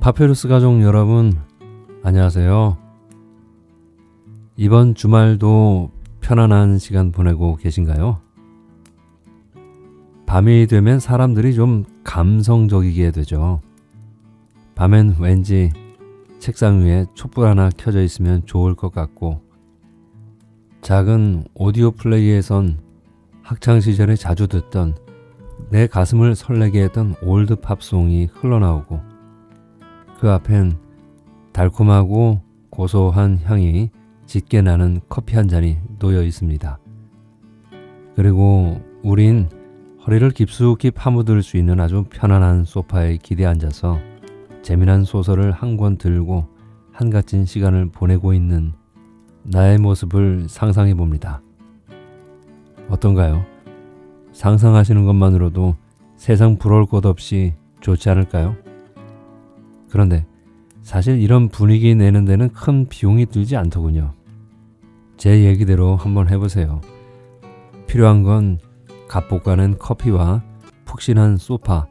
파페루스 가족 여러분, 안녕하세요. 이번 주말도 편안한 시간 보내고 계신가요? 밤이 되면 사람들이 좀 감성적이게 되죠. 밤엔 왠지 책상 위에 촛불 하나 켜져 있으면 좋을 것 같고 작은 오디오 플레이에선 학창시절에 자주 듣던 내 가슴을 설레게 했던 올드 팝송이 흘러나오고 그 앞엔 달콤하고 고소한 향이 짙게 나는 커피 한 잔이 놓여 있습니다. 그리고 우린 허리를 깊숙이 파묻을 수 있는 아주 편안한 소파에 기대 앉아서 재미난 소설을 한 권 들고 한가진 시간을 보내고 있는 나의 모습을 상상해 봅니다. 어떤가요? 상상하시는 것만으로도 세상 부러울 것 없이 좋지 않을까요? 그런데 사실 이런 분위기 내는 데는 큰 비용이 들지 않더군요. 제 얘기대로 한번 해보세요. 필요한 건값복아는 커피와 푹신한 소파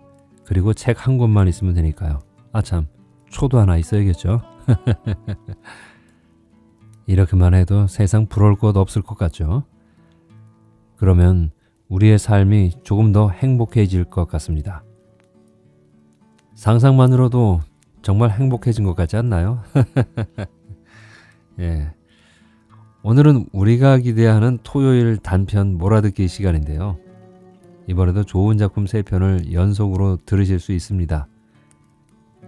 그리고 책 한 권만 있으면 되니까요. 아참 초도 하나 있어야겠죠. 이렇게만 해도 세상 부러울 것 없을 것 같죠. 그러면 우리의 삶이 조금 더 행복해질 것 같습니다. 상상만으로도 정말 행복해진 것 같지 않나요? 예. 오늘은 우리가 기대하는 토요일 단편 몰아듣기 시간인데요. 이번에도 좋은 작품 3편을 연속으로 들으실 수 있습니다.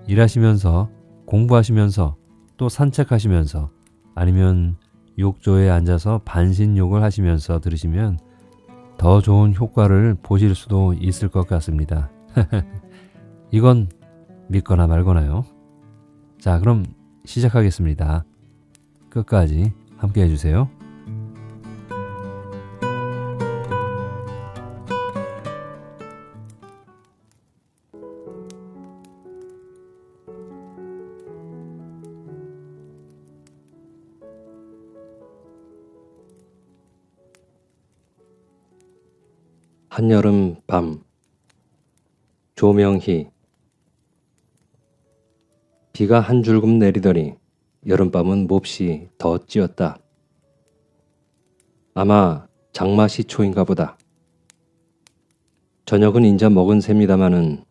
일하시면서, 공부하시면서, 또 산책하시면서, 아니면 욕조에 앉아서 반신욕을 하시면서 들으시면 더 좋은 효과를 보실 수도 있을 것 같습니다. 이건 믿거나 말거나요. 자, 그럼 시작하겠습니다. 끝까지 함께 해주세요. 한여름 밤 조명희 비가 한 줄금 내리더니 여름밤은 몹시 더찌었다. 아마 장마 시초인가 보다. 저녁은 인자 먹은 셈이다마는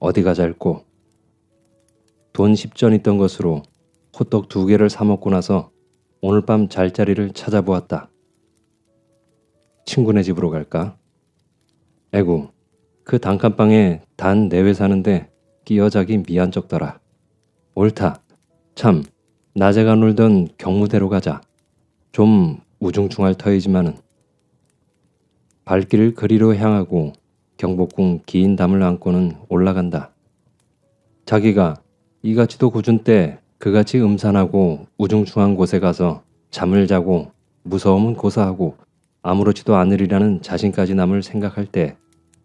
어디가 잘고돈 10전 있던 것으로 호떡 두 개를 사 먹고 나서 오늘 밤 잘자리를 찾아보았다. 친구네 집으로 갈까? 에구, 그 단칸방에 단 내외 네 사는데 끼어자기 미안 적더라. 옳다. 참, 낮에가 놀던 경무대로 가자. 좀 우중충할 터이지만은. 발길 그리로 향하고 경복궁 긴 담을 안고는 올라간다. 자기가 이같이도 고준 때 그같이 음산하고 우중충한 곳에 가서 잠을 자고 무서움은 고사하고 아무렇지도 않으리라는 자신까지 남을 생각할 때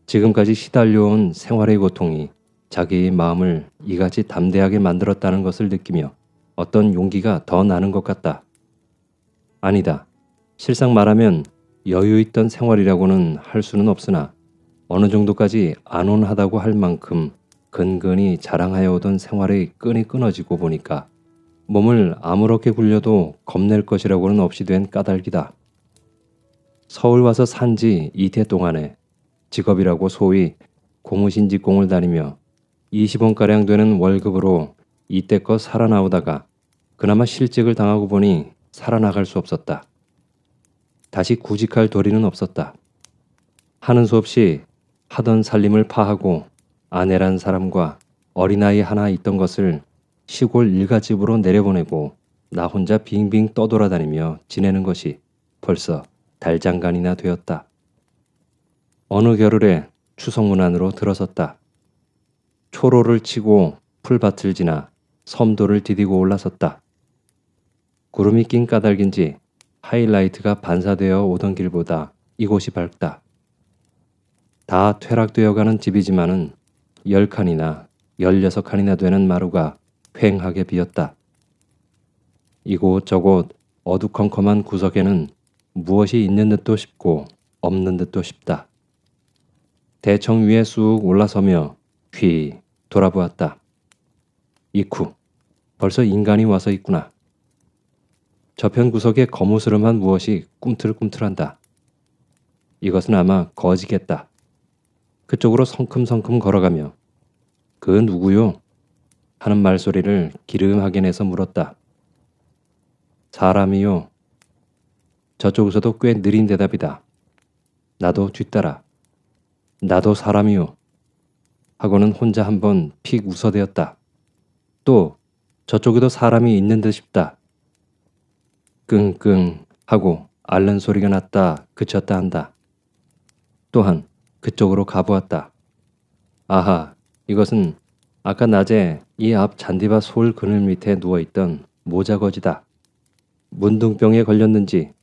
지금까지 시달려온 생활의 고통이 자기의 마음을 이같이 담대하게 만들었다는 것을 느끼며 어떤 용기가 더 나는 것 같다. 아니다. 실상 말하면 여유 있던 생활이라고는 할 수는 없으나 어느 정도까지 안온하다고 할 만큼 근근히 자랑하여 오던 생활의 끈이 끊어지고 보니까 몸을 아무렇게 굴려도 겁낼 것이라고는 없이 된 까닭이다. 서울 와서 산 지 이태 동안에 직업이라고 소위 고무신직공을 다니며 20원가량 되는 월급으로 이때껏 살아나오다가 그나마 실직을 당하고 보니 살아나갈 수 없었다. 다시 구직할 도리는 없었다. 하는 수 없이 하던 살림을 파하고 아내란 사람과 어린아이 하나 있던 것을 시골 일가집으로 내려보내고 나 혼자 빙빙 떠돌아다니며 지내는 것이 벌써 달장간이나 되었다. 어느 겨울에 추석문 안으로 들어섰다. 초로를 치고 풀밭을 지나 섬도를 디디고 올라섰다. 구름이 낀 까닭인지 하이라이트가 반사되어 오던 길보다 이곳이 밝다. 다 퇴락되어가는 집이지만은 10칸이나 16칸이나 되는 마루가 휑하게 비었다. 이곳 저곳 어두컴컴한 구석에는 무엇이 있는 듯도 싶고 없는 듯도 싶다. 대청 위에 쑥 올라서며 휘 돌아보았다. 이쿠, 벌써 인간이 와서 있구나. 저편 구석에 거무스름한 무엇이 꿈틀꿈틀한다. 이것은 아마 거지겠다. 그쪽으로 성큼성큼 걸어가며 그 누구요? 하는 말소리를 기름하게 내서 물었다. 사람이요. 저쪽에서도 꽤 느린 대답이다. 나도 뒤따라. 나도 사람이요. 하고는 혼자 한 번 픽 웃어대었다. 또 저쪽에도 사람이 있는 듯 싶다. 끙끙 하고 앓는 소리가 났다 그쳤다 한다. 또한 그쪽으로 가보았다. 아하 이것은 아까 낮에 이 앞 잔디밭 솔 그늘 밑에 누워있던 모자거지다. 문둥병에 걸렸는지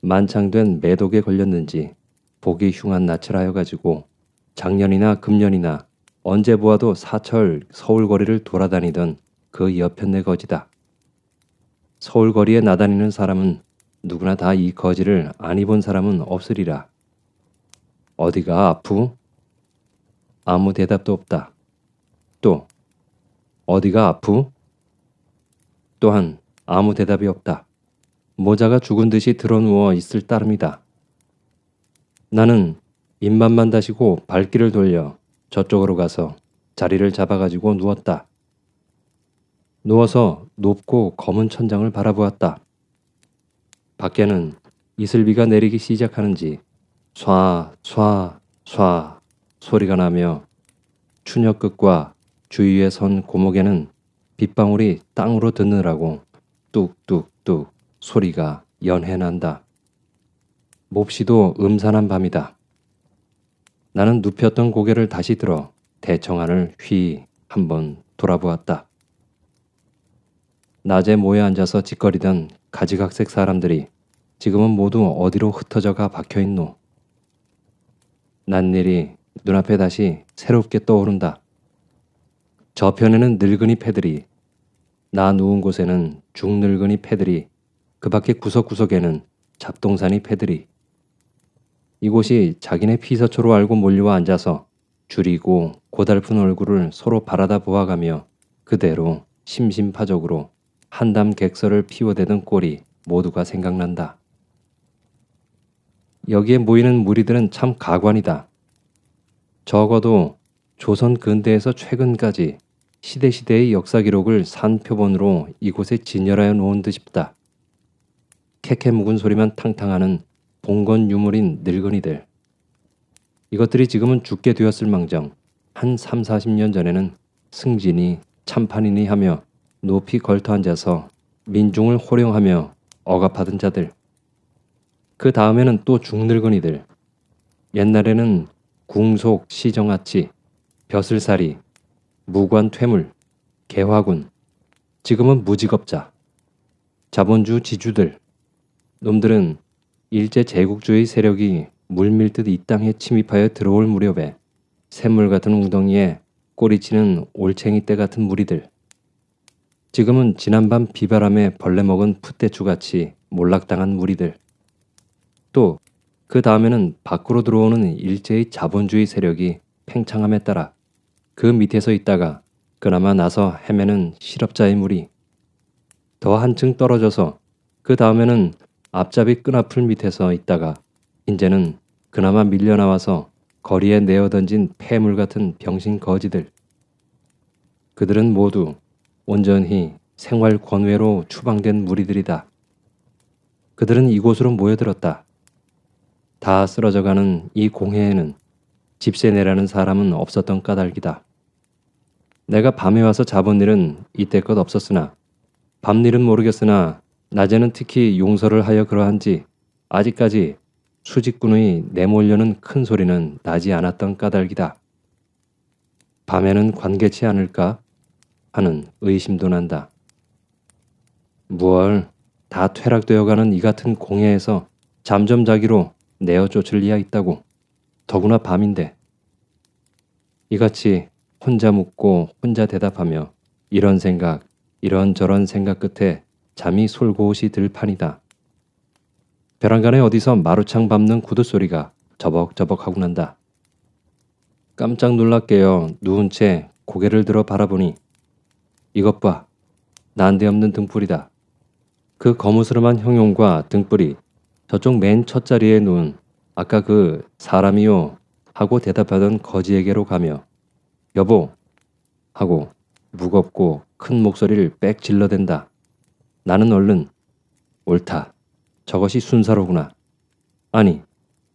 만창된 매독에 걸렸는지 보기 흉한 낯을 하여 가지고 작년이나 금년이나 언제 보아도 사철 서울 거리를 돌아다니던 그 옆에 내 거지다. 서울 거리에 나다니는 사람은 누구나 다 이 거지를 안 입은 사람은 없으리라. 어디가 아프? 아무 대답도 없다. 또 어디가 아프? 또한 아무 대답이 없다. 모자가 죽은 듯이 드러누워 있을 따름이다. 나는 입만만 다시고 발길을 돌려 저쪽으로 가서 자리를 잡아가지고 누웠다. 누워서 높고 검은 천장을 바라보았다. 밖에는 이슬비가 내리기 시작하는지 쏴, 쏴, 쏴 소리가 나며 추녀 끝과 주위에 선 고목에는 빗방울이 땅으로 듣느라고 뚝뚝뚝 소리가 연해난다. 몹시도 음산한 밤이다. 나는 눕혔던 고개를 다시 들어 대청안을 휘 한번 돌아보았다. 낮에 모여 앉아서 짓거리던 가지각색 사람들이 지금은 모두 어디로 흩어져가 박혀있노. 난일이 눈앞에 다시 새롭게 떠오른다. 저편에는 늙은이 패들이, 나 누운 곳에는 중늙은이 패들이, 그 밖에 구석구석에는 잡동산이 패들이, 이곳이 자기네 피서처로 알고 몰려와 앉아서 줄이고 고달픈 얼굴을 서로 바라다 보아가며 그대로 심심파적으로 한담 객설을 피워대던 꼴이 모두가 생각난다. 여기에 모이는 무리들은 참 가관이다. 적어도 조선 근대에서 최근까지 시대시대의 역사 기록을 산표본으로 이곳에 진열하여 놓은 듯 싶다. 캐캐 묵은 소리만 탕탕하는 봉건 유물인 늙은이들 이것들이 지금은 죽게 되었을 망정 한 3, 40년 전에는 승진이 참판이니 하며 높이 걸터앉아서 민중을 호령하며 억압하던 자들 그 다음에는 또 중늙은이들 옛날에는 궁속 시정아치 벼슬살이 무관 퇴물 개화군 지금은 무직업자 자본주 지주들 놈들은 일제 제국주의 세력이 물밀듯 이 땅에 침입하여 들어올 무렵에 샘물 같은 웅덩이에 꼬리치는 올챙이 떼 같은 무리들. 지금은 지난밤 비바람에 벌레 먹은 풋대추같이 몰락당한 무리들. 또 그 다음에는 밖으로 들어오는 일제의 자본주의 세력이 팽창함에 따라 그 밑에서 있다가 그나마 나서 헤매는 실업자의 무리. 더 한층 떨어져서 그 다음에는 앞잡이 끈앞을 밑에서 있다가 이제는 그나마 밀려나와서 거리에 내어던진 폐물 같은 병신 거지들. 그들은 모두 온전히 생활 권외로 추방된 무리들이다. 그들은 이곳으로 모여들었다. 다 쓰러져가는 이공해에는 집세내라는 사람은 없었던 까닭이다. 내가 밤에 와서 잡은 일은 이때껏 없었으나 밤일은 모르겠으나 낮에는 특히 용서를 하여 그러한지 아직까지 수직군의 내몰려는 큰 소리는 나지 않았던 까닭이다. 밤에는 관계치 않을까 하는 의심도 난다. 무얼 다 퇴락되어가는 이 같은 공해에서 잠점 자기로 내어 쫓을 리야 있다고. 더구나 밤인데. 이같이 혼자 묻고 혼자 대답하며 이런 생각, 이런저런 생각 끝에 잠이 솔고시 들 판이다. 벼랑간에 어디서 마루창 밟는 구두 소리가 저벅저벅 하고 난다. 깜짝 놀라 깨어 누운 채 고개를 들어 바라보니 이것 봐. 난데없는 등불이다. 그 거무스름한 형용과 등불이 저쪽 맨첫 자리에 누운 아까 그 사람이요 하고 대답하던 거지에게로 가며 여보 하고 무겁고 큰 목소리를 빽 질러댄다. 나는 얼른 옳다. 저것이 순사로구나. 아니,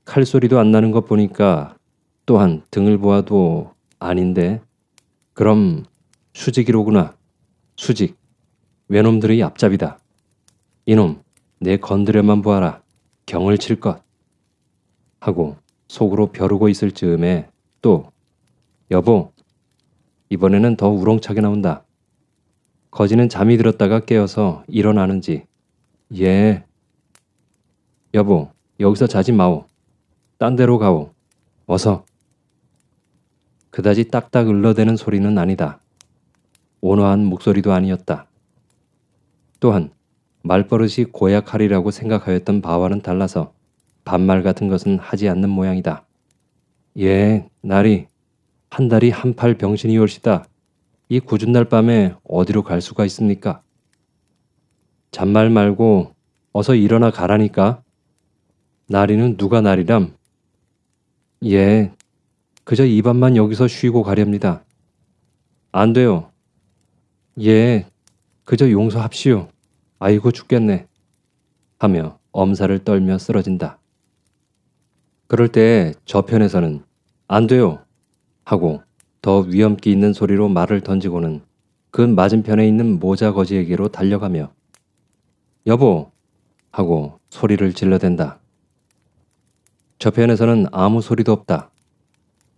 칼소리도 안 나는 것 보니까 또한 등을 보아도 아닌데 그럼 수직이로구나. 수직. 외놈들의 앞잡이다. 이놈, 내 건드려만 보아라. 경을 칠 것. 하고 속으로 벼르고 있을 즈음에 또 여보, 이번에는 더 우렁차게 나온다. 거지는 잠이 들었다가 깨어서 일어나는지 예 여보 여기서 자지 마오 딴 데로 가오 어서 그다지 딱딱 을러대는 소리는 아니다 온화한 목소리도 아니었다 또한 말버릇이 고약하리라고 생각하였던 바와는 달라서 반말 같은 것은 하지 않는 모양이다. 예, 날이 한 달이 한 팔 병신이 올시다. 이 굳은 날 밤에 어디로 갈 수가 있습니까? 잔말 말고 어서 일어나 가라니까. 나리는 누가 나리람? 예, 그저 이 밤만 여기서 쉬고 가렵니다. 안 돼요. 예, 그저 용서합시오. 아이고 죽겠네. 하며 엄살을 떨며 쓰러진다. 그럴 때 저편에서는 안 돼요. 하고 더 위엄기 있는 소리로 말을 던지고는 그 맞은편에 있는 모자 거지에게로 달려가며 여보! 하고 소리를 질러댄다. 저편에서는 아무 소리도 없다.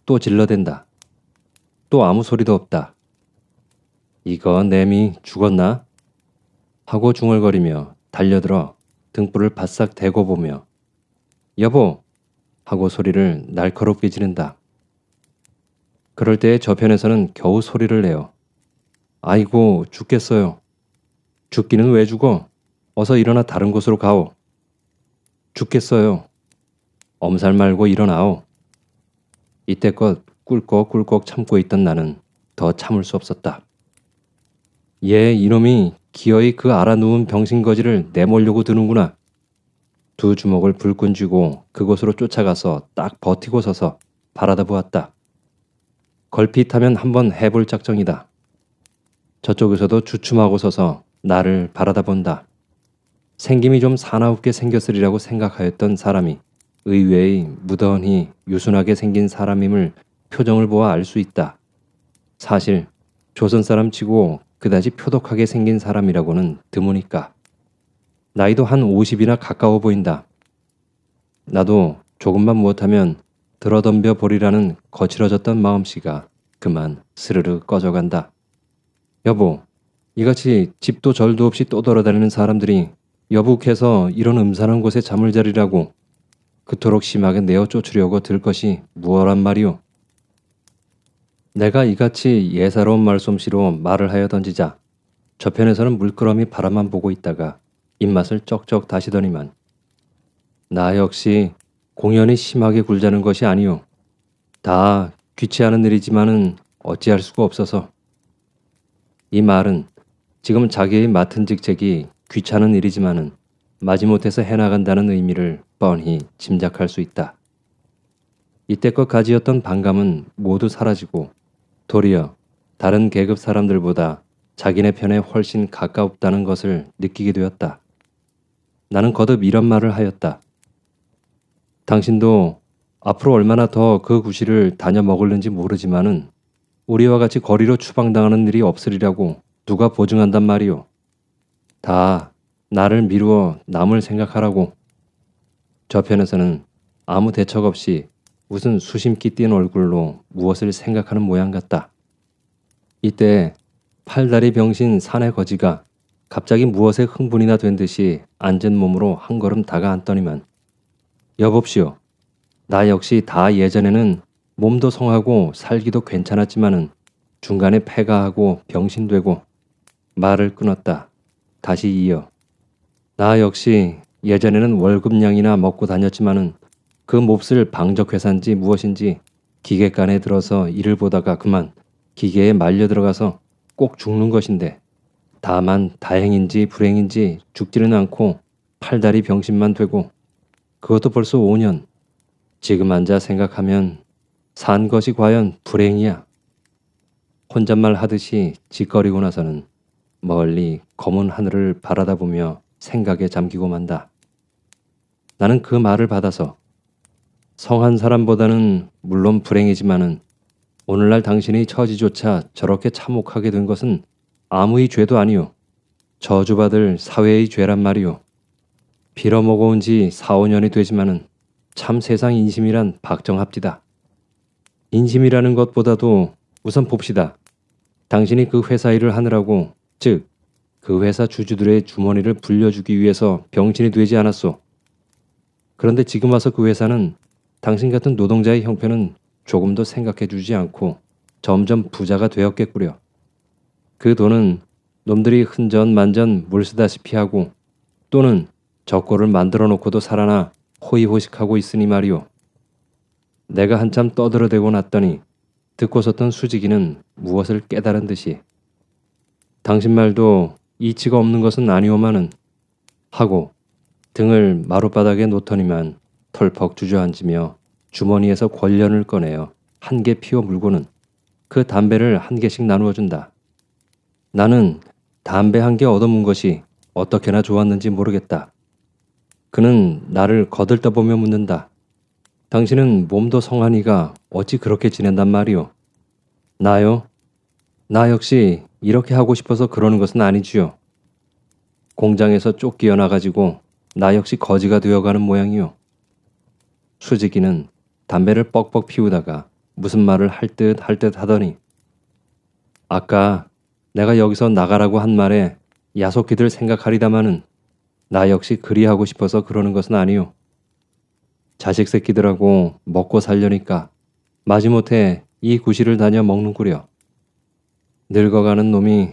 또 질러댄다. 또 아무 소리도 없다. 이거 냄이 죽었나? 하고 중얼거리며 달려들어 등불을 바싹 대고 보며 여보! 하고 소리를 날카롭게 지른다. 그럴 때 저편에서는 겨우 소리를 내요. 아이고, 죽겠어요. 죽기는 왜 죽어? 어서 일어나 다른 곳으로 가오. 죽겠어요. 엄살 말고 일어나오. 이때껏 꿀꺽꿀꺽 참고 있던 나는 더 참을 수 없었다. 예, 이놈이 기어이 그 알아누운 병신거지를 내몰려고 드는구나. 두 주먹을 불끈 쥐고 그곳으로 쫓아가서 딱 버티고 서서 바라다 보았다. 걸핏하면 한번 해볼 작정이다. 저쪽에서도 주춤하고 서서 나를 바라다 본다. 생김이 좀 사나웁게 생겼으리라고 생각하였던 사람이 의외의 무던히 유순하게 생긴 사람임을 표정을 보아 알 수 있다. 사실 조선 사람 치고 그다지 표독하게 생긴 사람이라고는 드무니까. 나이도 한 50이나 가까워 보인다. 나도 조금만 무엇하면 들어덤벼 보리라는 거칠어졌던 마음씨가 그만 스르르 꺼져간다. 여보, 이같이 집도 절도 없이 떠돌아다니는 사람들이 여북해서 이런 음산한 곳에 잠을 자리라고 그토록 심하게 내어 쫓으려고 들 것이 무엇란 말이오. 내가 이같이 예사로운 말솜씨로 말을 하여 던지자 저편에서는 물끄러미 바라만 보고 있다가 입맛을 쩍쩍 다시더니만 나 역시 공연이 심하게 굴자는 것이 아니요. 다 귀치하는 일이지만은 어찌할 수가 없어서. 이 말은 지금 자기의 맡은 직책이 귀찮은 일이지만은 마지못해서 해나간다는 의미를 뻔히 짐작할 수 있다. 이때껏 가지였던 반감은 모두 사라지고 도리어 다른 계급 사람들보다 자기네 편에 훨씬 가까웠다는 것을 느끼게 되었다. 나는 거듭 이런 말을 하였다. 당신도 앞으로 얼마나 더 그 구실을 다녀 먹을는지 모르지만은 우리와 같이 거리로 추방당하는 일이 없으리라고 누가 보증한단 말이오. 다 나를 미루어 남을 생각하라고. 저편에서는 아무 대책 없이 무슨 수심기 띈 얼굴로 무엇을 생각하는 모양 같다. 이때 팔다리 병신 산의 거지가 갑자기 무엇에 흥분이나 된 듯이 앉은 몸으로 한 걸음 다가앉더니만 여봅시오. 나 역시 다 예전에는 몸도 성하고 살기도 괜찮았지만은 중간에 폐가 하고 병신되고 말을 끊었다. 다시 이어. 나 역시 예전에는 월급량이나 먹고 다녔지만은 그 몹쓸 방적회사인지 무엇인지 기계관에 들어서 일을 보다가 그만 기계에 말려 들어가서 꼭 죽는 것인데 다만 다행인지 불행인지 죽지는 않고 팔다리 병신만 되고 그것도 벌써 5년. 지금 앉아 생각하면 산 것이 과연 불행이야. 혼잣말 하듯이 짓거리고 나서는 멀리 검은 하늘을 바라다 보며 생각에 잠기고 만다. 나는 그 말을 받아서 성한 사람보다는 물론 불행이지만은 오늘날 당신의 처지조차 저렇게 참혹하게 된 것은 아무의 죄도 아니요. 저주받을 사회의 죄란 말이오 빌어먹어온 지 4, 5년이 되지만은 참 세상 인심이란 박정합디다. 인심이라는 것보다도 우선 봅시다. 당신이 그 회사 일을 하느라고 즉 그 회사 주주들의 주머니를 불려주기 위해서 병신이 되지 않았소. 그런데 지금 와서 그 회사는 당신 같은 노동자의 형편은 조금 더 생각해 주지 않고 점점 부자가 되었겠구려. 그 돈은 놈들이 흔전만전 물쓰다시피 하고 또는 적고를 만들어 놓고도 살아나 호의호식하고 있으니 말이오. 내가 한참 떠들어대고 났더니 듣고 섰던 수직이는 무엇을 깨달은 듯이 당신 말도 이치가 없는 것은 아니오마는 하고 등을 마룻바닥에 놓더니만 털퍽 주저앉으며 주머니에서 권련을 꺼내어 한 개 피워 물고는 그 담배를 한 개씩 나누어 준다. 나는 담배 한 개 얻어문 것이 어떻게나 좋았는지 모르겠다. 그는 나를 거들떠보며 묻는다. 당신은 몸도 성한이가 어찌 그렇게 지낸단 말이오? 나요? 나 역시 이렇게 하고 싶어서 그러는 것은 아니지요. 공장에서 쫓기어 나가지고 나 역시 거지가 되어가는 모양이요. 수지기는 담배를 뻑뻑 피우다가 무슨 말을 할 듯 할 듯 하더니 아까 내가 여기서 나가라고 한 말에 야속히들 생각하리다마는 나 역시 그리하고 싶어서 그러는 것은 아니오. 자식 새끼들하고 먹고 살려니까 마지못해 이 구실을 다녀 먹는구려. 늙어가는 놈이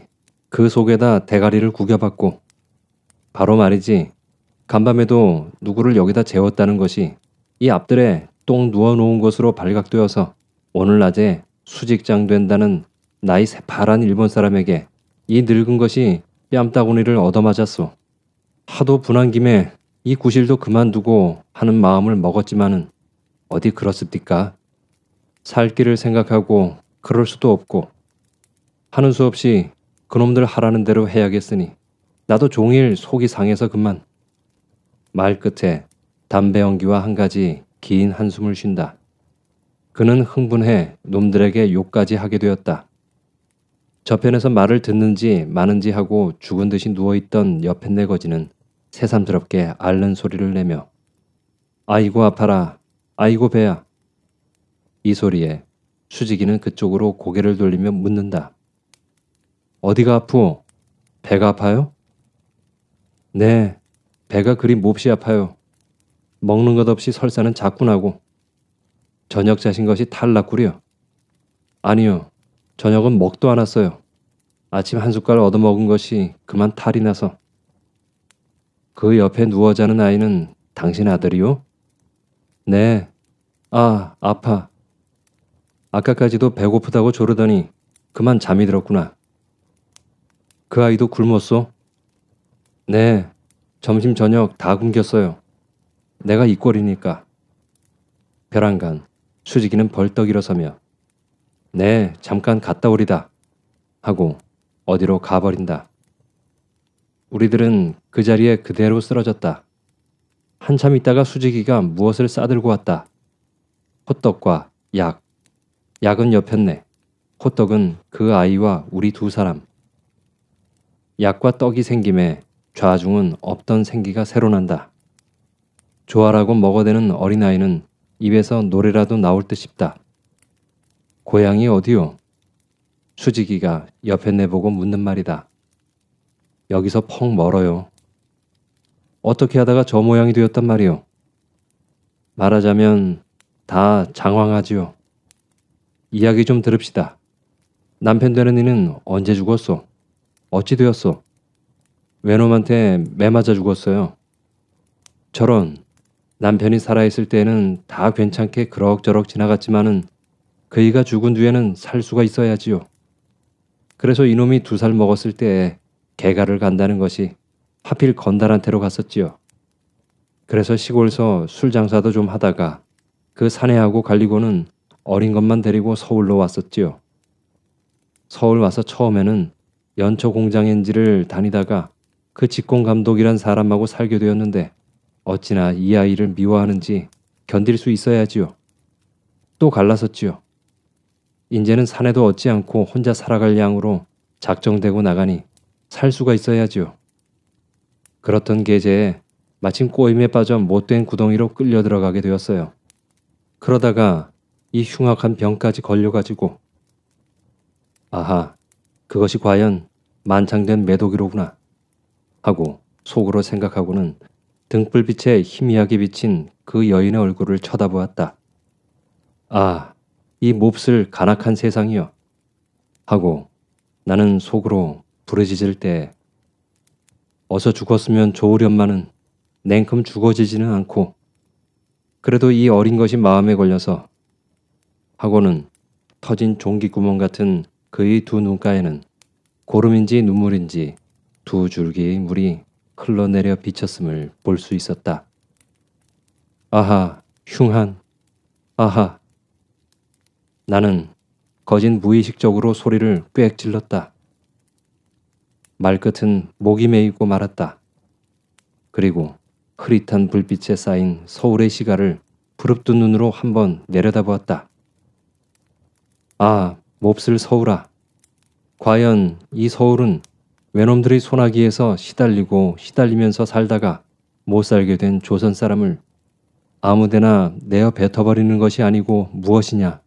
그 속에다 대가리를 구겨봤고 바로 말이지 간밤에도 누구를 여기다 재웠다는 것이 이 앞들에 똥 누워놓은 것으로 발각되어서 오늘 낮에 수직장 된다는 나이 새파란 일본 사람에게 이 늙은 것이 뺨따구니를 얻어맞았소. 하도 분한 김에 이 구실도 그만두고 하는 마음을 먹었지만은 어디 그렇습니까? 살 길을 생각하고 그럴 수도 없고 하는 수 없이 그놈들 하라는 대로 해야겠으니 나도 종일 속이 상해서 그만. 말 끝에 담배 연기와 한 가지 긴 한숨을 쉰다. 그는 흥분해 놈들에게 욕까지 하게 되었다. 저편에서 말을 듣는지 마는지 하고 죽은 듯이 누워있던 옆에 내 거지는 새삼스럽게 앓는 소리를 내며 아이고 아파라 아이고 배야 이 소리에 수지기는 그쪽으로 고개를 돌리며 묻는다. 어디가 아프오? 배가 아파요? 네, 배가 그리 몹시 아파요. 먹는 것 없이 설사는 자꾸나고 저녁 자신 것이 탈락구려. 아니요, 저녁은 먹도 않았어요. 아침 한 숟갈 얻어먹은 것이 그만 탈이 나서 그 옆에 누워 자는 아이는 당신 아들이요? 네. 아, 아파. 아까까지도 배고프다고 조르더니 그만 잠이 들었구나. 그 아이도 굶었소? 네. 점심 저녁 다 굶겼어요. 내가 이 꼴이니까. 벼랑간 수지기는 벌떡 일어서며 네 잠깐 갔다 오리다 하고 어디로 가버린다. 우리들은 그 자리에 그대로 쓰러졌다. 한참 있다가 수지기가 무엇을 싸들고 왔다. 호떡과 약. 약은 옆했네. 호떡은 그 아이와 우리 두 사람. 약과 떡이 생김에 좌중은 없던 생기가 새로 난다. 조화라고 먹어대는 어린아이는 입에서 노래라도 나올 듯 싶다. 고향이 어디요? 수지기가 옆에 내보고 묻는 말이다. 여기서 퍽 멀어요. 어떻게 하다가 저 모양이 되었단 말이요. 말하자면 다 장황하지요. 이야기 좀 들읍시다. 남편 되는 이는 언제 죽었소? 어찌 되었소? 외놈한테 매 맞아 죽었어요. 저런 남편이 살아있을 때에는 다 괜찮게 그럭저럭 지나갔지만은 그이가 죽은 뒤에는 살 수가 있어야지요. 그래서 이놈이 두 살 먹었을 때에 개가를 간다는 것이 하필 건달한테로 갔었지요. 그래서 시골서 술 장사도 좀 하다가 그 사내하고 갈리고는 어린 것만 데리고 서울로 왔었지요. 서울 와서 처음에는 연초 공장인지를 다니다가 그 직공 감독이란 사람하고 살게 되었는데 어찌나 이 아이를 미워하는지 견딜 수 있어야지요. 또 갈라섰지요. 인제는 산에도 얻지 않고 혼자 살아갈 양으로 작정되고 나가니 살 수가 있어야지요. 그렇던 계제에 마침 꼬임에 빠져 못된 구덩이로 끌려 들어가게 되었어요. 그러다가 이 흉악한 병까지 걸려가지고 아하 그것이 과연 만창된 매독이로구나 하고 속으로 생각하고는 등불빛에 희미하게 비친 그 여인의 얼굴을 쳐다보았다. 아, 이 몹쓸 간악한 세상이여. 하고 나는 속으로 부르짖을 때 어서 죽었으면 좋으련마는 냉큼 죽어지지는 않고 그래도 이 어린 것이 마음에 걸려서 하고는 터진 종기구멍 같은 그의 두 눈가에는 고름인지 눈물인지 두 줄기의 물이 흘러내려 비쳤음을 볼 수 있었다. 아하, 흉한, 아하. 나는 거진 무의식적으로 소리를 꽥 질렀다. 말끝은 목이 메이고 말았다. 그리고 흐릿한 불빛에 쌓인 서울의 시가를 부릅뜬 눈으로 한번 내려다보았다. 아, 몹쓸 서울아. 과연 이 서울은 외놈들의 소나기에서 시달리고 시달리면서 살다가 못 살게 된 조선 사람을 아무데나 내어 뱉어버리는 것이 아니고 무엇이냐.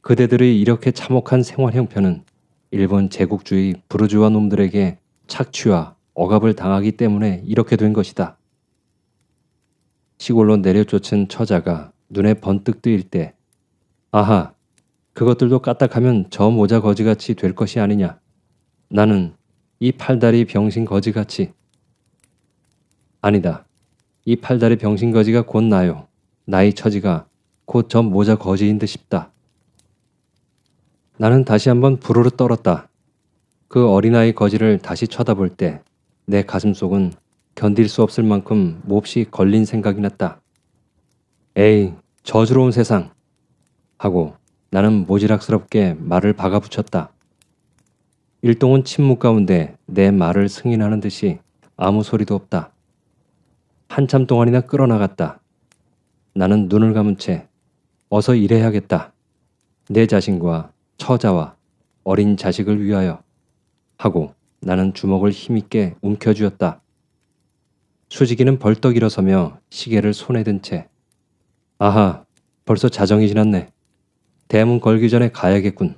그대들의 이렇게 참혹한 생활 형편은 일본 제국주의 부르주아 놈들에게 착취와 억압을 당하기 때문에 이렇게 된 것이다. 시골로 내려쫓은 처자가 눈에 번뜩 뜨일 때 아하 그것들도 까딱하면 저 모자 거지같이 될 것이 아니냐. 나는 이 팔다리 병신 거지같이 아니다. 이 팔다리 병신 거지가 곧 나요. 나의 처지가 곧 저 모자 거지인 듯 싶다. 나는 다시 한번 부르르 떨었다. 그 어린아이 거지를 다시 쳐다볼 때 내 가슴속은 견딜 수 없을 만큼 몹시 걸린 생각이 났다. 에이, 저주로운 세상. 하고 나는 모지락스럽게 말을 박아붙였다. 일동은 침묵 가운데 내 말을 승인하는 듯이 아무 소리도 없다. 한참 동안이나 끌어나갔다. 나는 눈을 감은 채 어서 일해야겠다. 내 자신과 처자와 어린 자식을 위하여 하고 나는 주먹을 힘있게 움켜쥐었다. 수지기는 벌떡 일어서며 시계를 손에 든 채 아하 벌써 자정이 지났네. 대문 걸기 전에 가야겠군.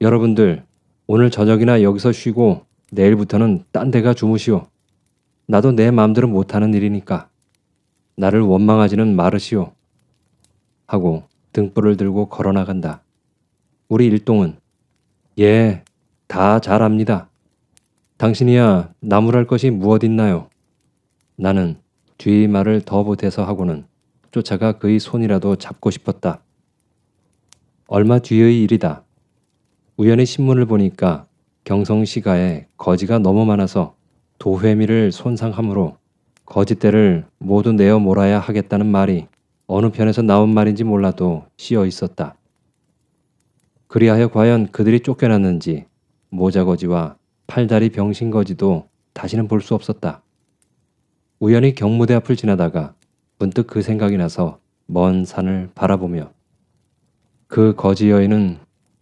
여러분들 오늘 저녁이나 여기서 쉬고 내일부터는 딴 데가 주무시오. 나도 내 마음대로 못하는 일이니까. 나를 원망하지는 마르시오. 하고 등불을 들고 걸어나간다. 우리 일동은 예, 다 잘 압니다. 당신이야 나무랄 것이 무엇 있나요? 나는 뒤의 말을 더 보태서 하고는 쫓아가 그의 손이라도 잡고 싶었다. 얼마 뒤의 일이다. 우연히 신문을 보니까 경성시가에 거지가 너무 많아서 도회미를 손상함으로 거짓대를 모두 내어 몰아야 하겠다는 말이 어느 편에서 나온 말인지 몰라도 씌어 있었다. 그리하여 과연 그들이 쫓겨났는지 모자거지와 팔다리 병신거지도 다시는 볼 수 없었다. 우연히 경무대 앞을 지나다가 문득 그 생각이 나서 먼 산을 바라보며 그 거지 여인은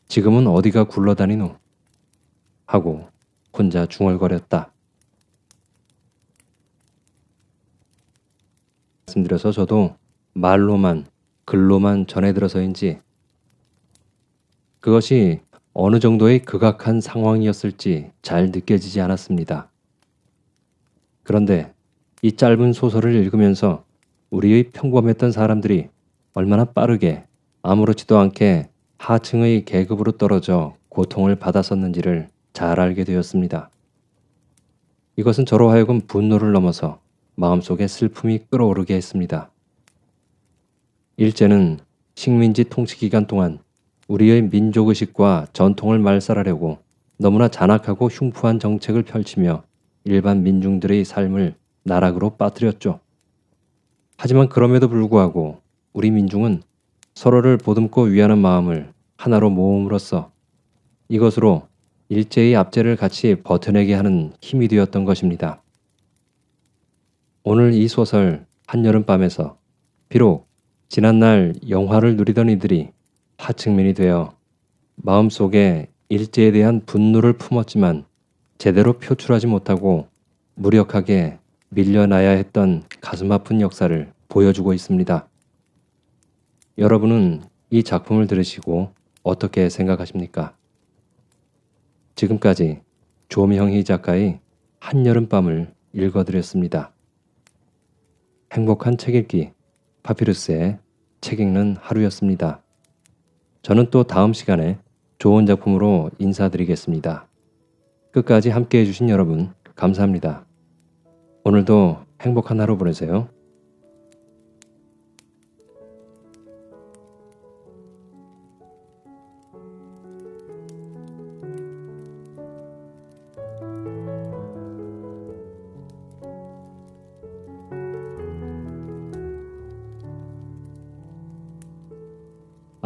지금은 어디가 굴러다니노? 하고 혼자 중얼거렸다. 말씀드려서 저도 말로만 글로만 전해 들어서인지 그것이 어느 정도의 극악한 상황이었을지 잘 느껴지지 않았습니다. 그런데 이 짧은 소설을 읽으면서 우리의 평범했던 사람들이 얼마나 빠르게 아무렇지도 않게 하층의 계급으로 떨어져 고통을 받았었는지를 잘 알게 되었습니다. 이것은 저로 하여금 분노를 넘어서 마음속에 슬픔이 끓어오르게 했습니다. 일제는 식민지 통치 기간 동안 우리의 민족의식과 전통을 말살하려고 너무나 잔악하고 흉포한 정책을 펼치며 일반 민중들의 삶을 나락으로 빠뜨렸죠. 하지만 그럼에도 불구하고 우리 민중은 서로를 보듬고 위하는 마음을 하나로 모음으로써 이것으로 일제의 압제를 같이 버텨내게 하는 힘이 되었던 것입니다. 오늘 이 소설 한여름밤에서 비록 지난날 영화를 누리던 이들이 다 증명이 되어 마음속에 일제에 대한 분노를 품었지만 제대로 표출하지 못하고 무력하게 밀려나야 했던 가슴 아픈 역사를 보여주고 있습니다. 여러분은 이 작품을 들으시고 어떻게 생각하십니까? 지금까지 조미형희 작가의 한여름밤을 읽어드렸습니다. 행복한 책 읽기 파피루스의 책 읽는 하루였습니다. 저는 또 다음 시간에 좋은 작품으로 인사드리겠습니다. 끝까지 함께 해주신 여러분, 감사합니다. 오늘도 행복한 하루 보내세요.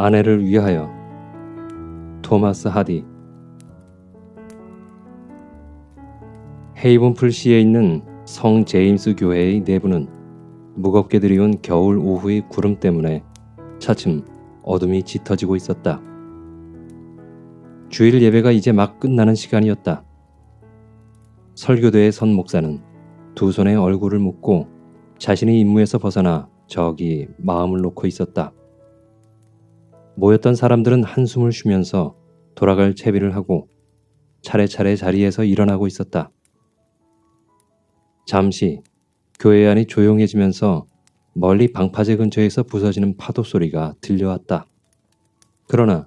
아내를 위하여 토마스 하디 헤이븐풀시에 있는 성 제임스 교회의 내부는 무겁게 들이온 겨울 오후의 구름 때문에 차츰 어둠이 짙어지고 있었다. 주일 예배가 이제 막 끝나는 시간이었다. 설교대의 선 목사는 두 손에 얼굴을 묶고 자신의 임무에서 벗어나 저기 마음을 놓고 있었다. 모였던 사람들은 한숨을 쉬면서 돌아갈 채비를 하고 차례차례 자리에서 일어나고 있었다. 잠시 교회 안이 조용해지면서 멀리 방파제 근처에서 부서지는 파도 소리가 들려왔다. 그러나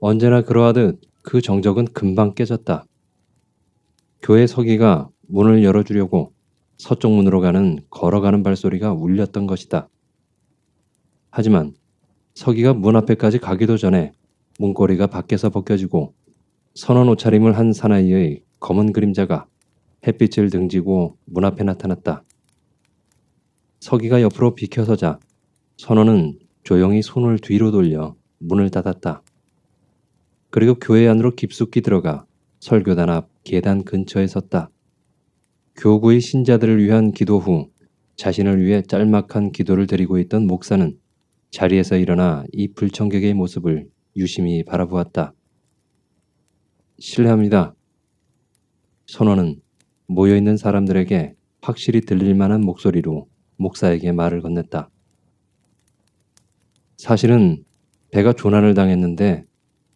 언제나 그러하듯 그 정적은 금방 깨졌다. 교회 서기가 문을 열어주려고 서쪽 문으로 가는 걸어가는 발소리가 울렸던 것이다. 하지만 서기가 문 앞에까지 가기도 전에 문고리가 밖에서 벗겨지고 선원 옷차림을 한 사나이의 검은 그림자가 햇빛을 등지고 문 앞에 나타났다. 서기가 옆으로 비켜서자 선원은 조용히 손을 뒤로 돌려 문을 닫았다. 그리고 교회 안으로 깊숙이 들어가 설교단 앞 계단 근처에 섰다. 교구의 신자들을 위한 기도 후 자신을 위해 짤막한 기도를 드리고 있던 목사는 자리에서 일어나 이 불청객의 모습을 유심히 바라보았다. 실례합니다. 선원은 모여있는 사람들에게 확실히 들릴 만한 목소리로 목사에게 말을 건넸다. 사실은 배가 조난을 당했는데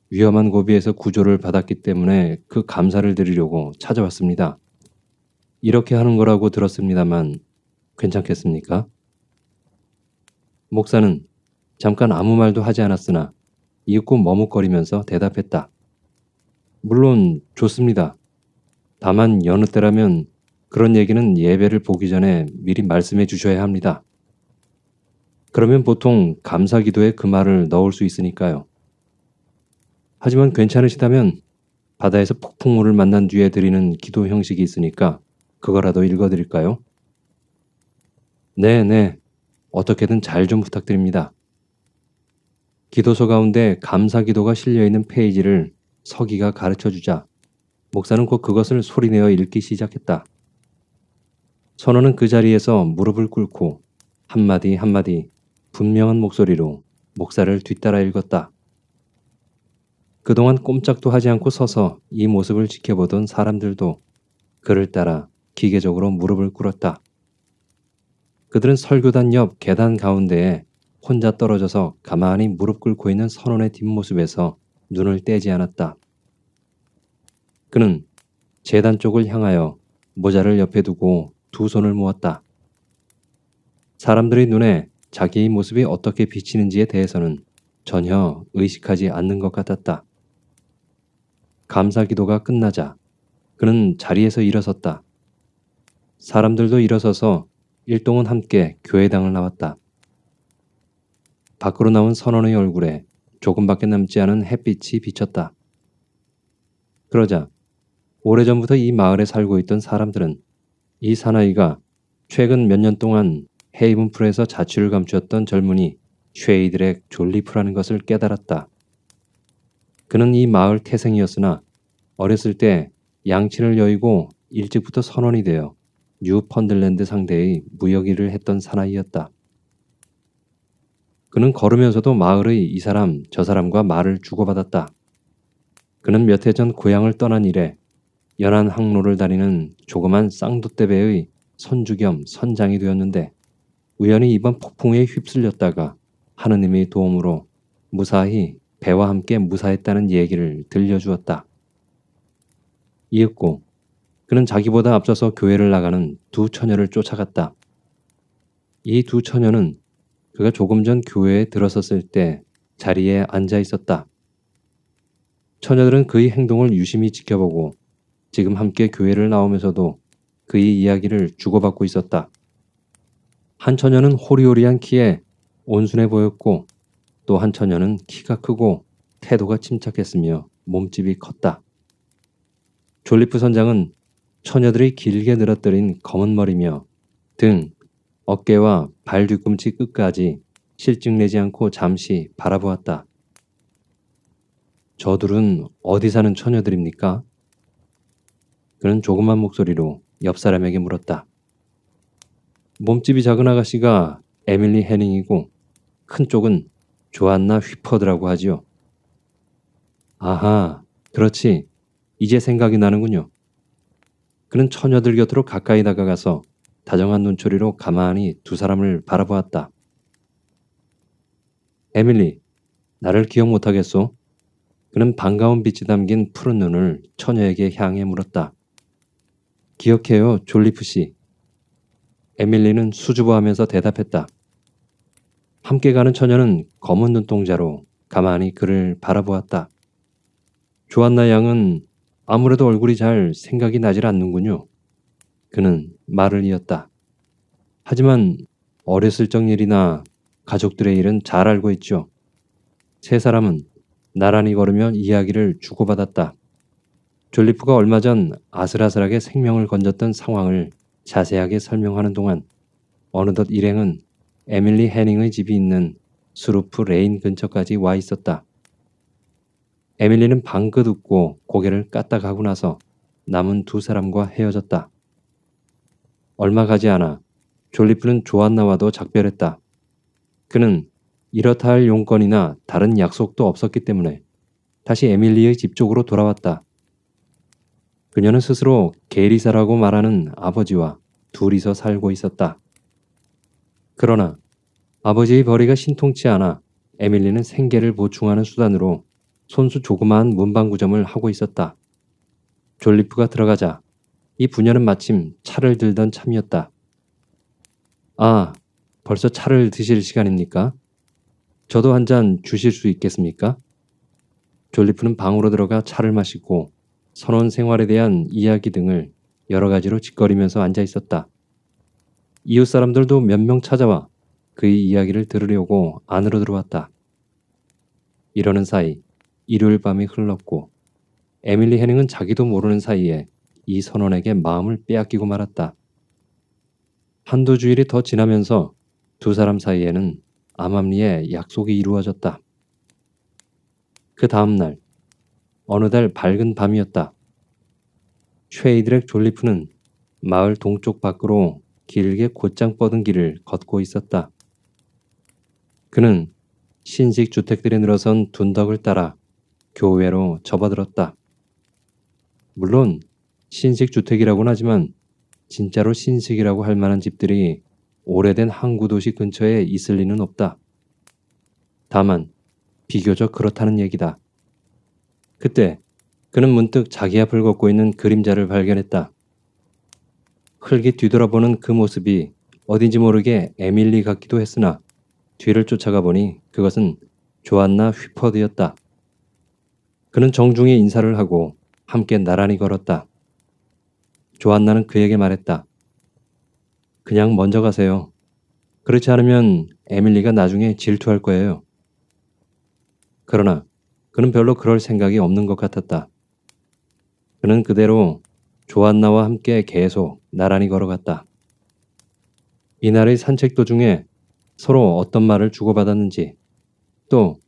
위험한 고비에서 구조를 받았기 때문에 그 감사를 드리려고 찾아왔습니다. 이렇게 하는 거라고 들었습니다만 괜찮겠습니까? 목사는 잠깐 아무 말도 하지 않았으나 이윽고 머뭇거리면서 대답했다. 물론 좋습니다. 다만 여느 때라면 그런 얘기는 예배를 보기 전에 미리 말씀해 주셔야 합니다. 그러면 보통 감사 기도에 그 말을 넣을 수 있으니까요. 하지만 괜찮으시다면 바다에서 폭풍우를 만난 뒤에 드리는 기도 형식이 있으니까 그거라도 읽어 드릴까요? 네, 네. 어떻게든 잘 좀 부탁드립니다. 기도서 가운데 감사 기도가 실려 있는 페이지를 서기가 가르쳐 주자 목사는 곧 그것을 소리내어 읽기 시작했다. 선원은 그 자리에서 무릎을 꿇고 한마디 한마디 분명한 목소리로 목사를 뒤따라 읽었다. 그동안 꼼짝도 하지 않고 서서 이 모습을 지켜보던 사람들도 그를 따라 기계적으로 무릎을 꿇었다. 그들은 설교단 옆 계단 가운데에 혼자 떨어져서 가만히 무릎 꿇고 있는 선원의 뒷모습에서 눈을 떼지 않았다. 그는 재단 쪽을 향하여 모자를 옆에 두고 두 손을 모았다. 사람들의 눈에 자기 의 모습이 어떻게 비치는지에 대해서는 전혀 의식하지 않는 것 같았다. 감사 기도가 끝나자 그는 자리에서 일어섰다. 사람들도 일어서서 일동은 함께 교회당을 나왔다. 밖으로 나온 선원의 얼굴에 조금밖에 남지 않은 햇빛이 비쳤다. 그러자 오래전부터 이 마을에 살고 있던 사람들은 이 사나이가 최근 몇 년 동안 헤이븐풀에서 자취를 감추었던 젊은이 쉐이드렉 졸리프라는 것을 깨달았다. 그는 이 마을 태생이었으나 어렸을 때 양친을 여의고 일찍부터 선원이 되어 뉴펀들랜드 상대의 무역일을 했던 사나이였다. 그는 걸으면서도 마을의 이 사람, 저 사람과 말을 주고받았다. 그는 몇 해 전 고향을 떠난 이래 연한 항로를 다니는 조그만 쌍두떼배의 선주 겸 선장이 되었는데 우연히 이번 폭풍에 휩쓸렸다가 하느님의 도움으로 무사히 배와 함께 무사했다는 얘기를 들려주었다. 이윽고 그는 자기보다 앞서서 교회를 나가는 두 처녀를 쫓아갔다. 이 두 처녀는 그가 조금 전 교회에 들어섰을 때 자리에 앉아 있었다. 처녀들은 그의 행동을 유심히 지켜보고 지금 함께 교회를 나오면서도 그의 이야기를 주고받고 있었다. 한 처녀는 호리호리한 키에 온순해 보였고 또 한 처녀는 키가 크고 태도가 침착했으며 몸집이 컸다. 졸리프 선장은 처녀들이 길게 늘어뜨린 검은 머리며 등, 어깨와 발 뒤꿈치 끝까지 실증 내지 않고 잠시 바라보았다. 저들은 어디 사는 처녀들입니까? 그는 조그만 목소리로 옆 사람에게 물었다. 몸집이 작은 아가씨가 에밀리 헤닝이고큰 쪽은 조안나 휘퍼드라고 하지요. 아하, 그렇지. 이제 생각이 나는군요. 그는 처녀들 곁으로 가까이 다가가서 다정한 눈초리로 가만히 두 사람을 바라보았다. 에밀리, 나를 기억 못하겠소? 그는 반가운 빛이 담긴 푸른 눈을 처녀에게 향해 물었다. 기억해요, 졸리프 씨. 에밀리는 수줍어하면서 대답했다. 함께 가는 처녀는 검은 눈동자로 가만히 그를 바라보았다. 조안나 양은 아무래도 얼굴이 잘 생각이 나질 않는군요. 그는 말을 이었다. 하지만 어렸을 적 일이나 가족들의 일은 잘 알고 있죠. 세 사람은 나란히 걸으며 이야기를 주고받았다. 졸리프가 얼마 전 아슬아슬하게 생명을 건졌던 상황을 자세하게 설명하는 동안 어느덧 일행은 에밀리 해닝의 집이 있는 수루프 레인 근처까지 와 있었다. 에밀리는 방긋 웃고 고개를 까딱 하고 나서 남은 두 사람과 헤어졌다. 얼마 가지 않아 졸리프는 조안나와도 작별했다. 그는 이렇다 할 용건이나 다른 약속도 없었기 때문에 다시 에밀리의 집 쪽으로 돌아왔다. 그녀는 스스로 게리사라고 말하는 아버지와 둘이서 살고 있었다. 그러나 아버지의 벌이가 신통치 않아 에밀리는 생계를 보충하는 수단으로 손수 조그마한 문방구점을 하고 있었다. 졸리프가 들어가자 이 부녀는 마침 차를 들던 참이었다. 아, 벌써 차를 드실 시간입니까? 저도 한 잔 주실 수 있겠습니까? 졸리프는 방으로 들어가 차를 마시고 선원 생활에 대한 이야기 등을 여러 가지로 짓거리면서 앉아 있었다. 이웃 사람들도 몇 명 찾아와 그의 이야기를 들으려고 안으로 들어왔다. 이러는 사이 일요일 밤이 흘렀고 에밀리 해닝은 자기도 모르는 사이에 이 선원에게 마음을 빼앗기고 말았다. 한두 주일이 더 지나면서 두 사람 사이에는 암암리의 약속이 이루어졌다. 그 다음 날 어느 달 밝은 밤이었다. 최이드렉 졸리프는 마을 동쪽 밖으로 길게 곧장 뻗은 길을 걷고 있었다. 그는 신식 주택들이 늘어선 둔덕을 따라 교외로 접어들었다. 물론 신식 주택이라고는 하지만 진짜로 신식이라고 할 만한 집들이 오래된 항구 도시 근처에 있을 리는 없다. 다만 비교적 그렇다는 얘기다. 그때 그는 문득 자기 앞을 걷고 있는 그림자를 발견했다. 흙이 뒤돌아보는 그 모습이 어딘지 모르게 에밀리 같기도 했으나 뒤를 쫓아가 보니 그것은 조안나 휘퍼드였다. 그는 정중히 인사를 하고 함께 나란히 걸었다. 조한나는 그에게 말했다. 그냥 먼저 가세요. 그렇지 않으면 에밀리가 나중에 질투할 거예요. 그러나 그는 별로 그럴 생각이 없는 것 같았다. 그는 그대로 조한나와 함께 계속 나란히 걸어갔다. 이날의 산책 도중에 서로 어떤 말을 주고받았는지 또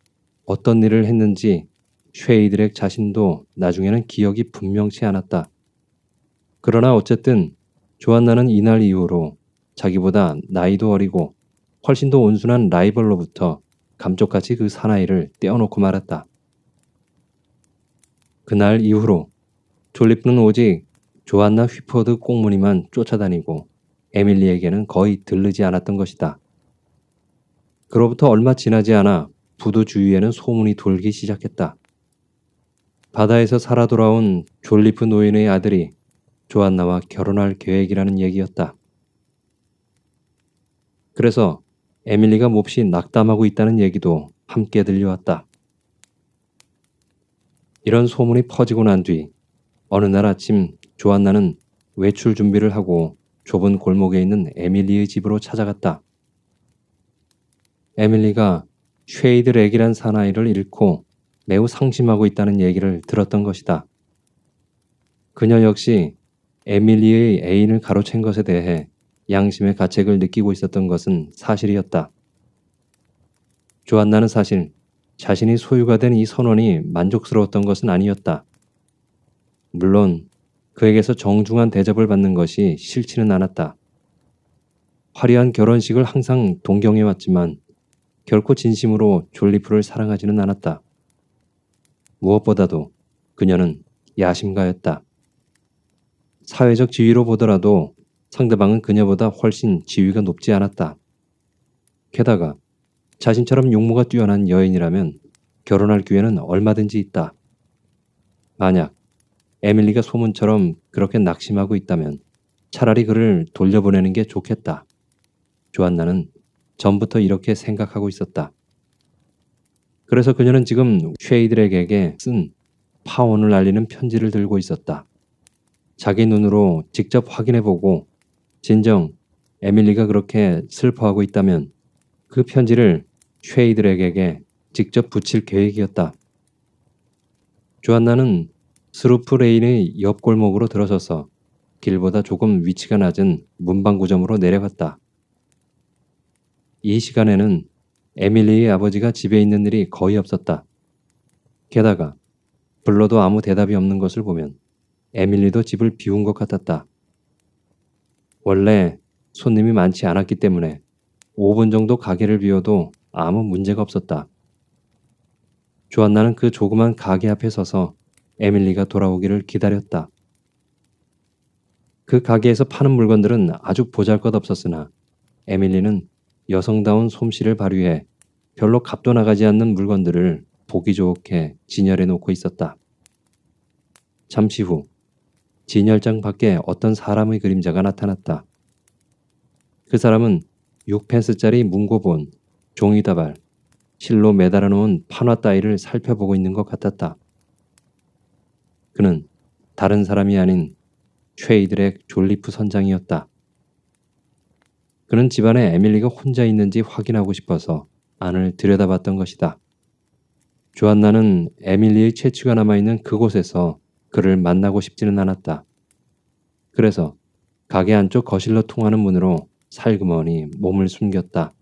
어떤 일을 했는지 쉐이드렉 자신도 나중에는 기억이 분명치 않았다. 그러나 어쨌든 조한나는 이날 이후로 자기보다 나이도 어리고 훨씬 더 온순한 라이벌로부터 감쪽같이 그 사나이를 떼어놓고 말았다. 그날 이후로 졸립는 오직 조한나 휘퍼드 꽁무니만 쫓아다니고 에밀리에게는 거의 들르지 않았던 것이다. 그로부터 얼마 지나지 않아 부두 주위에는 소문이 돌기 시작했다. 바다에서 살아 돌아온 졸리프 노인의 아들이 조안나와 결혼할 계획이라는 얘기였다. 그래서 에밀리가 몹시 낙담하고 있다는 얘기도 함께 들려왔다. 이런 소문이 퍼지고 난 뒤 어느 날 아침 조안나는 외출 준비를 하고 좁은 골목에 있는 에밀리의 집으로 찾아갔다. 에밀리가 쉐이드 렉이란 사나이를 잃고 매우 상심하고 있다는 얘기를 들었던 것이다. 그녀 역시 에밀리의 애인을 가로챈 것에 대해 양심의 가책을 느끼고 있었던 것은 사실이었다. 조안나는 사실 자신이 소유가 된 이 선원이 만족스러웠던 것은 아니었다. 물론 그에게서 정중한 대접을 받는 것이 싫지는 않았다. 화려한 결혼식을 항상 동경해 왔지만 결코 진심으로 졸리프를 사랑하지는 않았다. 무엇보다도 그녀는 야심가였다. 사회적 지위로 보더라도 상대방은 그녀보다 훨씬 지위가 높지 않았다. 게다가 자신처럼 용모가 뛰어난 여인이라면 결혼할 기회는 얼마든지 있다. 만약 에밀리가 소문처럼 그렇게 낙심하고 있다면 차라리 그를 돌려보내는 게 좋겠다. 조안나는 전부터 이렇게 생각하고 있었다. 그래서 그녀는 지금 쉐이들에게쓴 파혼을 알리는 편지를 들고 있었다. 자기 눈으로 직접 확인해보고 진정 에밀리가 그렇게 슬퍼하고 있다면 그 편지를 쉐이드렉에게 직접 붙일 계획이었다. 조안나는 스루프 레인의 옆골목으로 들어서서 길보다 조금 위치가 낮은 문방구점으로 내려갔다. 이 시간에는 에밀리의 아버지가 집에 있는 일이 거의 없었다. 게다가 불러도 아무 대답이 없는 것을 보면 에밀리도 집을 비운 것 같았다. 원래 손님이 많지 않았기 때문에 5분 정도 가게를 비워도 아무 문제가 없었다. 조안나는 그 조그만 가게 앞에 서서 에밀리가 돌아오기를 기다렸다. 그 가게에서 파는 물건들은 아주 보잘것 없었으나 에밀리는 여성다운 솜씨를 발휘해 별로 값도 나가지 않는 물건들을 보기 좋게 진열해 놓고 있었다. 잠시 후 진열장 밖에 어떤 사람의 그림자가 나타났다. 그 사람은 6펜스짜리 문고본, 종이다발, 실로 매달아 놓은 판화 따위를 살펴보고 있는 것 같았다. 그는 다른 사람이 아닌 최이드렉 졸리프 선장이었다. 그는 집안에 에밀리가 혼자 있는지 확인하고 싶어서 안을 들여다봤던 것이다. 조안나는 에밀리의 채취가 남아있는 그곳에서 그를 만나고 싶지는 않았다. 그래서 가게 안쪽 거실로 통하는 문으로 살그머니 몸을 숨겼다.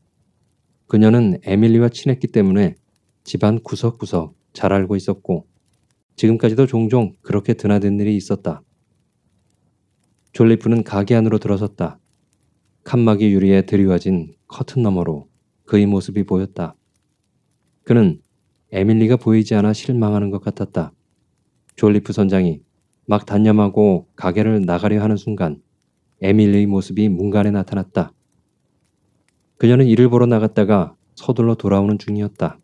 그녀는 에밀리와 친했기 때문에 집안 구석구석 잘 알고 있었고 지금까지도 종종 그렇게 드나든 일이 있었다. 졸리프는 가게 안으로 들어섰다. 칸막이 유리에 들이워진 커튼 너머로 그의 모습이 보였다. 그는 에밀리가 보이지 않아 실망하는 것 같았다. 졸리프 선장이 막 단념하고 가게를 나가려 하는 순간 에밀리의 모습이 문간에 나타났다. 그녀는 일을 보러 나갔다가 서둘러 돌아오는 중이었다.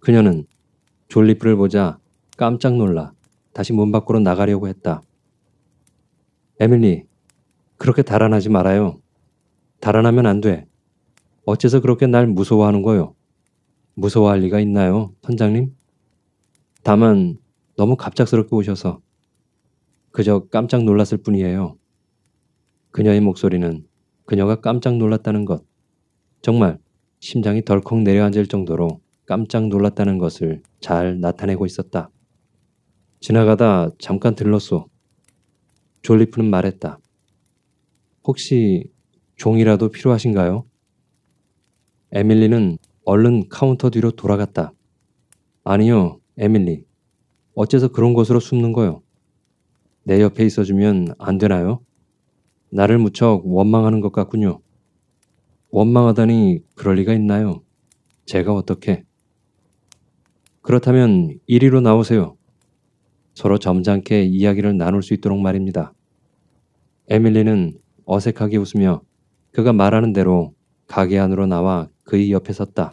그녀는 졸리프를 보자 깜짝 놀라 다시 문 밖으로 나가려고 했다. 에밀리, 그렇게 달아나지 말아요. 달아나면 안 돼. 어째서 그렇게 날 무서워하는 거요? 무서워할 리가 있나요, 선장님? 다만 너무 갑작스럽게 오셔서 그저 깜짝 놀랐을 뿐이에요. 그녀의 목소리는 그녀가 깜짝 놀랐다는 것, 정말 심장이 덜컥 내려앉을 정도로 깜짝 놀랐다는 것을 잘 나타내고 있었다. 지나가다 잠깐 들렀소. 졸리프는 말했다. 혹시 종이라도 필요하신가요? 에밀리는 얼른 카운터 뒤로 돌아갔다. 아니요, 에밀리. 어째서 그런 것으로 숨는 거요? 내 옆에 있어주면 안 되나요? 나를 무척 원망하는 것 같군요. 원망하다니 그럴 리가 있나요? 제가 어떻게? 그렇다면 이리로 나오세요. 서로 점잖게 이야기를 나눌 수 있도록 말입니다. 에밀리는 어색하게 웃으며 그가 말하는 대로 가게 안으로 나와 그의 옆에 섰다.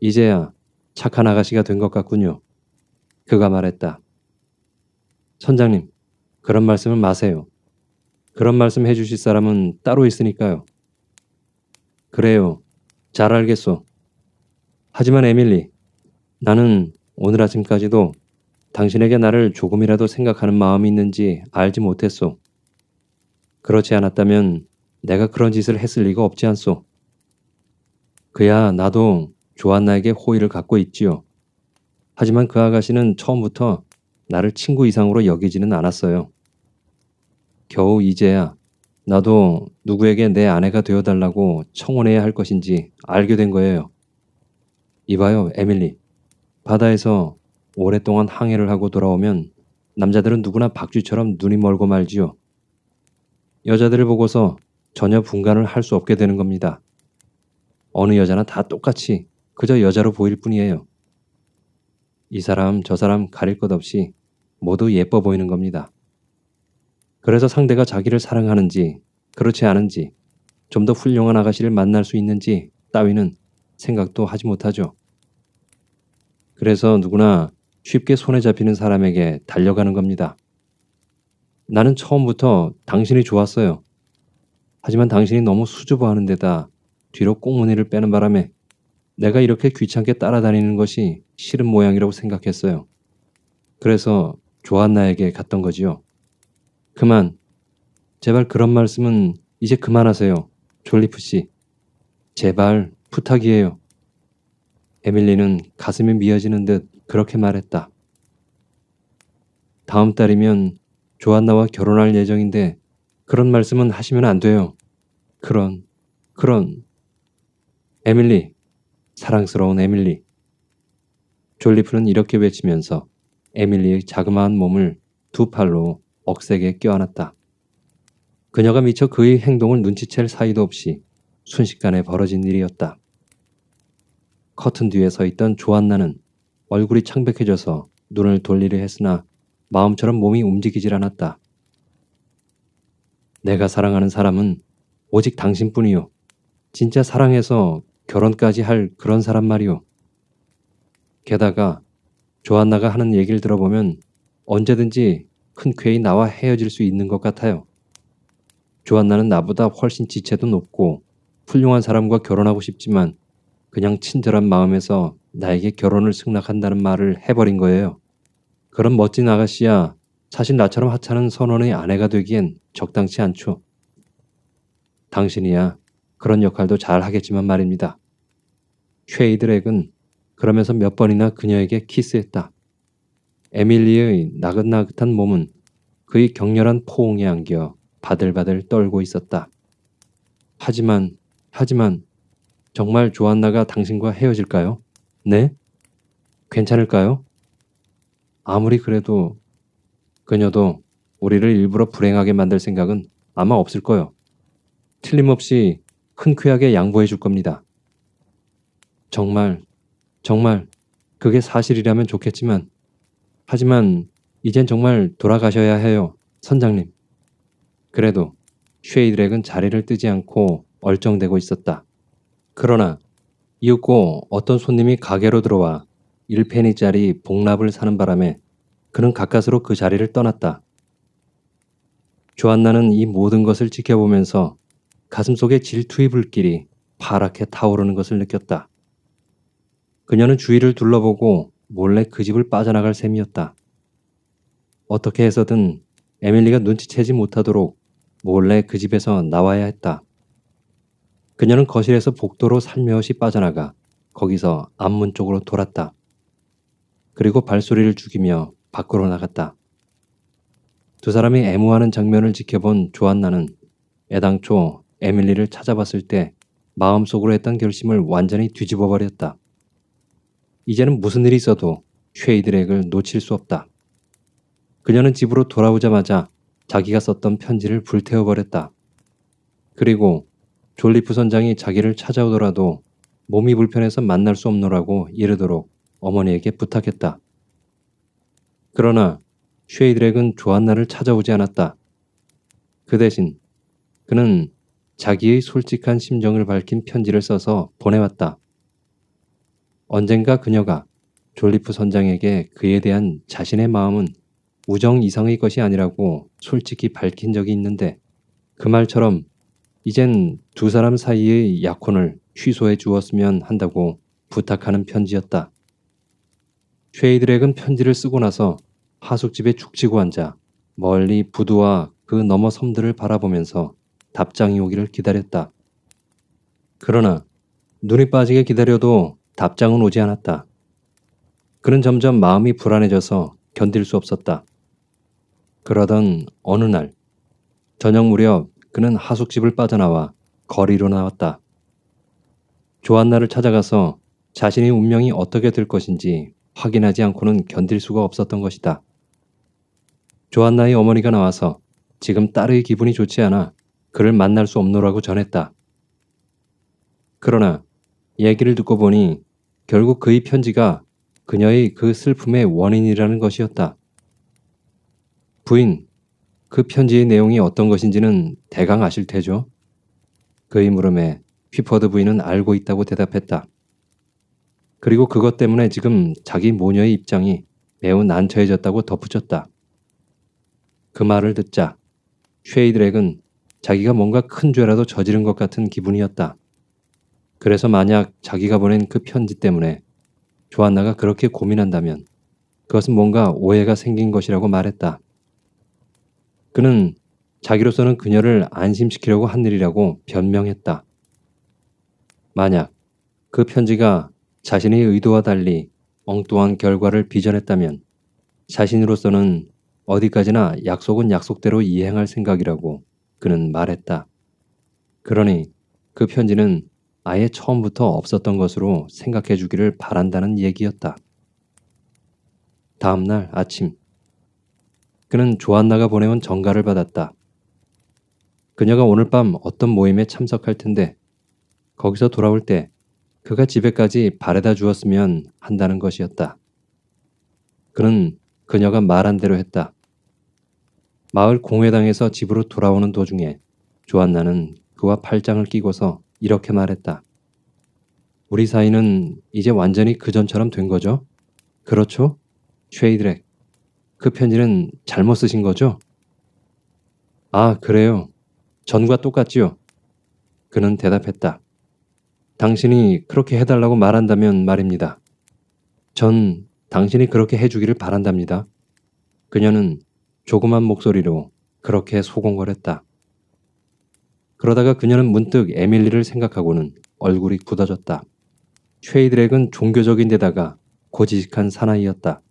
이제야 착한 아가씨가 된 것 같군요. 그가 말했다. 선장님, 그런 말씀은 마세요. 그런 말씀 해주실 사람은 따로 있으니까요. 그래요. 잘 알겠소. 하지만 에밀리, 나는 오늘 아침까지도 당신에게 나를 조금이라도 생각하는 마음이 있는지 알지 못했소. 그렇지 않았다면 내가 그런 짓을 했을 리가 없지 않소. 그야 나도 조안나에게 호의를 갖고 있지요. 하지만 그 아가씨는 처음부터 나를 친구 이상으로 여기지는 않았어요. 겨우 이제야 나도 누구에게 내 아내가 되어달라고 청혼해야 할 것인지 알게 된 거예요. 이봐요, 에밀리. 바다에서 오랫동안 항해를 하고 돌아오면 남자들은 누구나 박쥐처럼 눈이 멀고 말지요. 여자들을 보고서 전혀 분간을 할 수 없게 되는 겁니다. 어느 여자나 다 똑같이 그저 여자로 보일 뿐이에요. 이 사람, 저 사람 가릴 것 없이 모두 예뻐 보이는 겁니다. 그래서 상대가 자기를 사랑하는지, 그렇지 않은지, 좀 더 훌륭한 아가씨를 만날 수 있는지 따위는 생각도 하지 못하죠. 그래서 누구나 쉽게 손에 잡히는 사람에게 달려가는 겁니다. 나는 처음부터 당신이 좋았어요. 하지만 당신이 너무 수줍어하는 데다 뒤로 꽁무니를 빼는 바람에 내가 이렇게 귀찮게 따라다니는 것이 싫은 모양이라고 생각했어요. 그래서 조한나에게 갔던 거지요. 그만. 제발 그런 말씀은 이제 그만하세요. 졸리프 씨. 제발 부탁이에요. 에밀리는 가슴이 미어지는 듯 그렇게 말했다. 다음 달이면 조한나와 결혼할 예정인데 그런 말씀은 하시면 안 돼요. 그런, 그런. 에밀리, 사랑스러운 에밀리. 졸리프는 이렇게 외치면서 에밀리의 자그마한 몸을 두 팔로 억세게 껴안았다. 그녀가 미처 그의 행동을 눈치챌 사이도 없이 순식간에 벌어진 일이었다. 커튼 뒤에 서 있던 조안나는 얼굴이 창백해져서 눈을 돌리려 했으나 마음처럼 몸이 움직이질 않았다. 내가 사랑하는 사람은 오직 당신뿐이요. 진짜 사랑해서 결혼까지 할 그런 사람 말이오. 게다가 조안나가 하는 얘기를 들어보면 언제든지 큰 쾌히 나와 헤어질 수 있는 것 같아요. 조안나는 나보다 훨씬 지체도 높고 훌륭한 사람과 결혼하고 싶지만 그냥 친절한 마음에서 나에게 결혼을 승낙한다는 말을 해버린 거예요. 그런 멋진 아가씨야 사실 나처럼 하찮은 선원의 아내가 되기엔 적당치 않죠. 당신이야 그런 역할도 잘 하겠지만 말입니다. 쉐이드렉은 그러면서 몇 번이나 그녀에게 키스했다. 에밀리의 나긋나긋한 몸은 그의 격렬한 포옹에 안겨 바들바들 떨고 있었다. 하지만, 하지만, 정말 조안나가 당신과 헤어질까요? 네? 괜찮을까요? 아무리 그래도 그녀도 우리를 일부러 불행하게 만들 생각은 아마 없을 거요. 틀림없이 흔쾌하게 양보해 줄 겁니다. 정말, 정말 그게 사실이라면 좋겠지만, 하지만 이젠 정말 돌아가셔야 해요, 선장님. 그래도 쉐이드랙은 자리를 뜨지 않고 얼쩡대고 있었다. 그러나 이윽고 어떤 손님이 가게로 들어와 1페니짜리 복납을 사는 바람에 그는 가까스로 그 자리를 떠났다. 조안나는 이 모든 것을 지켜보면서 가슴속에 질투의 불길이 파랗게 타오르는 것을 느꼈다. 그녀는 주위를 둘러보고 몰래 그 집을 빠져나갈 셈이었다. 어떻게 해서든 에밀리가 눈치채지 못하도록 몰래 그 집에서 나와야 했다. 그녀는 거실에서 복도로 살며시 빠져나가 거기서 앞문 쪽으로 돌았다. 그리고 발소리를 죽이며 밖으로 나갔다. 두 사람이 애무하는 장면을 지켜본 조안나는 애당초 에밀리를 찾아봤을 때 마음속으로 했던 결심을 완전히 뒤집어버렸다. 이제는 무슨 일이 있어도 쉐이드렉을 놓칠 수 없다. 그녀는 집으로 돌아오자마자 자기가 썼던 편지를 불태워버렸다. 그리고 졸리 프선장이 자기를 찾아오더라도 몸이 불편해서 만날 수 없노라고 이르도록 어머니에게 부탁했다. 그러나 쉐이드렉은조한나를 찾아오지 않았다. 그 대신 그는 자기의 솔직한 심정을 밝힌 편지를 써서 보내왔다. 언젠가 그녀가 졸리프 선장에게 그에 대한 자신의 마음은 우정 이상의 것이 아니라고 솔직히 밝힌 적이 있는데 그 말처럼 이젠 두 사람 사이의 약혼을 취소해 주었으면 한다고 부탁하는 편지였다. 쉐이드렉은 편지를 쓰고 나서 하숙집에 죽치고 앉아 멀리 부두와 그 너머 섬들을 바라보면서 답장이 오기를 기다렸다. 그러나 눈이 빠지게 기다려도 답장은 오지 않았다. 그는 점점 마음이 불안해져서 견딜 수 없었다. 그러던 어느 날, 저녁 무렵 그는 하숙집을 빠져나와 거리로 나왔다. 조한나를 찾아가서 자신의 운명이 어떻게 될 것인지 확인하지 않고는 견딜 수가 없었던 것이다. 조한나의 어머니가 나와서 지금 딸의 기분이 좋지 않아 그를 만날 수 없노라고 전했다. 그러나 이야기를 듣고 보니 결국 그의 편지가 그녀의 그 슬픔의 원인이라는 것이었다. 부인, 그 편지의 내용이 어떤 것인지는 대강 아실 테죠? 그의 물음에 피퍼드 부인은 알고 있다고 대답했다. 그리고 그것 때문에 지금 자기 모녀의 입장이 매우 난처해졌다고 덧붙였다. 그 말을 듣자 쉐이드렉은 자기가 뭔가 큰 죄라도 저지른 것 같은 기분이었다. 그래서 만약 자기가 보낸 그 편지 때문에 조안나가 그렇게 고민한다면 그것은 뭔가 오해가 생긴 것이라고 말했다. 그는 자기로서는 그녀를 안심시키려고 한 일이라고 변명했다. 만약 그 편지가 자신의 의도와 달리 엉뚱한 결과를 비전했다면 자신으로서는 어디까지나 약속은 약속대로 이행할 생각이라고 그는 말했다. 그러니 그 편지는 아예 처음부터 없었던 것으로 생각해 주기를 바란다는 얘기였다. 다음 날 아침, 그는 조한나가 보내온 전가를 받았다. 그녀가 오늘 밤 어떤 모임에 참석할 텐데 거기서 돌아올 때 그가 집에까지 바래다 주었으면 한다는 것이었다. 그는 그녀가 말한 대로 했다. 마을 공회당에서 집으로 돌아오는 도중에 조한나는 그와 팔짱을 끼고서 이렇게 말했다. 우리 사이는 이제 완전히 그전처럼 된 거죠? 그렇죠? 쉐이드렉. 그 편지는 잘못 쓰신 거죠? 아, 그래요. 전과 똑같지요. 그는 대답했다. 당신이 그렇게 해달라고 말한다면 말입니다. 전 당신이 그렇게 해주기를 바란답니다. 그녀는 조그만 목소리로 그렇게 소곤거렸다. 그러다가 그녀는 문득 에밀리를 생각하고는 얼굴이 굳어졌다. 쉐이드렉은 종교적인 데다가 고지식한 사나이였다.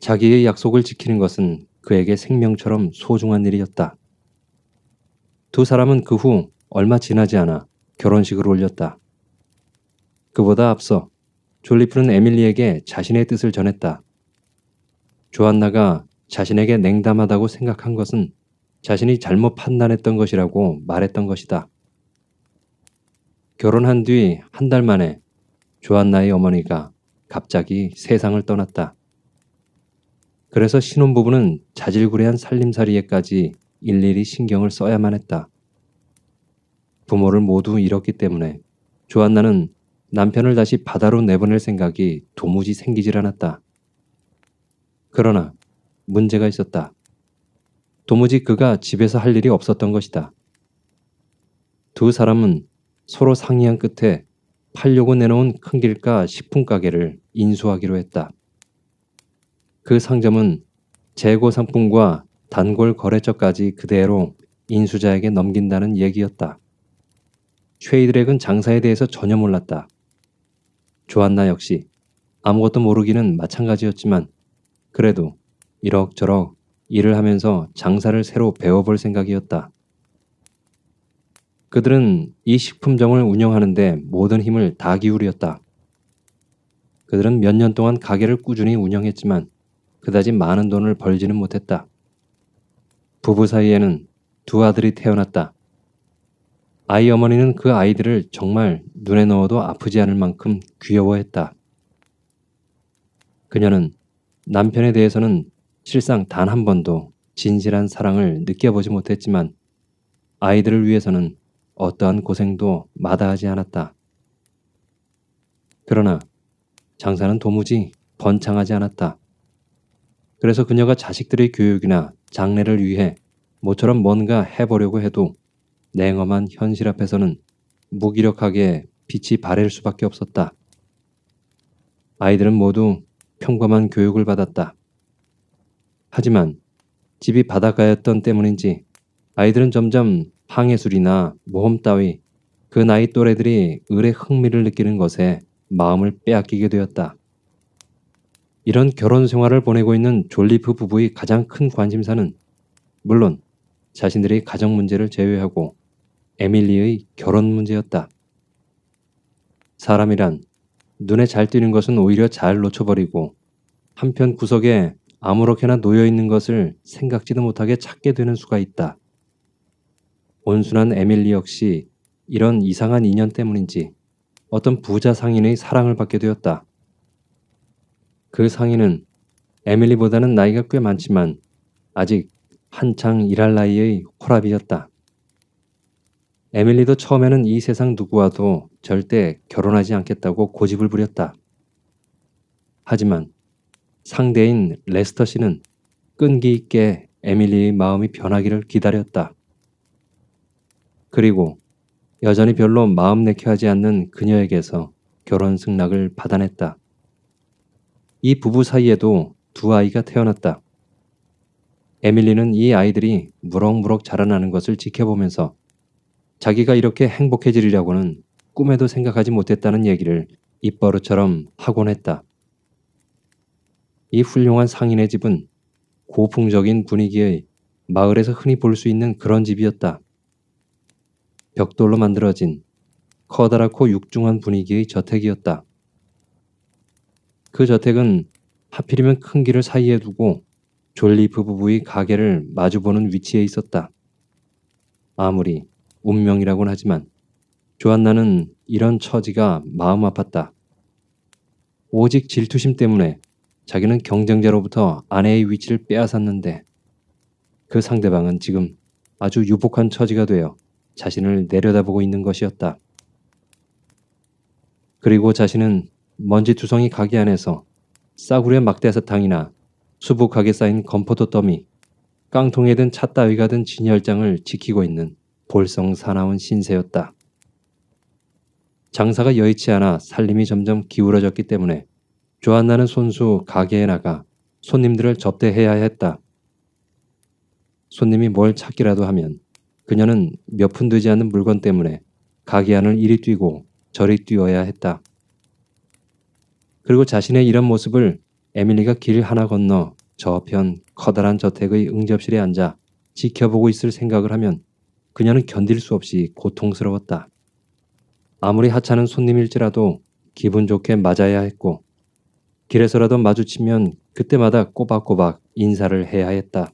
자기의 약속을 지키는 것은 그에게 생명처럼 소중한 일이었다. 두 사람은 그 후 얼마 지나지 않아 결혼식을 올렸다. 그보다 앞서 졸리프는 에밀리에게 자신의 뜻을 전했다. 조안나가 자신에게 냉담하다고 생각한 것은 자신이 잘못 판단했던 것이라고 말했던 것이다. 결혼한 뒤 한 달 만에 조안나의 어머니가 갑자기 세상을 떠났다. 그래서 신혼부부는 자질구레한 살림살이에까지 일일이 신경을 써야만 했다. 부모를 모두 잃었기 때문에 조안나는 남편을 다시 바다로 내보낼 생각이 도무지 생기질 않았다. 그러나 문제가 있었다. 도무지 그가 집에서 할 일이 없었던 것이다. 두 사람은 서로 상의한 끝에 팔려고 내놓은 큰 길가 식품 가게를 인수하기로 했다. 그 상점은 재고 상품과 단골 거래처까지 그대로 인수자에게 넘긴다는 얘기였다. 쉐이드렉은 장사에 대해서 전혀 몰랐다. 조안나 역시 아무것도 모르기는 마찬가지였지만 그래도 이럭저럭 일을 하면서 장사를 새로 배워볼 생각이었다. 그들은 이 식품점을 운영하는데 모든 힘을 다 기울였다. 그들은 몇 년 동안 가게를 꾸준히 운영했지만 그다지 많은 돈을 벌지는 못했다. 부부 사이에는 두 아들이 태어났다. 아이 어머니는 그 아이들을 정말 눈에 넣어도 아프지 않을 만큼 귀여워했다. 그녀는 남편에 대해서는 실상 단 한 번도 진실한 사랑을 느껴보지 못했지만 아이들을 위해서는 어떠한 고생도 마다하지 않았다. 그러나 장사는 도무지 번창하지 않았다. 그래서 그녀가 자식들의 교육이나 장래를 위해 모처럼 뭔가 해보려고 해도 냉엄한 현실 앞에서는 무기력하게 빛이 바랠 수밖에 없었다. 아이들은 모두 평범한 교육을 받았다. 하지만 집이 바닷가였던 때문인지 아이들은 점점 항해술이나 모험 따위 그 나이 또래들이 을의 흥미를 느끼는 것에 마음을 빼앗기게 되었다. 이런 결혼 생활을 보내고 있는 졸리프 부부의 가장 큰 관심사는 물론 자신들의 가정 문제를 제외하고 에밀리의 결혼 문제였다. 사람이란 눈에 잘 띄는 것은 오히려 잘 놓쳐버리고 한편 구석에 아무렇게나 놓여 있는 것을 생각지도 못하게 찾게 되는 수가 있다. 온순한 에밀리 역시 이런 이상한 인연 때문인지 어떤 부자 상인의 사랑을 받게 되었다. 그 상인은 에밀리보다는 나이가 꽤 많지만 아직 한창 일할 나이의 코랍이었다 에밀리도 처음에는 이 세상 누구와도 절대 결혼하지 않겠다고 고집을 부렸다. 하지만 상대인 레스터 씨는 끈기 있게 에밀리의 마음이 변하기를 기다렸다. 그리고 여전히 별로 마음 내켜하지 않는 그녀에게서 결혼 승낙을 받아냈다. 이 부부 사이에도 두 아이가 태어났다. 에밀리는 이 아이들이 무럭무럭 자라나는 것을 지켜보면서 자기가 이렇게 행복해지리라고는 꿈에도 생각하지 못했다는 얘기를 입버릇처럼 하곤 했다. 이 훌륭한 상인의 집은 고풍적인 분위기의 마을에서 흔히 볼 수 있는 그런 집이었다. 벽돌로 만들어진 커다랗고 육중한 분위기의 저택이었다. 그 저택은 하필이면 큰 길을 사이에 두고 졸리프 부부의 가게를 마주보는 위치에 있었다. 아무리 운명이라곤 하지만 조안나는 이런 처지가 마음 아팠다. 오직 질투심 때문에 자기는 경쟁자로부터 아내의 위치를 빼앗았는데 그 상대방은 지금 아주 유복한 처지가 되어 자신을 내려다보고 있는 것이었다. 그리고 자신은 먼지투성이 가게 안에서 싸구려 막대사탕이나 수북하게 쌓인 건포도 더미, 깡통에 든차 따위가 든 진열장을 지키고 있는 볼성 사나운 신세였다. 장사가 여의치 않아 살림이 점점 기울어졌기 때문에 조안나는 손수 가게에 나가 손님들을 접대해야 했다. 손님이 뭘 찾기라도 하면 그녀는 몇 푼 되지 않는 물건 때문에 가게 안을 이리 뛰고 저리 뛰어야 했다. 그리고 자신의 이런 모습을 에밀리가 길 하나 건너 저편 커다란 저택의 응접실에 앉아 지켜보고 있을 생각을 하면 그녀는 견딜 수 없이 고통스러웠다. 아무리 하찮은 손님일지라도 기분 좋게 맞아야 했고 길에서라도 마주치면 그때마다 꼬박꼬박 인사를 해야 했다.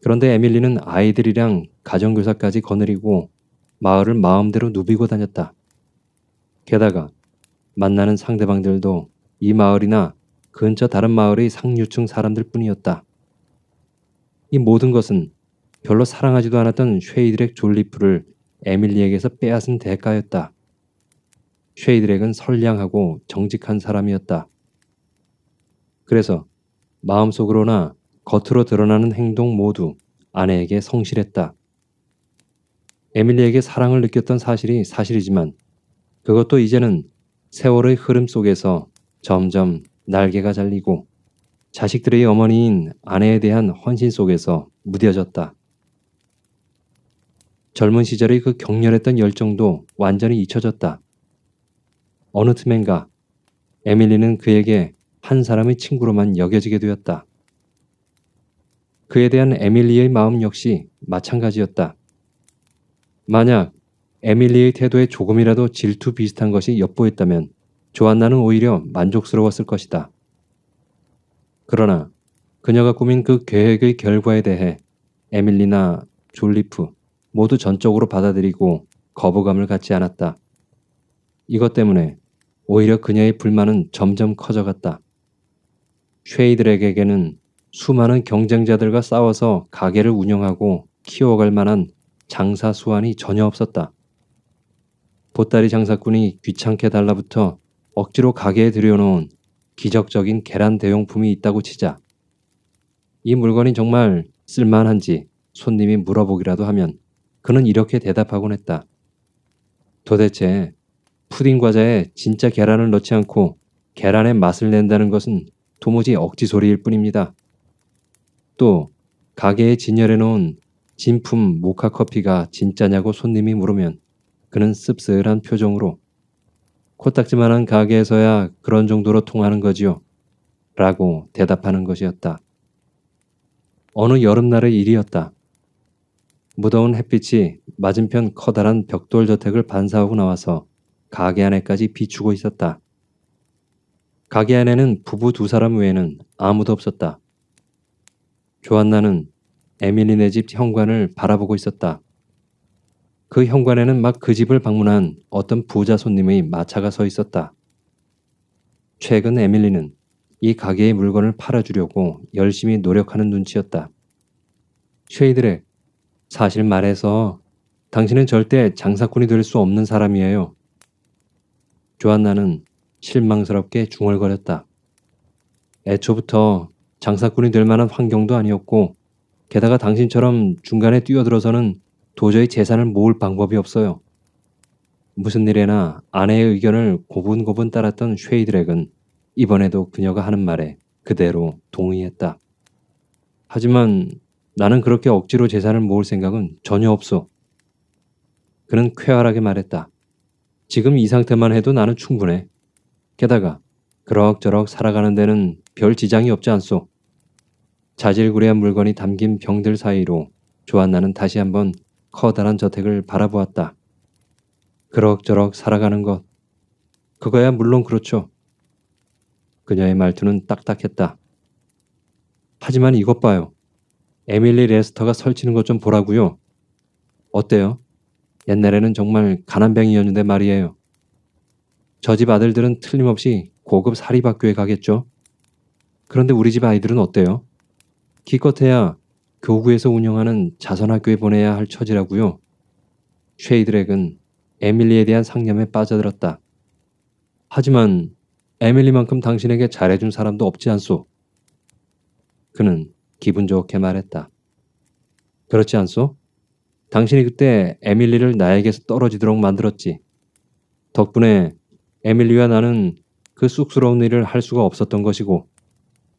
그런데 에밀리는 아이들이랑 가정교사까지 거느리고 마을을 마음대로 누비고 다녔다. 게다가 만나는 상대방들도 이 마을이나 근처 다른 마을의 상류층 사람들 뿐이었다. 이 모든 것은 별로 사랑하지도 않았던 쉐이드렉 졸리프를 에밀리에게서 빼앗은 대가였다. 쉐이드렉은 선량하고 정직한 사람이었다. 그래서 마음속으로나 겉으로 드러나는 행동 모두 아내에게 성실했다. 에밀리에게 사랑을 느꼈던 사실이 사실이지만 그것도 이제는 세월의 흐름 속에서 점점 날개가 잘리고 자식들의 어머니인 아내에 대한 헌신 속에서 무뎌졌다. 젊은 시절의 그 격렬했던 열정도 완전히 잊혀졌다. 어느 틈엔가 에밀리는 그에게 한 사람의 친구로만 여겨지게 되었다. 그에 대한 에밀리의 마음 역시 마찬가지였다. 만약 에밀리의 태도에 조금이라도 질투 비슷한 것이 엿보였다면 조안나는 오히려 만족스러웠을 것이다. 그러나 그녀가 꾸민 그 계획의 결과에 대해 에밀리나 졸리프 모두 전적으로 받아들이고 거부감을 갖지 않았다. 이것 때문에 오히려 그녀의 불만은 점점 커져갔다. 쉐이들에게는 수많은 경쟁자들과 싸워서 가게를 운영하고 키워갈 만한 장사 수완이 전혀 없었다. 보따리 장사꾼이 귀찮게 달라붙어 억지로 가게에 들여놓은 기적적인 계란 대용품이 있다고 치자. 이 물건이 정말 쓸만한지 손님이 물어보기라도 하면 그는 이렇게 대답하곤 했다. 도대체 푸딩 과자에 진짜 계란을 넣지 않고 계란의 맛을 낸다는 것은 도무지 억지 소리일 뿐입니다. 또 가게에 진열해 놓은 진품 모카 커피가 진짜냐고 손님이 물으면 그는 씁쓸한 표정으로 코딱지만한 가게에서야 그런 정도로 통하는 거지요. 라고 대답하는 것이었다. 어느 여름날의 일이었다. 무더운 햇빛이 맞은편 커다란 벽돌 저택을 반사하고 나와서 가게 안에까지 비추고 있었다. 가게 안에는 부부 두 사람 외에는 아무도 없었다. 조안나는 에밀리네 집 현관을 바라보고 있었다. 그 현관에는 막 그 집을 방문한 어떤 부자 손님의 마차가 서 있었다. 최근 에밀리는 이 가게의 물건을 팔아주려고 열심히 노력하는 눈치였다. 쉐이드레, 사실 말해서 당신은 절대 장사꾼이 될 수 없는 사람이에요. 조안나는 실망스럽게 중얼거렸다. 애초부터 장사꾼이 될 만한 환경도 아니었고 게다가 당신처럼 중간에 뛰어들어서는 도저히 재산을 모을 방법이 없어요. 무슨 일에나 아내의 의견을 고분고분 따랐던 쉐이드렉은 이번에도 그녀가 하는 말에 그대로 동의했다. 하지만 나는 그렇게 억지로 재산을 모을 생각은 전혀 없어 그는 쾌활하게 말했다. 지금 이 상태만 해도 나는 충분해. 게다가 그럭저럭 살아가는 데는 별 지장이 없지 않소. 자질구레한 물건이 담긴 병들 사이로 조안나는 다시 한번 커다란 저택을 바라보았다. 그럭저럭 살아가는 것. 그거야 물론 그렇죠. 그녀의 말투는 딱딱했다. 하지만 이것 봐요. 에밀리 레스터가 설치는 것 좀 보라고요. 어때요? 옛날에는 정말 가난병이었는데 말이에요. 저 집 아들들은 틀림없이 고급 사립학교에 가겠죠. 그런데 우리 집 아이들은 어때요? 기껏해야 교구에서 운영하는 자선학교에 보내야 할 처지라고요. 쉐이드렉은 에밀리에 대한 상념에 빠져들었다. 하지만 에밀리만큼 당신에게 잘해준 사람도 없지 않소. 그는 기분 좋게 말했다. 그렇지 않소? 당신이 그때 에밀리를 나에게서 떨어지도록 만들었지. 덕분에 에밀리와 나는 그 쑥스러운 일을 할 수가 없었던 것이고,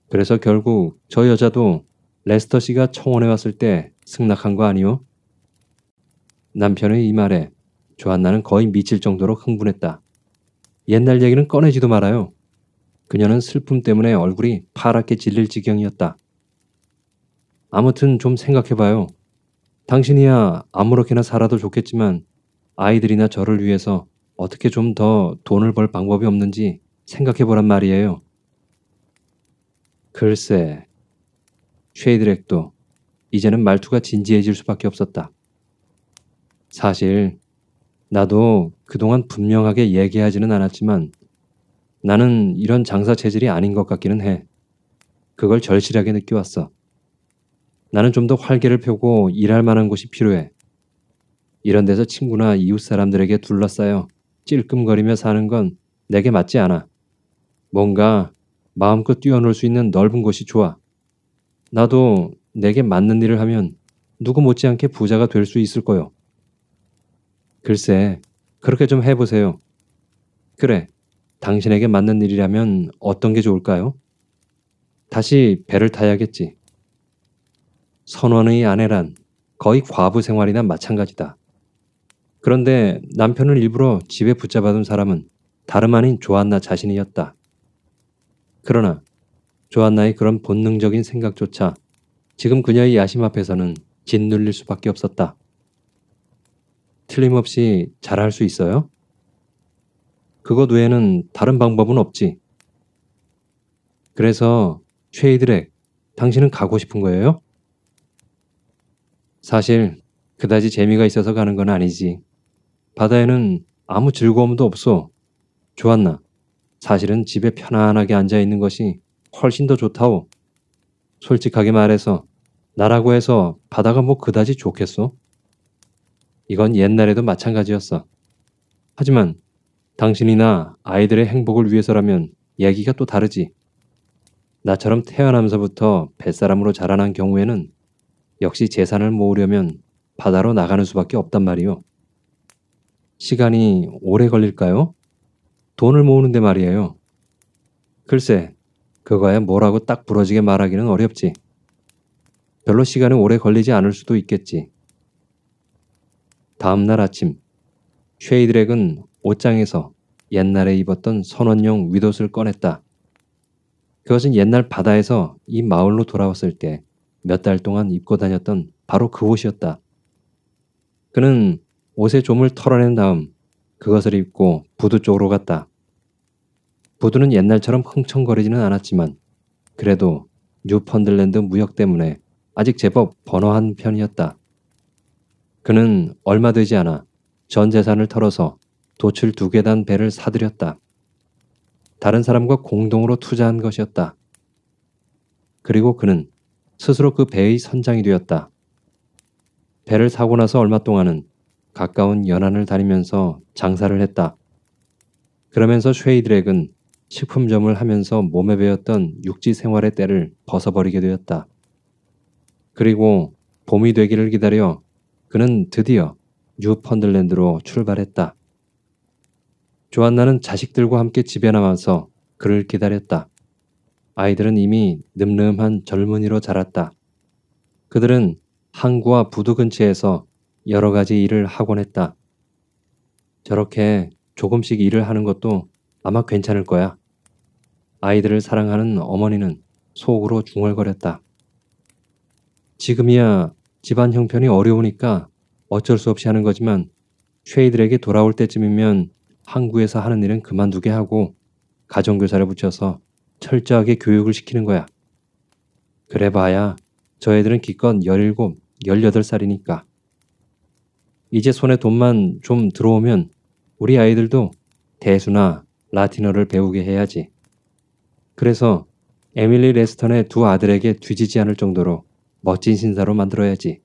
그래서 결국 저 여자도 레스터 씨가 청원해 왔을 때 승낙한 거 아니요? 남편의 이 말에 조한나는 거의 미칠 정도로 흥분했다. 옛날 얘기는 꺼내지도 말아요. 그녀는 슬픔 때문에 얼굴이 파랗게 질릴 지경이었다. 아무튼 좀 생각해봐요. 당신이야 아무렇게나 살아도 좋겠지만 아이들이나 저를 위해서 어떻게 좀 더 돈을 벌 방법이 없는지 생각해 보란 말이에요. 글쎄, 쉐이드렉도 이제는 말투가 진지해질 수밖에 없었다. 사실 나도 그동안 분명하게 얘기하지는 않았지만 나는 이런 장사 체질이 아닌 것 같기는 해. 그걸 절실하게 느껴왔어. 나는 좀 더 활개를 펴고 일할 만한 곳이 필요해. 이런 데서 친구나 이웃 사람들에게 둘러싸여 찔끔거리며 사는 건 내게 맞지 않아. 뭔가 마음껏 뛰어놀 수 있는 넓은 곳이 좋아. 나도 내게 맞는 일을 하면 누구 못지않게 부자가 될 수 있을 거요. 글쎄, 그렇게 좀 해보세요. 그래, 당신에게 맞는 일이라면 어떤 게 좋을까요? 다시 배를 타야겠지. 선원의 아내란 거의 과부 생활이나 마찬가지다. 그런데 남편을 일부러 집에 붙잡아둔 사람은 다름 아닌 조안나 자신이었다. 그러나 조안나의 그런 본능적인 생각조차 지금 그녀의 야심 앞에서는 짓눌릴 수밖에 없었다. 틀림없이 잘할 수 있어요? 그것 외에는 다른 방법은 없지. 그래서 최이드렉 당신은 가고 싶은 거예요? 사실 그다지 재미가 있어서 가는 건 아니지. 바다에는 아무 즐거움도 없어. 좋았나? 사실은 집에 편안하게 앉아 있는 것이 훨씬 더 좋다오. 솔직하게 말해서 나라고 해서 바다가 뭐 그다지 좋겠어 이건 옛날에도 마찬가지였어. 하지만 당신이나 아이들의 행복을 위해서라면 얘기가 또 다르지. 나처럼 태어나면서부터 뱃사람으로 자라난 경우에는 역시 재산을 모으려면 바다로 나가는 수밖에 없단 말이요. 시간이 오래 걸릴까요? 돈을 모으는데 말이에요. 글쎄, 그거야 뭐라고 딱 부러지게 말하기는 어렵지. 별로 시간이 오래 걸리지 않을 수도 있겠지. 다음 날 아침, 쉐이드렉은 옷장에서 옛날에 입었던 선원용 윗옷을 꺼냈다. 그것은 옛날 바다에서 이 마을로 돌아왔을 때 몇달 동안 입고 다녔던 바로 그 옷이었다. 그는 옷의 좀을 털어낸 다음 그것을 입고 부두 쪽으로 갔다. 부두는 옛날처럼 흥청거리지는 않았지만 그래도 뉴펀들랜드 무역 때문에 아직 제법 번화한 편이었다. 그는 얼마 되지 않아 전 재산을 털어서 도출 두개단 배를 사들였다. 다른 사람과 공동으로 투자한 것이었다. 그리고 그는 스스로 그 배의 선장이 되었다. 배를 사고 나서 얼마 동안은 가까운 연안을 다니면서 장사를 했다. 그러면서 쉐이드렉은 식품점을 하면서 몸에 배웠던 육지 생활의 때를 벗어버리게 되었다. 그리고 봄이 되기를 기다려 그는 드디어 뉴펀들랜드로 출발했다. 조안나는 자식들과 함께 집에 남아서 그를 기다렸다. 아이들은 이미 늠름한 젊은이로 자랐다. 그들은 항구와 부두 근처에서 여러 가지 일을 하곤 했다. 저렇게 조금씩 일을 하는 것도 아마 괜찮을 거야. 아이들을 사랑하는 어머니는 속으로 중얼거렸다. 지금이야 집안 형편이 어려우니까 어쩔 수 없이 하는 거지만 쉐이들에게 돌아올 때쯤이면 항구에서 하는 일은 그만두게 하고 가정교사를 붙여서 철저하게 교육을 시키는 거야. 그래봐야 저 애들은 기껏 17, 18살이니까. 이제 손에 돈만 좀 들어오면 우리 아이들도 대수나 라틴어를 배우게 해야지. 그래서 에밀리 레스턴의 두 아들에게 뒤지지 않을 정도로 멋진 신사로 만들어야지.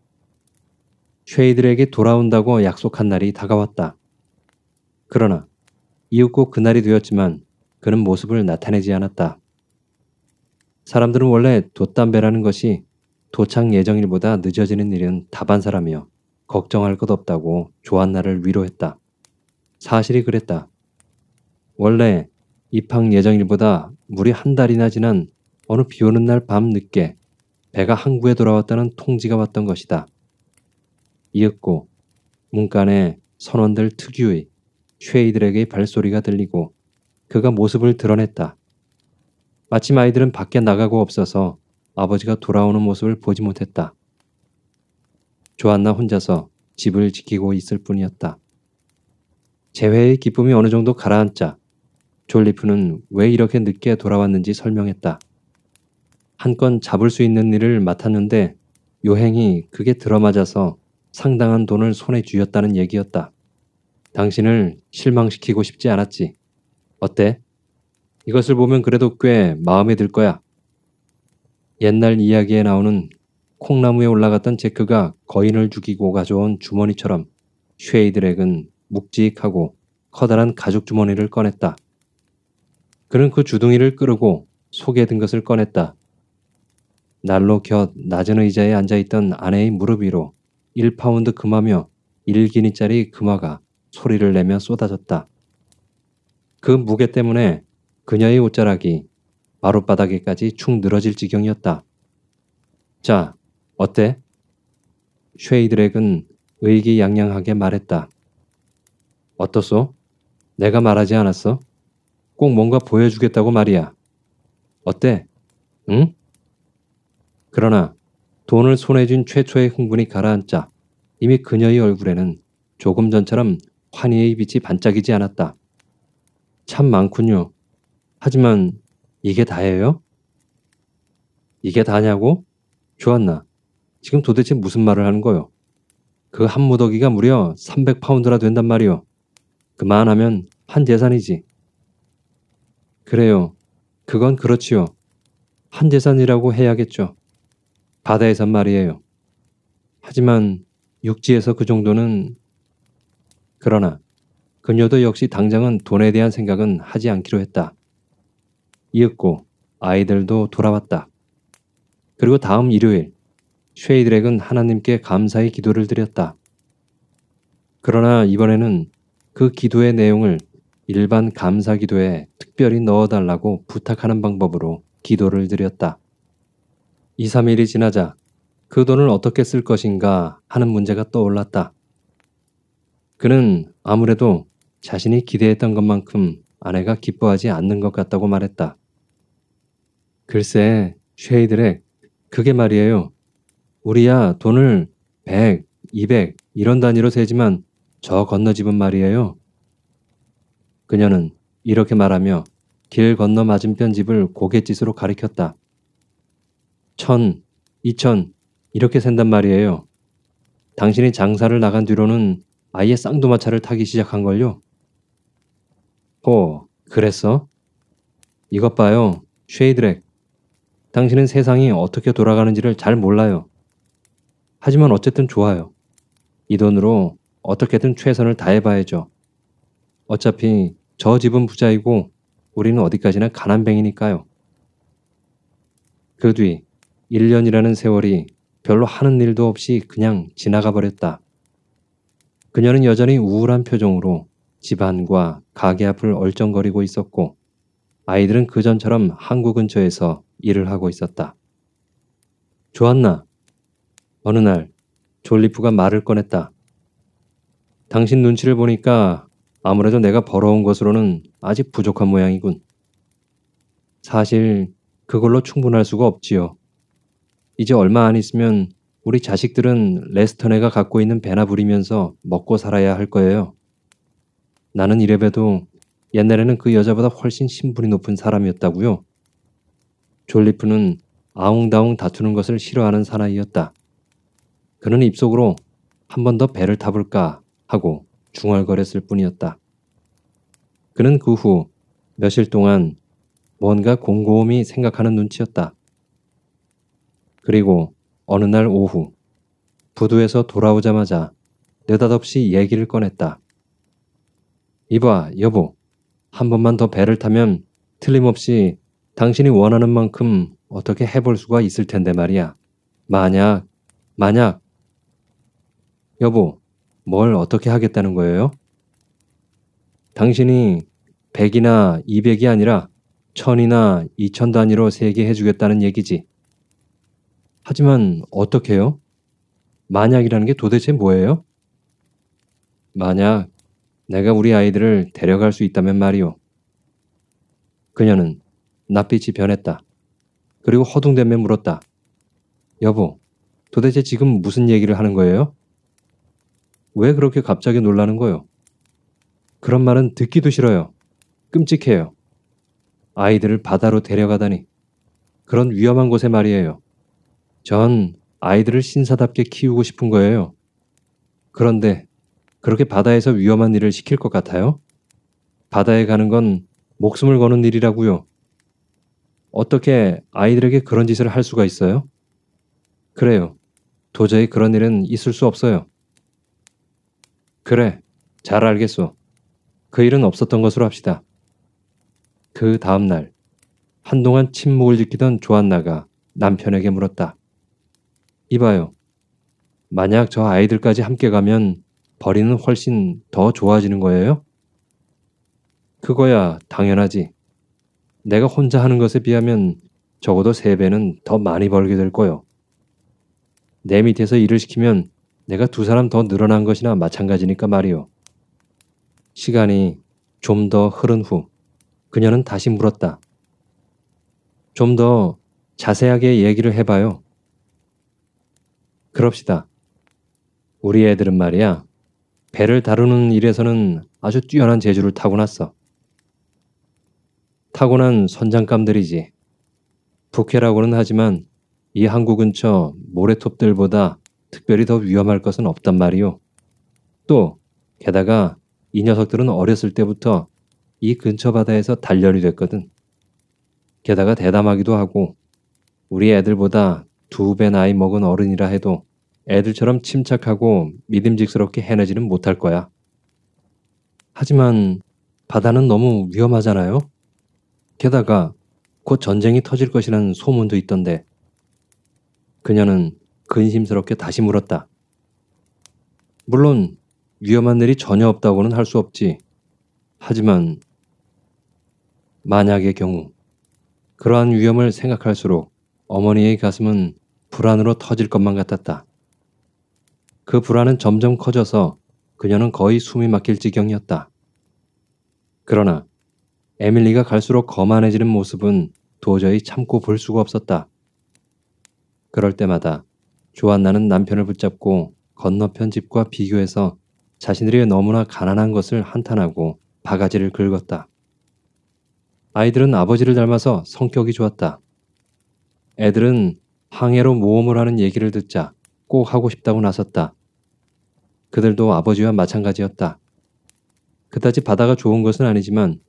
쉐이들에게 돌아온다고 약속한 날이 다가왔다. 그러나 이윽고 그날이 되었지만 그는 모습을 나타내지 않았다. 사람들은 원래 돛담배라는 것이 도착 예정일보다 늦어지는 일은 답반 사람이여 걱정할 것 없다고 조한나를 위로했다. 사실이 그랬다. 원래 입항 예정일보다 무리 한 달이나 지난 어느 비 오는 날 밤 늦게 배가 항구에 돌아왔다는 통지가 왔던 것이다. 이윽고 문간에 선원들 특유의 쉐이들에게 발소리가 들리고 그가 모습을 드러냈다. 마침 아이들은 밖에 나가고 없어서 아버지가 돌아오는 모습을 보지 못했다. 조안나 혼자서 집을 지키고 있을 뿐이었다. 재회의 기쁨이 어느 정도 가라앉자 졸리프는 왜 이렇게 늦게 돌아왔는지 설명했다. 한 건 잡을 수 있는 일을 맡았는데 요행이 그게 들어맞아서 상당한 돈을 손에 쥐었다는 얘기였다. 당신을 실망시키고 싶지 않았지. 어때? 이것을 보면 그래도 꽤 마음에 들 거야. 옛날 이야기에 나오는 콩나무에 올라갔던 제크가 거인을 죽이고 가져온 주머니처럼 쉐이드렉은 묵직하고 커다란 가죽 주머니를 꺼냈다. 그는 그 주둥이를 끄르고 속에 든 것을 꺼냈다. 날로 곁 낮은 의자에 앉아있던 아내의 무릎 위로 1파운드 금하며 1기니짜리 금화가 소리를 내며 쏟아졌다. 그 무게 때문에 그녀의 옷자락이 마룻바닥에까지 축 늘어질 지경이었다. 자, 어때? 쉐이드렉은 의기양양하게 말했다. 어떻소? 내가 말하지 않았어? 꼭 뭔가 보여주겠다고 말이야. 어때? 응? 그러나 돈을 손에 쥔 최초의 흥분이 가라앉자 이미 그녀의 얼굴에는 조금 전처럼 환희의 빛이 반짝이지 않았다. 참 많군요. 하지만 이게 다예요? 이게 다냐고? 주한나, 지금 도대체 무슨 말을 하는 거요? 그 한 무더기가 무려 3 0 0파운드라 된단 말이요. 그만하면 한 재산이지. 그래요. 그건 그렇지요. 한 재산이라고 해야겠죠. 바다에선 말이에요. 하지만 육지에서 그 정도는 그러나 그녀도 역시 당장은 돈에 대한 생각은 하지 않기로 했다. 이윽고 아이들도 돌아왔다. 그리고 다음 일요일 쉐이드렉은 하나님께 감사의 기도를 드렸다. 그러나 이번에는 그 기도의 내용을 일반 감사 기도에 특별히 넣어달라고 부탁하는 방법으로 기도를 드렸다. 2, 3일이 지나자 그 돈을 어떻게 쓸 것인가 하는 문제가 떠올랐다. 그는 아무래도 자신이 기대했던 것만큼 아내가 기뻐하지 않는 것 같다고 말했다. 글쎄, 쉐이드렉. 그게 말이에요. 우리야 돈을 100, 200 이런 단위로 세지만 저 건너 집은 말이에요. 그녀는 이렇게 말하며 길 건너 맞은편 집을 고갯짓으로 가리켰다. 천, 이천 이렇게 센단 말이에요. 당신이 장사를 나간 뒤로는 아예 쌍두마차를 타기 시작한걸요. 호, 그랬어? 이것 봐요. 쉐이드렉. 당신은 세상이 어떻게 돌아가는지를 잘 몰라요. 하지만 어쨌든 좋아요. 이 돈으로 어떻게든 최선을 다해봐야죠. 어차피 저 집은 부자이고 우리는 어디까지나 가난뱅이니까요. 그 뒤 1년이라는 세월이 별로 하는 일도 없이 그냥 지나가 버렸다. 그녀는 여전히 우울한 표정으로 집안과 가게 앞을 얼쩡거리고 있었고 아이들은 그전처럼 항구 근처에서 일을 하고 있었다. 좋았나? 어느 날 졸리프가 말을 꺼냈다. 당신 눈치를 보니까 아무래도 내가 벌어온 것으로는 아직 부족한 모양이군. 사실 그걸로 충분할 수가 없지요. 이제 얼마 안 있으면 우리 자식들은 레스터네가 갖고 있는 배나 부리면서 먹고 살아야 할 거예요. 나는 이래봬도 옛날에는 그 여자보다 훨씬 신분이 높은 사람이었다고요. 졸리프는 아웅다웅 다투는 것을 싫어하는 사나이였다. 그는 입속으로 한 번 더 배를 타볼까 하고 중얼거렸을 뿐이었다. 그는 그 후 며칠 동안 뭔가 곰곰이 생각하는 눈치였다. 그리고 어느 날 오후 부두에서 돌아오자마자 느닷없이 얘기를 꺼냈다. 이봐, 여보. 한 번만 더 배를 타면 틀림없이 당신이 원하는 만큼 어떻게 해볼 수가 있을 텐데 말이야. 만약, 만약. 여보, 뭘 어떻게 하겠다는 거예요? 당신이 100이나 200이 아니라 1000이나 2000 단위로 세게 해주겠다는 얘기지. 하지만 어떻게요? 만약이라는 게 도대체 뭐예요? 만약 내가 우리 아이들을 데려갈 수 있다면 말이오. 그녀는 낯빛이 변했다. 그리고 허둥대며 물었다. 여보, 도대체 지금 무슨 얘기를 하는 거예요? 왜 그렇게 갑자기 놀라는 거요? 그런 말은 듣기도 싫어요. 끔찍해요. 아이들을 바다로 데려가다니. 그런 위험한 곳에 말이에요. 전 아이들을 신사답게 키우고 싶은 거예요. 그런데 그렇게 바다에서 위험한 일을 시킬 것 같아요? 바다에 가는 건 목숨을 거는 일이라고요. 어떻게 아이들에게 그런 짓을 할 수가 있어요? 그래요. 도저히 그런 일은 있을 수 없어요. 그래, 잘 알겠소. 그 일은 없었던 것으로 합시다. 그 다음 날, 한동안 침묵을 지키던 조안나가 남편에게 물었다. 이봐요. 만약 저 아이들까지 함께 가면 벌리는 훨씬 더 좋아지는 거예요? 그거야 당연하지. 내가 혼자 하는 것에 비하면 적어도 세배는더 많이 벌게 될 거요. 내 밑에서 일을 시키면 내가 두 사람 더 늘어난 것이나 마찬가지니까 말이오 시간이 좀 더 흐른 후 그녀는 다시 물었다. 좀 더 자세하게 얘기를 해봐요. 그럽시다. 우리 애들은 말이야. 배를 다루는 일에서는 아주 뛰어난 재주를 타고났어. 타고난 선장감들이지. 북해라고는 하지만 이 항구 근처 모래톱들보다 특별히 더 위험할 것은 없단 말이오. 또 게다가 이 녀석들은 어렸을 때부터 이 근처 바다에서 단련이 됐거든. 게다가 대담하기도 하고 우리 애들보다 두 배 나이 먹은 어른이라 해도 애들처럼 침착하고 믿음직스럽게 해내지는 못할 거야. 하지만 바다는 너무 위험하잖아요? 게다가 곧 전쟁이 터질 것이라는 소문도 있던데. 그녀는 근심스럽게 다시 물었다. 물론 위험한 일이 전혀 없다고는 할 수 없지. 하지만 만약의 경우 그러한 위험을 생각할수록 어머니의 가슴은 불안으로 터질 것만 같았다. 그 불안은 점점 커져서 그녀는 거의 숨이 막힐 지경이었다. 그러나 에밀리가 갈수록 거만해지는 모습은 도저히 참고 볼 수가 없었다. 그럴 때마다 조안나는 남편을 붙잡고 건너편 집과 비교해서 자신들이 너무나 가난한 것을 한탄하고 바가지를 긁었다. 아이들은 아버지를 닮아서 성격이 좋았다. 애들은 항해로 모험을 하는 얘기를 듣자 꼭 하고 싶다고 나섰다. 그들도 아버지와 마찬가지였다. 그다지 바다가 좋은 것은 아니지만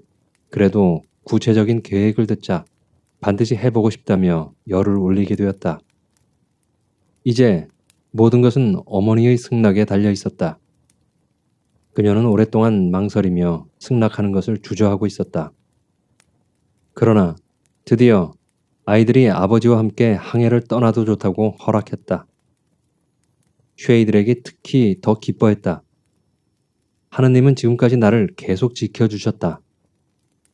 그래도 구체적인 계획을 듣자 반드시 해보고 싶다며 열을 올리게 되었다. 이제 모든 것은 어머니의 승낙에 달려 있었다. 그녀는 오랫동안 망설이며 승낙하는 것을 주저하고 있었다. 그러나 드디어 아이들이 아버지와 함께 항해를 떠나도 좋다고 허락했다. 쉐이들에게 특히 더 기뻐했다. 하느님은 지금까지 나를 계속 지켜주셨다.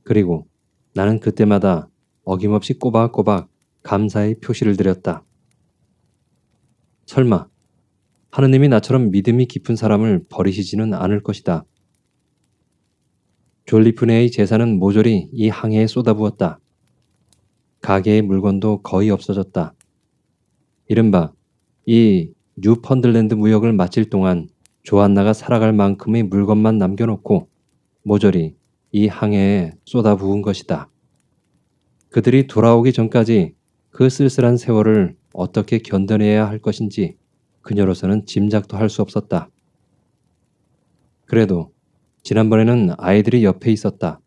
그리고 나는 그때마다 어김없이 꼬박꼬박 감사의 표시를 드렸다. 설마 하느님이 나처럼 믿음이 깊은 사람을 버리시지는 않을 것이다. 졸리프네의 재산은 모조리 이 항해에 쏟아부었다. 가게의 물건도 거의 없어졌다. 이른바 이 뉴펀들랜드 무역을 마칠 동안 조한나가 살아갈 만큼의 물건만 남겨놓고 모조리 이 항해에 쏟아부은 것이다. 그들이 돌아오기 전까지 그 쓸쓸한 세월을 어떻게 견뎌내야 할 것인지 그녀로서는 짐작도 할 수 없었다. 그래도 지난번에는 아이들이 옆에 있었다.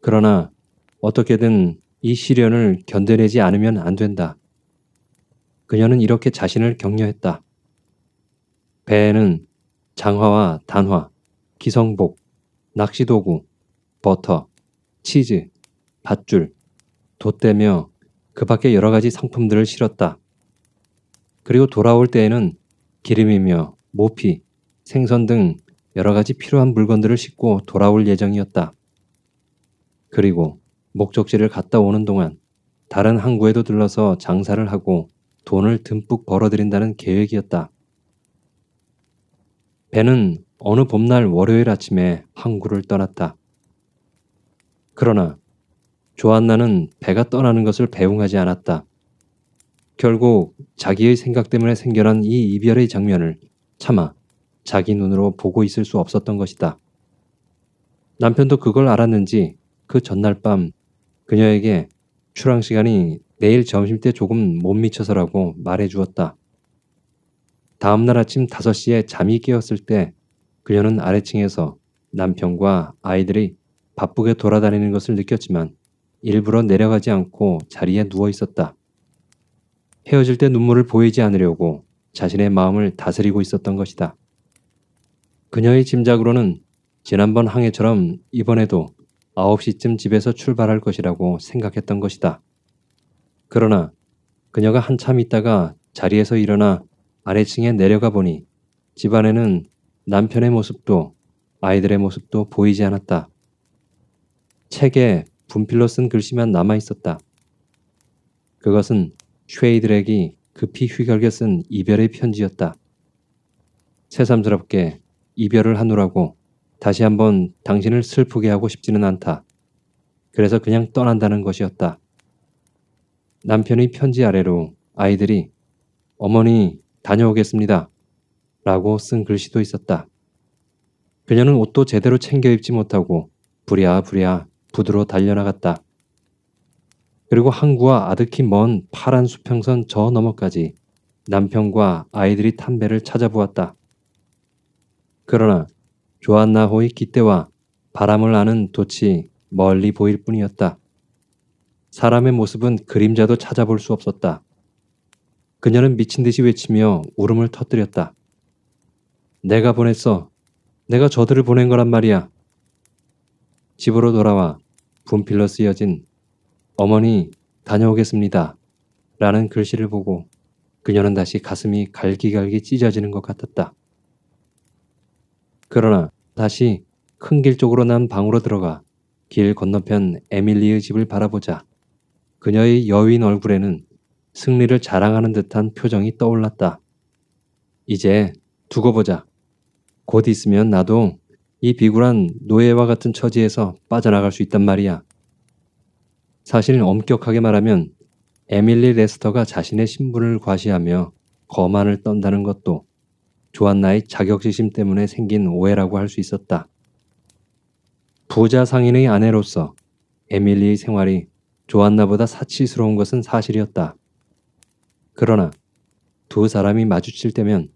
그러나 어떻게든 이 시련을 견뎌내지 않으면 안 된다. 그녀는 이렇게 자신을 격려했다. 배에는 장화와 단화, 기성복, 낚시도구, 버터, 치즈, 밧줄, 돛대며 그 밖에 여러 가지 상품들을 실었다. 그리고 돌아올 때에는 기름이며 모피, 생선 등 여러 가지 필요한 물건들을 싣고 돌아올 예정이었다. 그리고 목적지를 갔다 오는 동안 다른 항구에도 들러서 장사를 하고 돈을 듬뿍 벌어들인다는 계획이었다. 배는 어느 봄날 월요일 아침에 항구를 떠났다. 그러나 조안나는 배가 떠나는 것을 배웅하지 않았다. 결국 자기의 생각 때문에 생겨난 이 이별의 장면을 차마 자기 눈으로 보고 있을 수 없었던 것이다. 남편도 그걸 알았는지 그 전날 밤 그녀에게 출항 시간이 매일 점심때 조금 못 미쳐서라고 말해 주었다. 다음날 아침 5시에 잠이 깨었을 때 그녀는 아래층에서 남편과 아이들이 바쁘게 돌아다니는 것을 느꼈지만 일부러 내려가지 않고 자리에 누워 있었다. 헤어질 때 눈물을 보이지 않으려고 자신의 마음을 다스리고 있었던 것이다. 그녀의 짐작으로는 지난번 항해처럼 이번에도 9시쯤 집에서 출발할 것이라고 생각했던 것이다. 그러나 그녀가 한참 있다가 자리에서 일어나 아래층에 내려가 보니 집안에는 남편의 모습도 아이들의 모습도 보이지 않았다. 책에 분필로 쓴 글씨만 남아 있었다. 그것은 쉐이드렉이 급히 휘갈겨 쓴 이별의 편지였다. 새삼스럽게 이별을 하느라고 다시 한번 당신을 슬프게 하고 싶지는 않다. 그래서 그냥 떠난다는 것이었다. 남편의 편지 아래로 아이들이 어머니 다녀오겠습니다. 라고 쓴 글씨도 있었다. 그녀는 옷도 제대로 챙겨 입지 못하고 부랴부랴 부드러 달려나갔다. 그리고 항구와 아득히 먼 파란 수평선 저 너머까지 남편과 아이들이 탄배를 찾아보았다. 그러나 조안나호의 기대와 바람을 아는 도치 멀리 보일 뿐이었다. 사람의 모습은 그림자도 찾아볼 수 없었다. 그녀는 미친 듯이 외치며 울음을 터뜨렸다. 내가 보냈어. 내가 저들을 보낸 거란 말이야. 집으로 돌아와 분필로 쓰여진 어머니 다녀오겠습니다. 라는 글씨를 보고 그녀는 다시 가슴이 갈기갈기 찢어지는 것 같았다. 그러나 다시 큰 길 쪽으로 난 방으로 들어가 길 건너편 에밀리의 집을 바라보자 그녀의 여윈 얼굴에는 승리를 자랑하는 듯한 표정이 떠올랐다. 이제 두고 보자. 곧 있으면 나도 이 비굴한 노예와 같은 처지에서 빠져나갈 수 있단 말이야. 사실 엄격하게 말하면 에밀리 레스터가 자신의 신분을 과시하며 거만을 떤다는 것도 조안나의 자격지심 때문에 생긴 오해라고 할 수 있었다. 부자 상인의 아내로서 에밀리의 생활이 조안나보다 사치스러운 것은 사실이었다. 그러나 두 사람이 마주칠 때면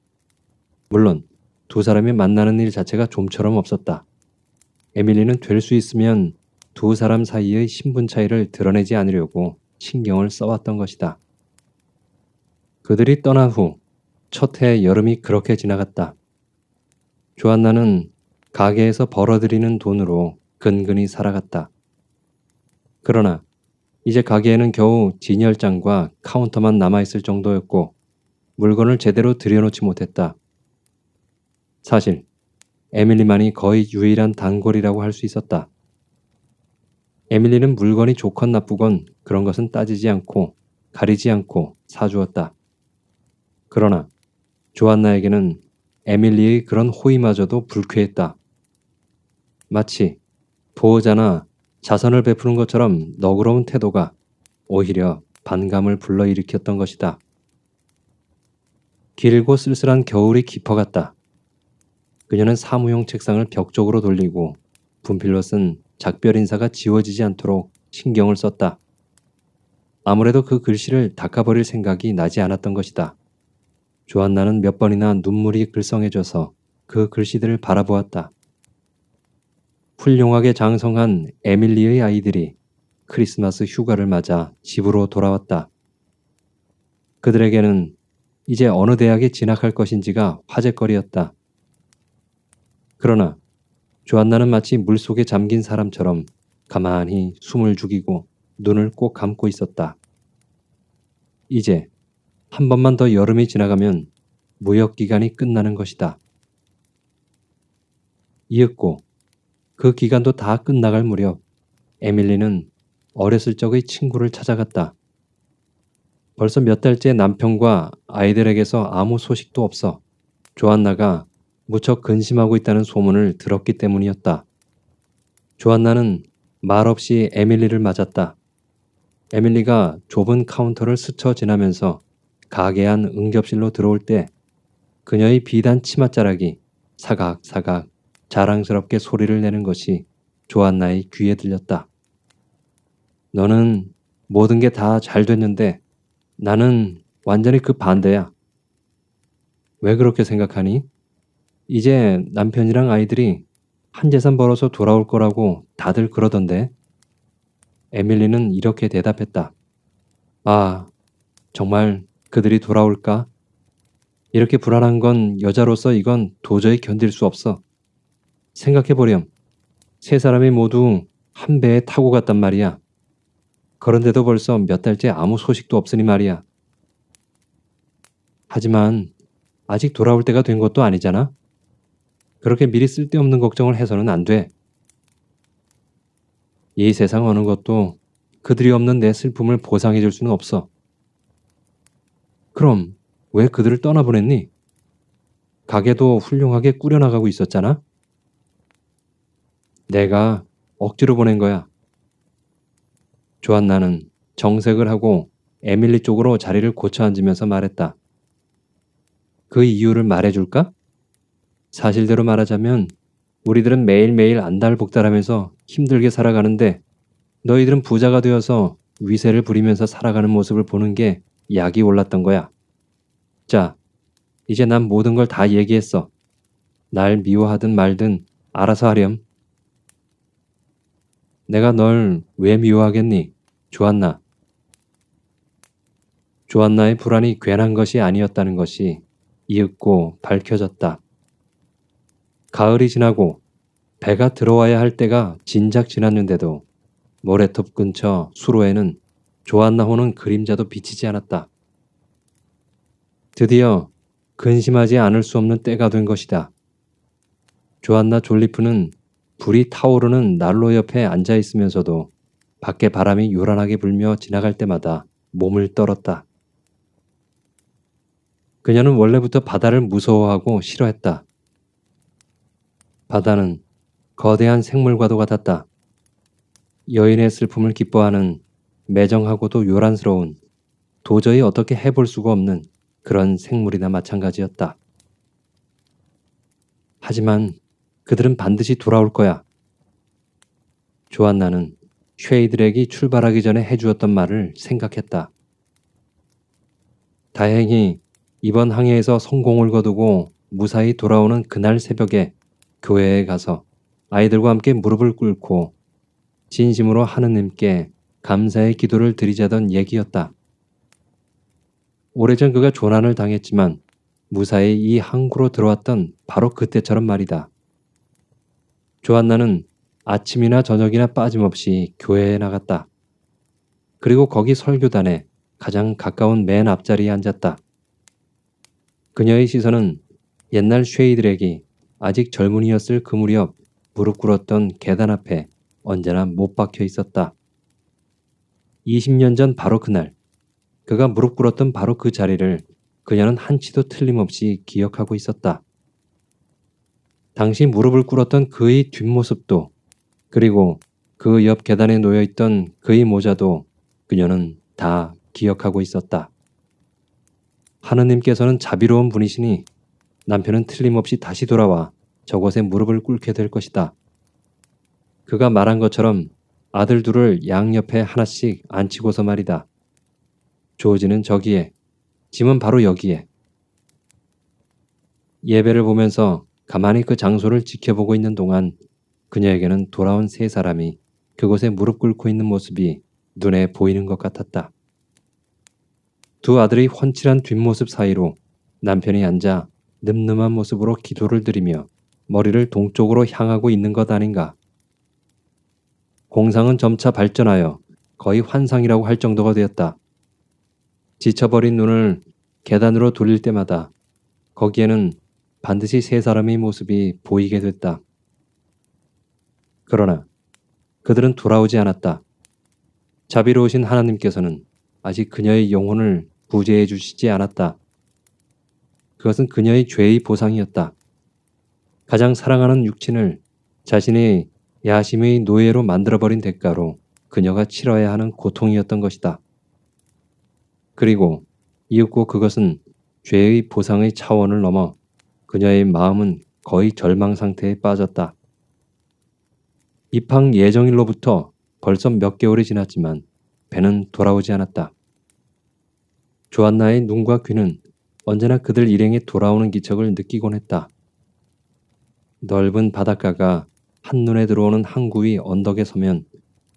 물론 두 사람이 만나는 일 자체가 좀처럼 없었다. 에밀리는 될 수 있으면 두 사람 사이의 신분 차이를 드러내지 않으려고 신경을 써왔던 것이다. 그들이 떠난 후첫해 여름이 그렇게 지나갔다. 조안나는 가게에서 벌어들이는 돈으로 근근히 살아갔다. 그러나 이제 가게에는 겨우 진열장과 카운터만 남아있을 정도였고 물건을 제대로 들여놓지 못했다. 사실 에밀리만이 거의 유일한 단골이라고 할 수 있었다. 에밀리는 물건이 좋건 나쁘건 그런 것은 따지지 않고 가리지 않고 사주었다. 그러나 조안나에게는 에밀리의 그런 호의마저도 불쾌했다. 마치 보호자나 자선을 베푸는 것처럼 너그러운 태도가 오히려 반감을 불러일으켰던 것이다. 길고 쓸쓸한 겨울이 깊어갔다. 그녀는 사무용 책상을 벽 쪽으로 돌리고 분필로 쓴 작별 인사가 지워지지 않도록 신경을 썼다. 아무래도 그 글씨를 닦아버릴 생각이 나지 않았던 것이다. 조안나는 몇 번이나 눈물이 글썽해져서 그 글씨들을 바라보았다. 훌륭하게 장성한 에밀리의 아이들이 크리스마스 휴가를 맞아 집으로 돌아왔다. 그들에게는 이제 어느 대학에 진학할 것인지가 화제거리였다. 그러나 조안나는 마치 물속에 잠긴 사람처럼 가만히 숨을 죽이고 눈을 꼭 감고 있었다. 이제 한 번만 더 여름이 지나가면 무역 기간이 끝나는 것이다. 이윽고 그 기간도 다 끝나갈 무렵 에밀리는 어렸을 적의 친구를 찾아갔다. 벌써 몇 달째 남편과 아이들에게서 아무 소식도 없어 조안나가 무척 근심하고 있다는 소문을 들었기 때문이었다. 조안나는 말없이 에밀리를 맞았다. 에밀리가 좁은 카운터를 스쳐 지나면서 가게 안 응접실로 들어올 때 그녀의 비단 치맛자락이 사각사각 자랑스럽게 소리를 내는 것이 조안나의 귀에 들렸다. 너는 모든 게 다 잘 됐는데 나는 완전히 그 반대야. 왜 그렇게 생각하니? 이제 남편이랑 아이들이 한 재산 벌어서 돌아올 거라고 다들 그러던데. 에밀리는 이렇게 대답했다. 아, 정말 그들이 돌아올까? 이렇게 불안한 건 여자로서 이건 도저히 견딜 수 없어. 생각해보렴. 세 사람이 모두 한 배에 타고 갔단 말이야. 그런데도 벌써 몇 달째 아무 소식도 없으니 말이야. 하지만 아직 돌아올 때가 된 것도 아니잖아. 그렇게 미리 쓸데없는 걱정을 해서는 안 돼. 이 세상 어느 것도 그들이 없는 내 슬픔을 보상해 줄 수는 없어. 그럼 왜 그들을 떠나보냈니? 가게도 훌륭하게 꾸려나가고 있었잖아? 내가 억지로 보낸 거야. 조안나는 정색을 하고 에밀리 쪽으로 자리를 고쳐 앉으면서 말했다. 그 이유를 말해줄까? 사실대로 말하자면 우리들은 매일매일 안달복달하면서 힘들게 살아가는데 너희들은 부자가 되어서 위세를 부리면서 살아가는 모습을 보는 게 약이 올랐던 거야. 자, 이제 난 모든 걸 다 얘기했어. 날 미워하든 말든 알아서 하렴. 내가 널 왜 미워하겠니? 좋았나좋았나의 불안이 괜한 것이 아니었다는 것이 이윽고 밝혀졌다. 가을이 지나고 배가 들어와야 할 때가 진작 지났는데도 모래톱 근처 수로에는 좋았나 호는 그림자도 비치지 않았다. 드디어 근심하지 않을 수 없는 때가 된 것이다. 좋았나 졸리프는 불이 타오르는 난로 옆에 앉아 있으면서도 밖에 바람이 요란하게 불며 지나갈 때마다 몸을 떨었다. 그녀는 원래부터 바다를 무서워하고 싫어했다. 바다는 거대한 생물과도 같았다. 여인의 슬픔을 기뻐하는 매정하고도 요란스러운 도저히 어떻게 해볼 수가 없는 그런 생물이나 마찬가지였다. 하지만 그들은 반드시 돌아올 거야. 조안나는 쉐이드렉이 출발하기 전에 해주었던 말을 생각했다. 다행히 이번 항해에서 성공을 거두고 무사히 돌아오는 그날 새벽에 교회에 가서 아이들과 함께 무릎을 꿇고 진심으로 하느님께 감사의 기도를 드리자던 얘기였다. 오래전 그가 조난을 당했지만 무사히 이 항구로 들어왔던 바로 그때처럼 말이다. 조한나는 아침이나 저녁이나 빠짐없이 교회에 나갔다. 그리고 거기 설교단에 가장 가까운 맨 앞자리에 앉았다. 그녀의 시선은 옛날 쉐이드렉이 아직 젊은이였을 그 무렵 무릎 꿇었던 계단 앞에 언제나 못 박혀 있었다. 20년 전 바로 그날, 그가 무릎 꿇었던 바로 그 자리를 그녀는 한치도 틀림없이 기억하고 있었다. 당시 무릎을 꿇었던 그의 뒷모습도 그리고 그 옆 계단에 놓여 있던 그의 모자도 그녀는 다 기억하고 있었다. 하느님께서는 자비로운 분이시니 남편은 틀림없이 다시 돌아와 저곳에 무릎을 꿇게 될 것이다. 그가 말한 것처럼 아들 둘을 양옆에 하나씩 앉히고서 말이다. 조지는 저기에, 짐은 바로 여기에. 예배를 보면서 가만히 그 장소를 지켜보고 있는 동안 그녀에게는 돌아온 세 사람이 그곳에 무릎 꿇고 있는 모습이 눈에 보이는 것 같았다. 두 아들의 훤칠한 뒷모습 사이로 남편이 앉아 늠름한 모습으로 기도를 드리며 머리를 동쪽으로 향하고 있는 것 아닌가. 공상은 점차 발전하여 거의 환상이라고 할 정도가 되었다. 지쳐버린 눈을 계단으로 돌릴 때마다 거기에는 반드시 세 사람의 모습이 보이게 됐다. 그러나 그들은 돌아오지 않았다. 자비로우신 하나님께서는 아직 그녀의 영혼을 구제해 주시지 않았다. 그것은 그녀의 죄의 보상이었다. 가장 사랑하는 육친을 자신의 야심의 노예로 만들어버린 대가로 그녀가 치러야 하는 고통이었던 것이다. 그리고 이윽고 그것은 죄의 보상의 차원을 넘어 그녀의 마음은 거의 절망 상태에 빠졌다. 입항 예정일로부터 벌써 몇 개월이 지났지만 배는 돌아오지 않았다. 조안나의 눈과 귀는 언제나 그들 일행이 돌아오는 기척을 느끼곤 했다. 넓은 바닷가가 한눈에 들어오는 항구위 언덕에 서면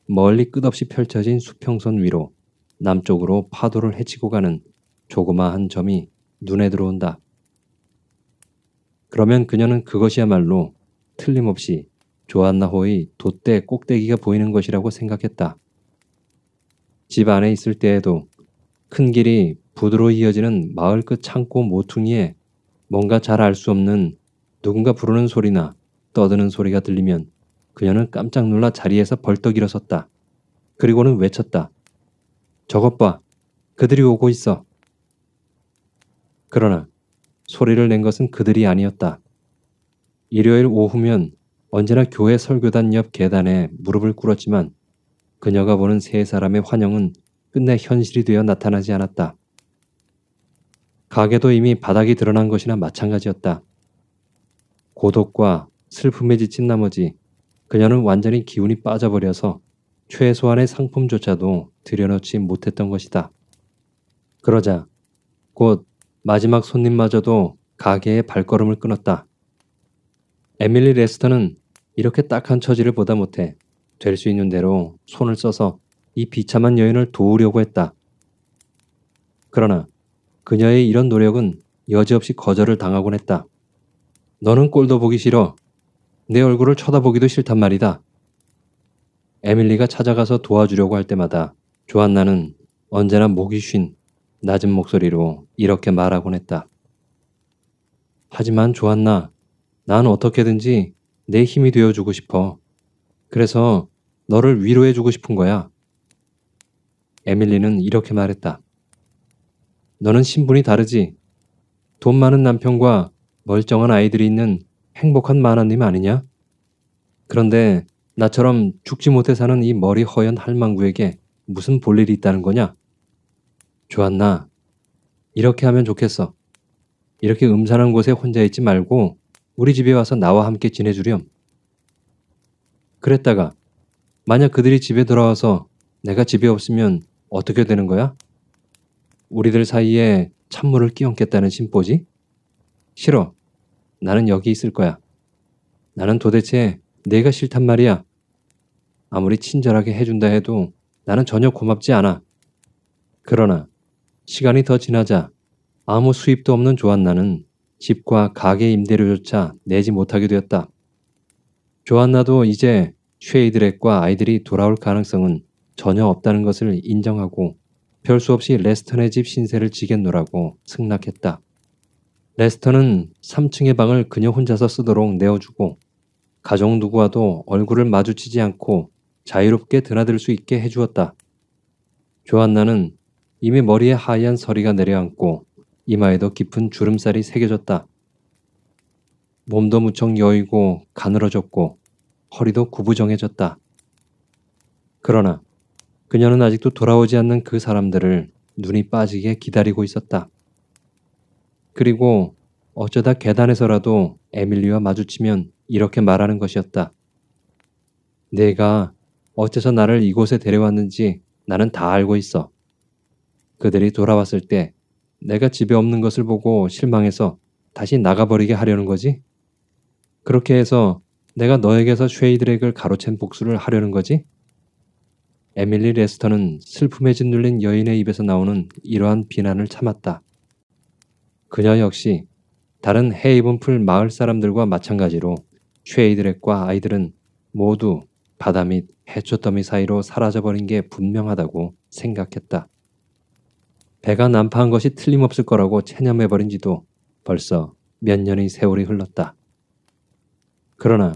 멀리 끝없이 펼쳐진 수평선 위로 남쪽으로 파도를 헤치고 가는 조그마한 점이 눈에 들어온다. 그러면 그녀는 그것이야말로 틀림없이 조안나호의 돛대 꼭대기가 보이는 것이라고 생각했다. 집 안에 있을 때에도 큰 길이 부드러 이어지는 마을 끝 창고 모퉁이에 뭔가 잘 알 수 없는 누군가 부르는 소리나 떠드는 소리가 들리면 그녀는 깜짝 놀라 자리에서 벌떡 일어섰다. 그리고는 외쳤다. 저것 봐. 그들이 오고 있어. 그러나 소리를 낸 것은 그들이 아니었다. 일요일 오후면 언제나 교회 설교단 옆 계단에 무릎을 꿇었지만 그녀가 보는 세 사람의 환영은 끝내 현실이 되어 나타나지 않았다. 가게도 이미 바닥이 드러난 것이나 마찬가지였다. 고독과 슬픔에 지친 나머지 그녀는 완전히 기운이 빠져버려서 최소한의 상품조차도 들여놓지 못했던 것이다. 그러자 곧 마지막 손님마저도 가게에 발걸음을 끊었다. 에밀리 레스터는 이렇게 딱한 처지를 보다 못해 될 수 있는 대로 손을 써서 이 비참한 여인을 도우려고 했다. 그러나 그녀의 이런 노력은 여지없이 거절을 당하곤 했다. 너는 꼴도 보기 싫어. 내 얼굴을 쳐다보기도 싫단 말이다. 에밀리가 찾아가서 도와주려고 할 때마다 조안나는 언제나 목이 쉰 낮은 목소리로 이렇게 말하곤 했다. 하지만 조안나, 난 어떻게든지 내 힘이 되어주고 싶어. 그래서 너를 위로해주고 싶은 거야. 에밀리는 이렇게 말했다. 너는 신분이 다르지. 돈 많은 남편과 멀쩡한 아이들이 있는 행복한 마나님 아니냐? 그런데 나처럼 죽지 못해 사는 이 머리 허연 할망구에게 무슨 볼일이 있다는 거냐? 좋았나? 이렇게 하면 좋겠어. 이렇게 음산한 곳에 혼자 있지 말고 우리 집에 와서 나와 함께 지내주렴. 그랬다가 만약 그들이 집에 돌아와서 내가 집에 없으면 어떻게 되는 거야? 우리들 사이에 찬물을 끼얹겠다는 심보지? 싫어. 나는 여기 있을 거야. 나는 도대체 내가 싫단 말이야. 아무리 친절하게 해준다 해도 나는 전혀 고맙지 않아. 그러나 시간이 더 지나자 아무 수입도 없는 조안나는 집과 가게 임대료조차 내지 못하게 되었다. 조안나도 이제 쉐이드렉과 아이들이 돌아올 가능성은 전혀 없다는 것을 인정하고 별수 없이 레스턴의 집 신세를 지겠노라고 승낙했다. 레스턴은 3층의 방을 그녀 혼자서 쓰도록 내어주고 가족 누구와도 얼굴을 마주치지 않고 자유롭게 드나들 수 있게 해주었다. 조안나는 이미 머리에 하얀 서리가 내려앉고 이마에도 깊은 주름살이 새겨졌다. 몸도 무척 여이고 가늘어졌고 허리도 구부정해졌다. 그러나 그녀는 아직도 돌아오지 않는 그 사람들을 눈이 빠지게 기다리고 있었다. 그리고 어쩌다 계단에서라도 에밀리와 마주치면 이렇게 말하는 것이었다. 내가 어째서 나를 이곳에 데려왔는지 나는 다 알고 있어. 그들이 돌아왔을 때 내가 집에 없는 것을 보고 실망해서 다시 나가버리게 하려는 거지? 그렇게 해서 내가 너에게서 쉐이드렉을 가로챈 복수를 하려는 거지? 에밀리 레스터는 슬픔에 짓눌린 여인의 입에서 나오는 이러한 비난을 참았다. 그녀 역시 다른 해이븐풀 마을 사람들과 마찬가지로 쉐이드렉과 아이들은 모두 바다 및 해초더미 사이로 사라져버린 게 분명하다고 생각했다. 배가 난파한 것이 틀림없을 거라고 체념해버린 지도 벌써 몇 년의 세월이 흘렀다. 그러나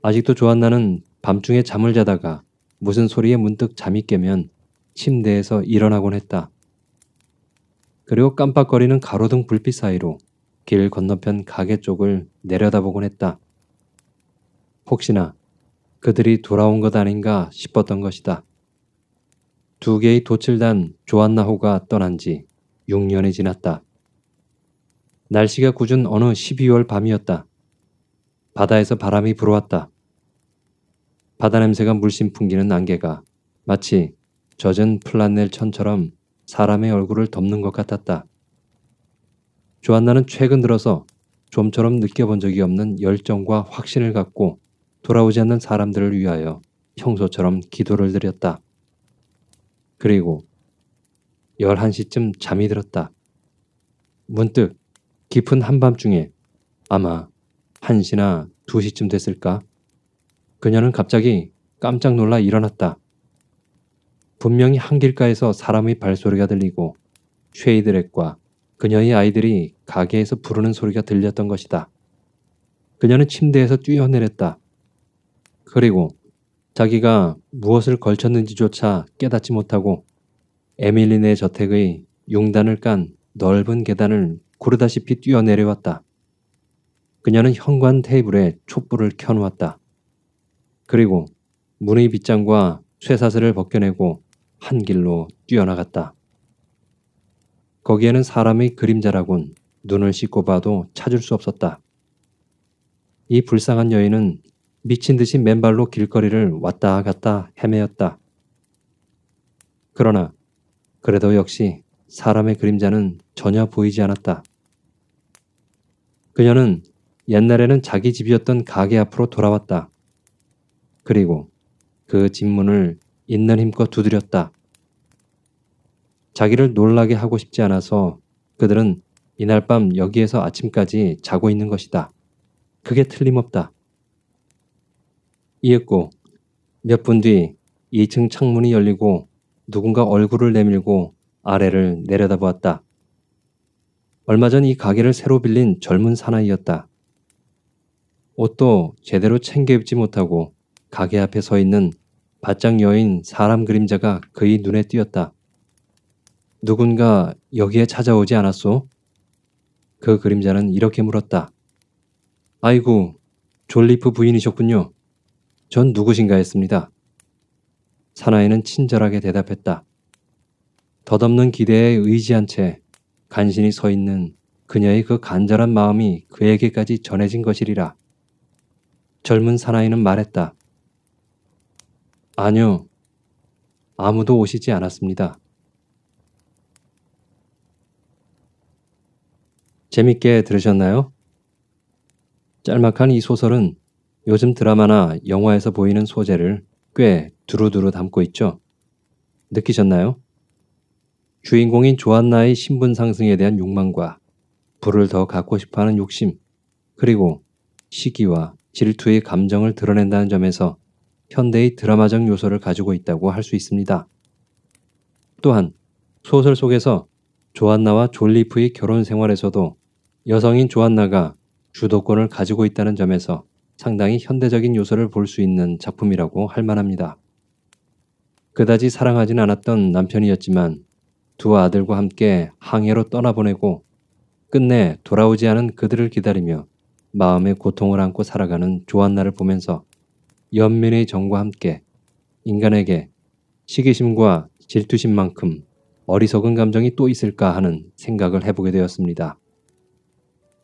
아직도 조한나는 밤중에 잠을 자다가 무슨 소리에 문득 잠이 깨면 침대에서 일어나곤 했다. 그리고 깜빡거리는 가로등 불빛 사이로 길 건너편 가게 쪽을 내려다보곤 했다. 혹시나 그들이 돌아온 것 아닌가 싶었던 것이다. 두 개의 도칠단 조안나호가 떠난 지 6년이 지났다. 날씨가 굳은 어느 12월 밤이었다. 바다에서 바람이 불어왔다. 바다 냄새가 물씬 풍기는 안개가 마치 젖은 플라넬 천처럼 사람의 얼굴을 덮는 것 같았다. 조안나는 최근 들어서 좀처럼 느껴본 적이 없는 열정과 확신을 갖고 돌아오지 않는 사람들을 위하여 평소처럼 기도를 드렸다. 그리고 11시쯤 잠이 들었다. 문득 깊은 한밤중에 아마 1시나 2시쯤 됐을까? 그녀는 갑자기 깜짝 놀라 일어났다. 분명히 한길가에서 사람의 발소리가 들리고 쉐이드렉과 그녀의 아이들이 가게에서 부르는 소리가 들렸던 것이다. 그녀는 침대에서 뛰어내렸다. 그리고 자기가 무엇을 걸쳤는지조차 깨닫지 못하고 에밀린의 저택의 용단을 깐 넓은 계단을 구르다시피 뛰어내려왔다. 그녀는 현관 테이블에 촛불을 켜놓았다. 그리고 문의 빗장과 쇠사슬을 벗겨내고 한 길로 뛰어나갔다. 거기에는 사람의 그림자라곤 눈을 씻고 봐도 찾을 수 없었다. 이 불쌍한 여인은 미친 듯이 맨발로 길거리를 왔다 갔다 헤매었다. 그러나 그래도 역시 사람의 그림자는 전혀 보이지 않았다. 그녀는 옛날에는 자기 집이었던 가게 앞으로 돌아왔다. 그리고 그 집문을 있는 힘껏 두드렸다. 자기를 놀라게 하고 싶지 않아서 그들은 이날 밤 여기에서 아침까지 자고 있는 것이다. 그게 틀림없다. 이윽고 몇 분 뒤 2층 창문이 열리고 누군가 얼굴을 내밀고 아래를 내려다보았다. 얼마 전 이 가게를 새로 빌린 젊은 사나이였다. 옷도 제대로 챙겨 입지 못하고 가게 앞에 서 있는 바짝 여인 사람 그림자가 그의 눈에 띄었다. 누군가 여기에 찾아오지 않았소? 그 그림자는 이렇게 물었다. 아이고, 졸리프 부인이셨군요. 전 누구신가 했습니다. 사나이는 친절하게 대답했다. 덧없는 기대에 의지한 채 간신히 서 있는 그녀의 그 간절한 마음이 그에게까지 전해진 것이리라. 젊은 사나이는 말했다. 아니요. 아무도 오시지 않았습니다. 재밌게 들으셨나요? 짤막한 이 소설은 요즘 드라마나 영화에서 보이는 소재를 꽤 두루두루 담고 있죠. 느끼셨나요? 주인공인 조한나의 신분 상승에 대한 욕망과 불을 더 갖고 싶어 하는 욕심, 그리고 시기와 질투의 감정을 드러낸다는 점에서 현대의 드라마적 요소를 가지고 있다고 할 수 있습니다. 또한 소설 속에서 조한나와 졸리프의 결혼 생활에서도 여성인 조한나가 주도권을 가지고 있다는 점에서 상당히 현대적인 요소를 볼 수 있는 작품이라고 할 만합니다. 그다지 사랑하진 않았던 남편이었지만 두 아들과 함께 항해로 떠나보내고 끝내 돌아오지 않은 그들을 기다리며 마음의 고통을 안고 살아가는 조한나를 보면서 연민의 정과 함께 인간에게 시기심과 질투심만큼 어리석은 감정이 또 있을까 하는 생각을 해보게 되었습니다.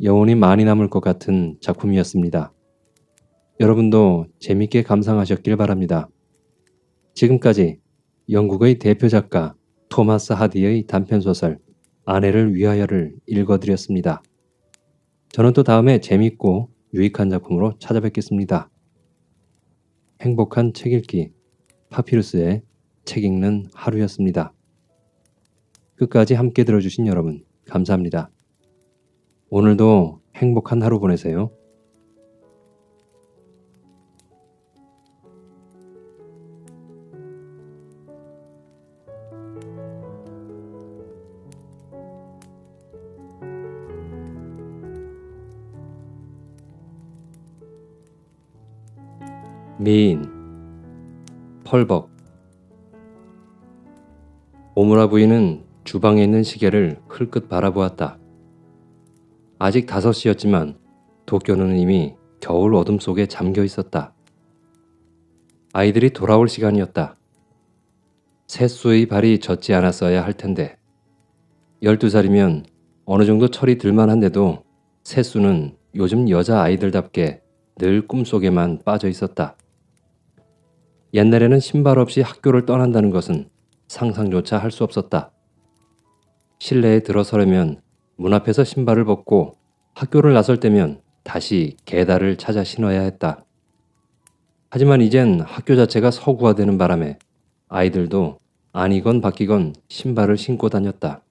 여운이 많이 남을 것 같은 작품이었습니다. 여러분도 재밌게 감상하셨길 바랍니다. 지금까지 영국의 대표 작가 토마스 하디의 단편소설 아내를 위하여를 읽어드렸습니다. 저는 또 다음에 재밌고 유익한 작품으로 찾아뵙겠습니다. 행복한 책 읽기 파피루스의 책 읽는 하루였습니다. 끝까지 함께 들어주신 여러분 감사합니다. 오늘도 행복한 하루 보내세요. 미인, 펄벅 오므라 부인은 주방에 있는 시계를 흘끗 바라보았다. 아직 5시였지만 도쿄는 이미 겨울 어둠 속에 잠겨 있었다. 아이들이 돌아올 시간이었다. 셋수의 발이 젖지 않았어야 할 텐데 12살이면 어느 정도 철이 들만한데도 셋수는 요즘 여자 아이들답게 늘 꿈속에만 빠져 있었다. 옛날에는 신발 없이 학교를 떠난다는 것은 상상조차 할 수 없었다. 실내에 들어서려면 문 앞에서 신발을 벗고 학교를 나설 때면 다시 계단을 찾아 신어야 했다. 하지만 이젠 학교 자체가 서구화되는 바람에 아이들도 아니건 바뀌건 신발을 신고 다녔다.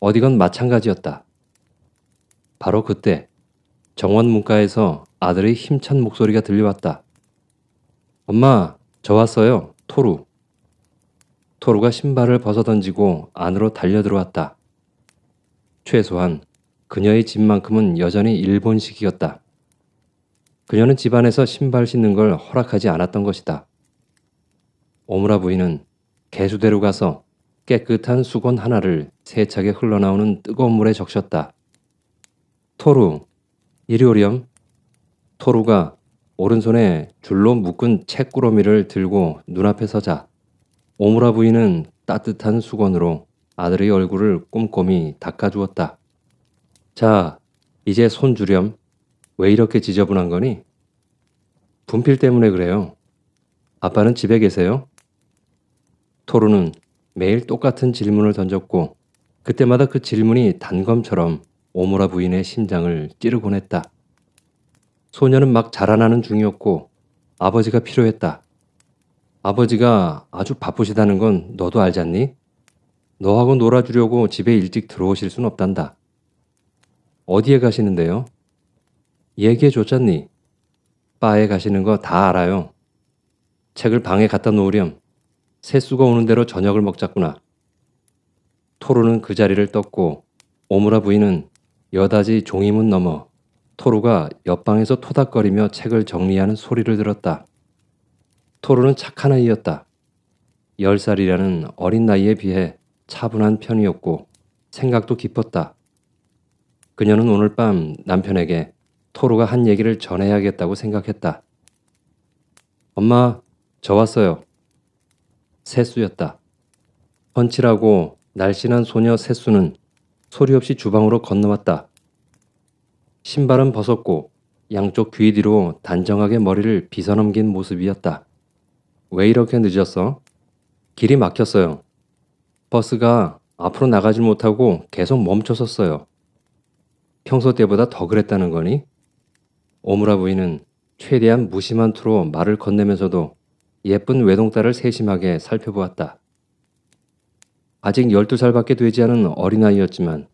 어디건 마찬가지였다. 바로 그때 정원문가에서 아들의 힘찬 목소리가 들려왔다. 엄마, 저 왔어요. 토루. 토루가 신발을 벗어던지고 안으로 달려들어왔다. 최소한 그녀의 집만큼은 여전히 일본식이었다. 그녀는 집안에서 신발 신는 걸 허락하지 않았던 것이다. 오무라 부인은 개수대로 가서 깨끗한 수건 하나를 세차게 흘러나오는 뜨거운 물에 적셨다. 토루, 일요렴. 토루가 오른손에 줄로 묶은 책꾸러미를 들고 눈앞에 서자 오무라 부인은 따뜻한 수건으로 아들의 얼굴을 꼼꼼히 닦아주었다. 자, 이제 손 주렴. 왜 이렇게 지저분한 거니? 분필 때문에 그래요. 아빠는 집에 계세요? 토르는 매일 똑같은 질문을 던졌고 그때마다 그 질문이 단검처럼 오무라 부인의 심장을 찌르곤 했다. 소녀는 막 자라나는 중이었고 아버지가 필요했다. 아버지가 아주 바쁘시다는 건 너도 알잖니? 너하고 놀아주려고 집에 일찍 들어오실 순 없단다. 어디에 가시는데요? 얘기해 줬잖니. 바에 가시는 거 다 알아요. 책을 방에 갖다 놓으렴. 새수가 오는 대로 저녁을 먹자꾸나. 토로는 그 자리를 떴고 오무라 부인은 여다지 종이문 넘어 토루가 옆방에서 토닥거리며 책을 정리하는 소리를 들었다. 토루는 착한 아이였다. 열살이라는 어린 나이에 비해 차분한 편이었고 생각도 깊었다. 그녀는 오늘 밤 남편에게 토루가 한 얘기를 전해야겠다고 생각했다. 엄마, 저 왔어요. 세수였다. 헌칠하고 날씬한 소녀 세수는 소리 없이 주방으로 건너왔다. 신발은 벗었고 양쪽 귀 뒤로 단정하게 머리를 빗어넘긴 모습이었다. 왜 이렇게 늦었어? 길이 막혔어요. 버스가 앞으로 나가지 못하고 계속 멈춰 섰어요. 평소 때보다 더 그랬다는 거니? 오므라 부인은 최대한 무심한 투로 말을 건네면서도 예쁜 외동딸을 세심하게 살펴보았다. 아직 12살밖에 되지 않은 어린아이였지만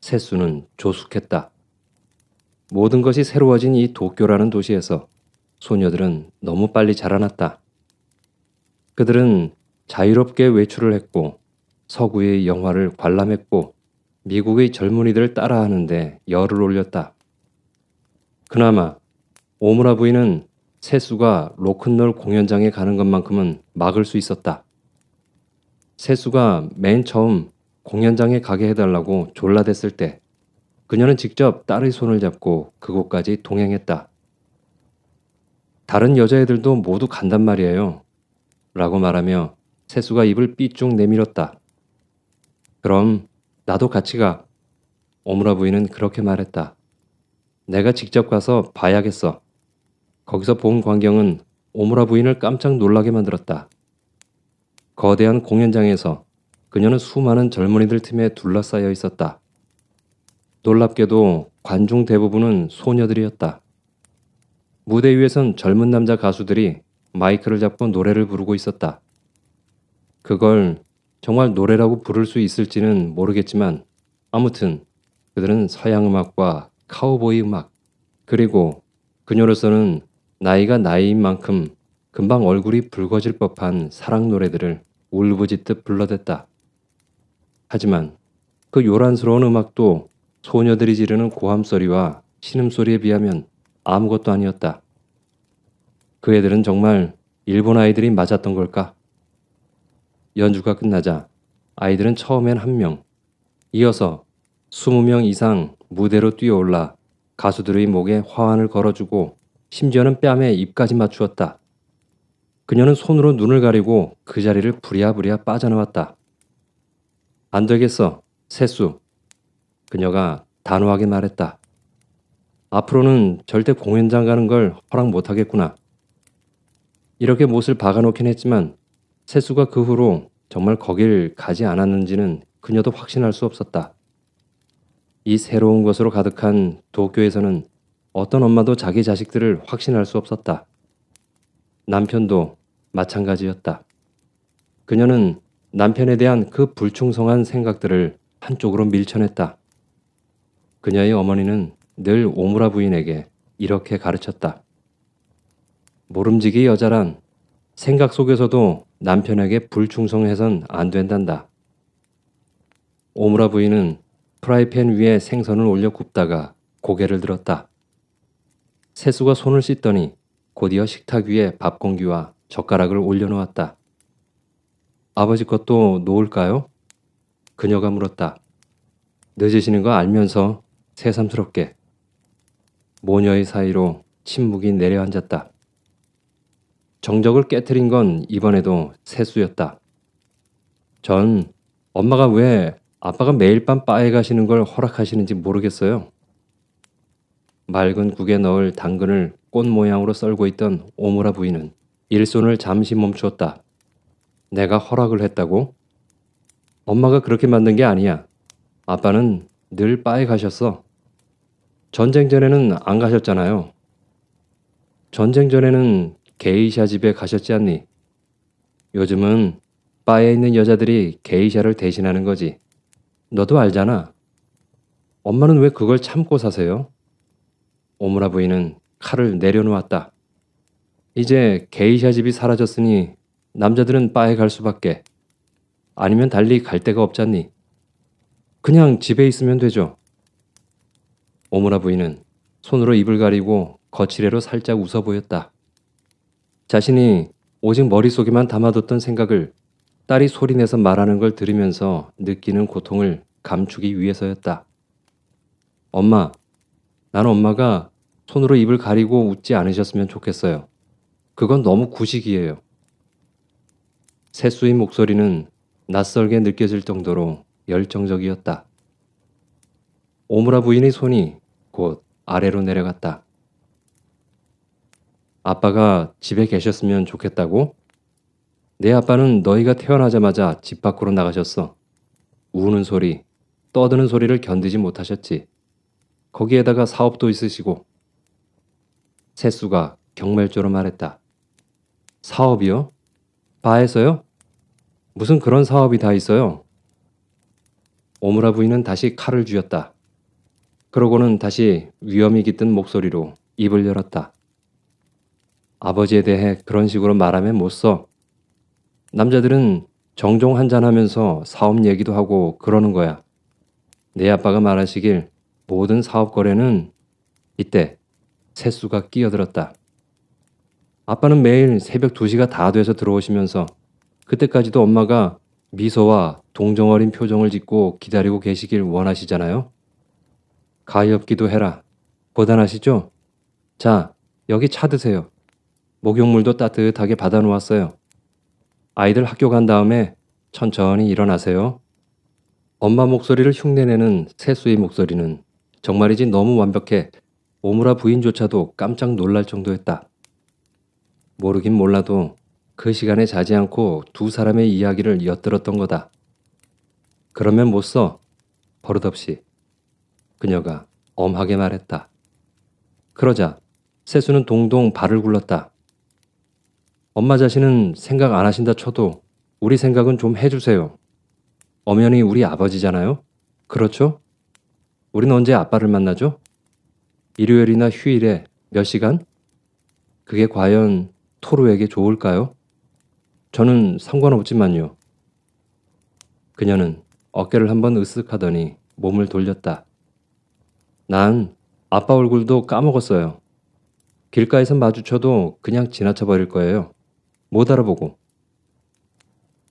세수는 조숙했다. 모든 것이 새로워진 이 도쿄라는 도시에서 소녀들은 너무 빨리 자라났다. 그들은 자유롭게 외출을 했고 서구의 영화를 관람했고 미국의 젊은이들 을 따라하는데 열을 올렸다. 그나마 오무라 부인은 세수가 로큰롤 공연장에 가는 것만큼은 막을 수 있었다. 세수가 맨 처음 공연장에 가게 해달라고 졸라댔을 때 그녀는 직접 딸의 손을 잡고 그곳까지 동행했다. 다른 여자애들도 모두 간단 말이에요. 라고 말하며 세수가 입을 삐쭉 내밀었다. 그럼 나도 같이 가. 오므라 부인은 그렇게 말했다. 내가 직접 가서 봐야겠어. 거기서 본 광경은 오므라 부인을 깜짝 놀라게 만들었다. 거대한 공연장에서 그녀는 수많은 젊은이들 틈에 둘러싸여 있었다. 놀랍게도 관중 대부분은 소녀들이었다. 무대 위에선 젊은 남자 가수들이 마이크를 잡고 노래를 부르고 있었다. 그걸 정말 노래라고 부를 수 있을지는 모르겠지만 아무튼 그들은 서양 음악과 카우보이 음악 그리고 그녀로서는 나이가 나이인 만큼 금방 얼굴이 붉어질 법한 사랑 노래들을 울부짖듯 불러댔다. 하지만 그 요란스러운 음악도 소녀들이 지르는 고함소리와 신음소리에 비하면 아무것도 아니었다. 그 애들은 정말 일본 아이들이 맞았던 걸까? 연주가 끝나자 아이들은 처음엔 한 명, 이어서 스무 명 이상 무대로 뛰어올라 가수들의 목에 화환을 걸어주고 심지어는 뺨에 입까지 맞추었다. 그녀는 손으로 눈을 가리고 그 자리를 부랴부랴 빠져나왔다. 안 되겠어. 세수. 그녀가 단호하게 말했다. 앞으로는 절대 공연장 가는 걸 허락 못 하겠구나. 이렇게 못을 박아놓긴 했지만 세수가 그 후로 정말 거길 가지 않았는지는 그녀도 확신할 수 없었다. 이 새로운 것으로 가득한 도쿄에서는 어떤 엄마도 자기 자식들을 확신할 수 없었다. 남편도 마찬가지였다. 그녀는 남편에 대한 그 불충성한 생각들을 한쪽으로 밀쳐냈다. 그녀의 어머니는 늘 오무라 부인에게 이렇게 가르쳤다. 모름지기 여자란 생각 속에서도 남편에게 불충성해선 안 된단다. 오무라 부인은 프라이팬 위에 생선을 올려 굽다가 고개를 들었다. 세수가 손을 씻더니 곧이어 식탁 위에 밥 공기와 젓가락을 올려놓았다. 아버지 것도 놓을까요? 그녀가 물었다. 늦으시는 거 알면서 새삼스럽게 모녀의 사이로 침묵이 내려앉았다. 정적을 깨뜨린 건 이번에도 세수였다. 전 엄마가 왜 아빠가 매일 밤 바에 가시는 걸 허락하시는지 모르겠어요. 맑은 국에 넣을 당근을 꽃 모양으로 썰고 있던 오무라 부인은 일손을 잠시 멈추었다. 내가 허락을 했다고? 엄마가 그렇게 만든 게 아니야. 아빠는 늘 바에 가셨어. 전쟁 전에는 안 가셨잖아요. 전쟁 전에는 게이샤 집에 가셨지 않니? 요즘은 바에 있는 여자들이 게이샤를 대신하는 거지. 너도 알잖아. 엄마는 왜 그걸 참고 사세요? 오므라 부인은 칼을 내려놓았다. 이제 게이샤 집이 사라졌으니 남자들은 바에 갈 수밖에. 아니면 달리 갈 데가 없잖니. 그냥 집에 있으면 되죠. 오모라 부인은 손으로 입을 가리고 거칠애로 살짝 웃어 보였다. 자신이 오직 머릿속에만 담아뒀던 생각을 딸이 소리내서 말하는 걸 들으면서 느끼는 고통을 감추기 위해서였다. 엄마, 난 엄마가 손으로 입을 가리고 웃지 않으셨으면 좋겠어요. 그건 너무 구식이에요. 세수의 목소리는 낯설게 느껴질 정도로 열정적이었다. 오므라 부인의 손이 곧 아래로 내려갔다. 아빠가 집에 계셨으면 좋겠다고? 내 아빠는 너희가 태어나자마자 집 밖으로 나가셨어. 우는 소리, 떠드는 소리를 견디지 못하셨지. 거기에다가 사업도 있으시고. 세수가 경멸조로 말했다. 사업이요? 바에서요? 무슨 그런 사업이 다 있어요? 오므라 부인은 다시 칼을 쥐었다. 그러고는 다시 위험이 깃든 목소리로 입을 열었다. 아버지에 대해 그런 식으로 말하면 못 써. 남자들은 정종 한잔하면서 사업 얘기도 하고 그러는 거야. 내 아빠가 말하시길 모든 사업 거래는 이때 세수가 끼어들었다. 아빠는 매일 새벽 2시가 다 돼서 들어오시면서 그때까지도 엄마가 미소와 동정어린 표정을 짓고 기다리고 계시길 원하시잖아요. 가히 없기도 해라. 고단하시죠? 자, 여기 차 드세요. 목욕물도 따뜻하게 받아놓았어요. 아이들 학교 간 다음에 천천히 일어나세요. 엄마 목소리를 흉내내는 세수의 목소리는 정말이지 너무 완벽해 오므라 부인조차도 깜짝 놀랄 정도였다. 모르긴 몰라도 그 시간에 자지 않고 두 사람의 이야기를 엿들었던 거다. 그러면 못 써. 버릇없이. 그녀가 엄하게 말했다. 그러자 세수는 동동 발을 굴렀다. 엄마 자신은 생각 안 하신다 쳐도 우리 생각은 좀 해주세요. 엄연히 우리 아버지잖아요? 그렇죠? 우린 언제 아빠를 만나죠? 일요일이나 휴일에 몇 시간? 그게 과연 토르에게 좋을까요? 저는 상관없지만요. 그녀는 어깨를 한번 으쓱하더니 몸을 돌렸다. 난 아빠 얼굴도 까먹었어요. 길가에선 마주쳐도 그냥 지나쳐 버릴 거예요. 못 알아보고.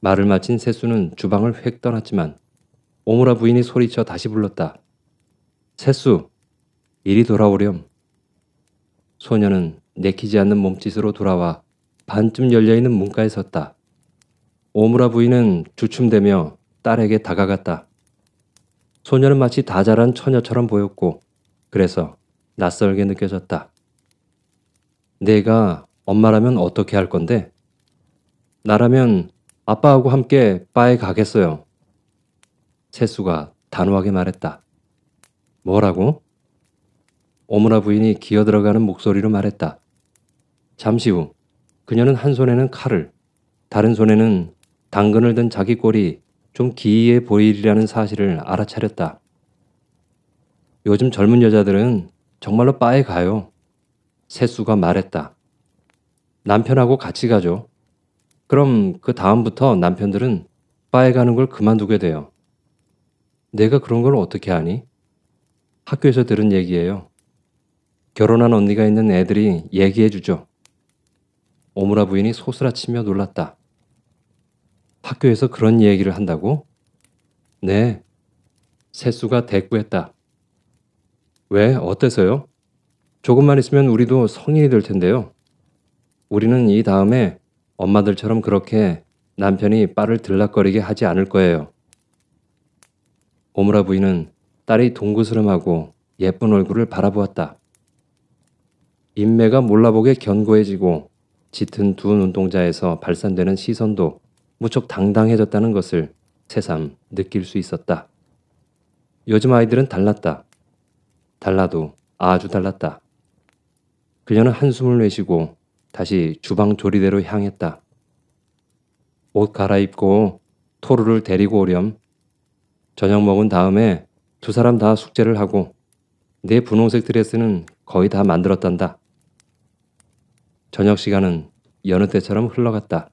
말을 마친 세수는 주방을 휙 떠났지만 오므라 부인이 소리쳐 다시 불렀다. 세수, 이리 돌아오렴. 소녀는 내키지 않는 몸짓으로 돌아와 반쯤 열려있는 문가에 섰다. 오므라 부인은 주춤대며 딸에게 다가갔다. 소녀는 마치 다 자란 처녀처럼 보였고 그래서 낯설게 느껴졌다. 내가 엄마라면 어떻게 할 건데? 나라면 아빠하고 함께 바에 가겠어요. 세수가 단호하게 말했다. 뭐라고? 오므라 부인이 기어 들어가는 목소리로 말했다. 잠시 후 그녀는 한 손에는 칼을, 다른 손에는 당근을 든 자기 꼴이 좀 기이해 보이리라는 사실을 알아차렸다. 요즘 젊은 여자들은 정말로 바에 가요. 세수가 말했다. 남편하고 같이 가죠. 그럼 그 다음부터 남편들은 바에 가는 걸 그만두게 돼요. 내가 그런 걸 어떻게 아니? 학교에서 들은 얘기예요. 결혼한 언니가 있는 애들이 얘기해 주죠. 오므라 부인이 소스라치며 놀랐다. 학교에서 그런 얘기를 한다고? 네. 세수가 대꾸했다. 왜? 어때서요? 조금만 있으면 우리도 성인이 될 텐데요. 우리는 이 다음에 엄마들처럼 그렇게 남편이 빠를 들락거리게 하지 않을 거예요. 오므라 부인은 딸이 동구스름하고 예쁜 얼굴을 바라보았다. 인매가 몰라보게 견고해지고 짙은 두 눈동자에서 발산되는 시선도 무척 당당해졌다는 것을 새삼 느낄 수 있었다. 요즘 아이들은 달랐다. 달라도 아주 달랐다. 그녀는 한숨을 내쉬고 다시 주방 조리대로 향했다. 옷 갈아입고 토르를 데리고 오렴. 저녁 먹은 다음에 두 사람 다 숙제를 하고 내 분홍색 드레스는 거의 다 만들었단다. 저녁 시간은 여느 때처럼 흘러갔다.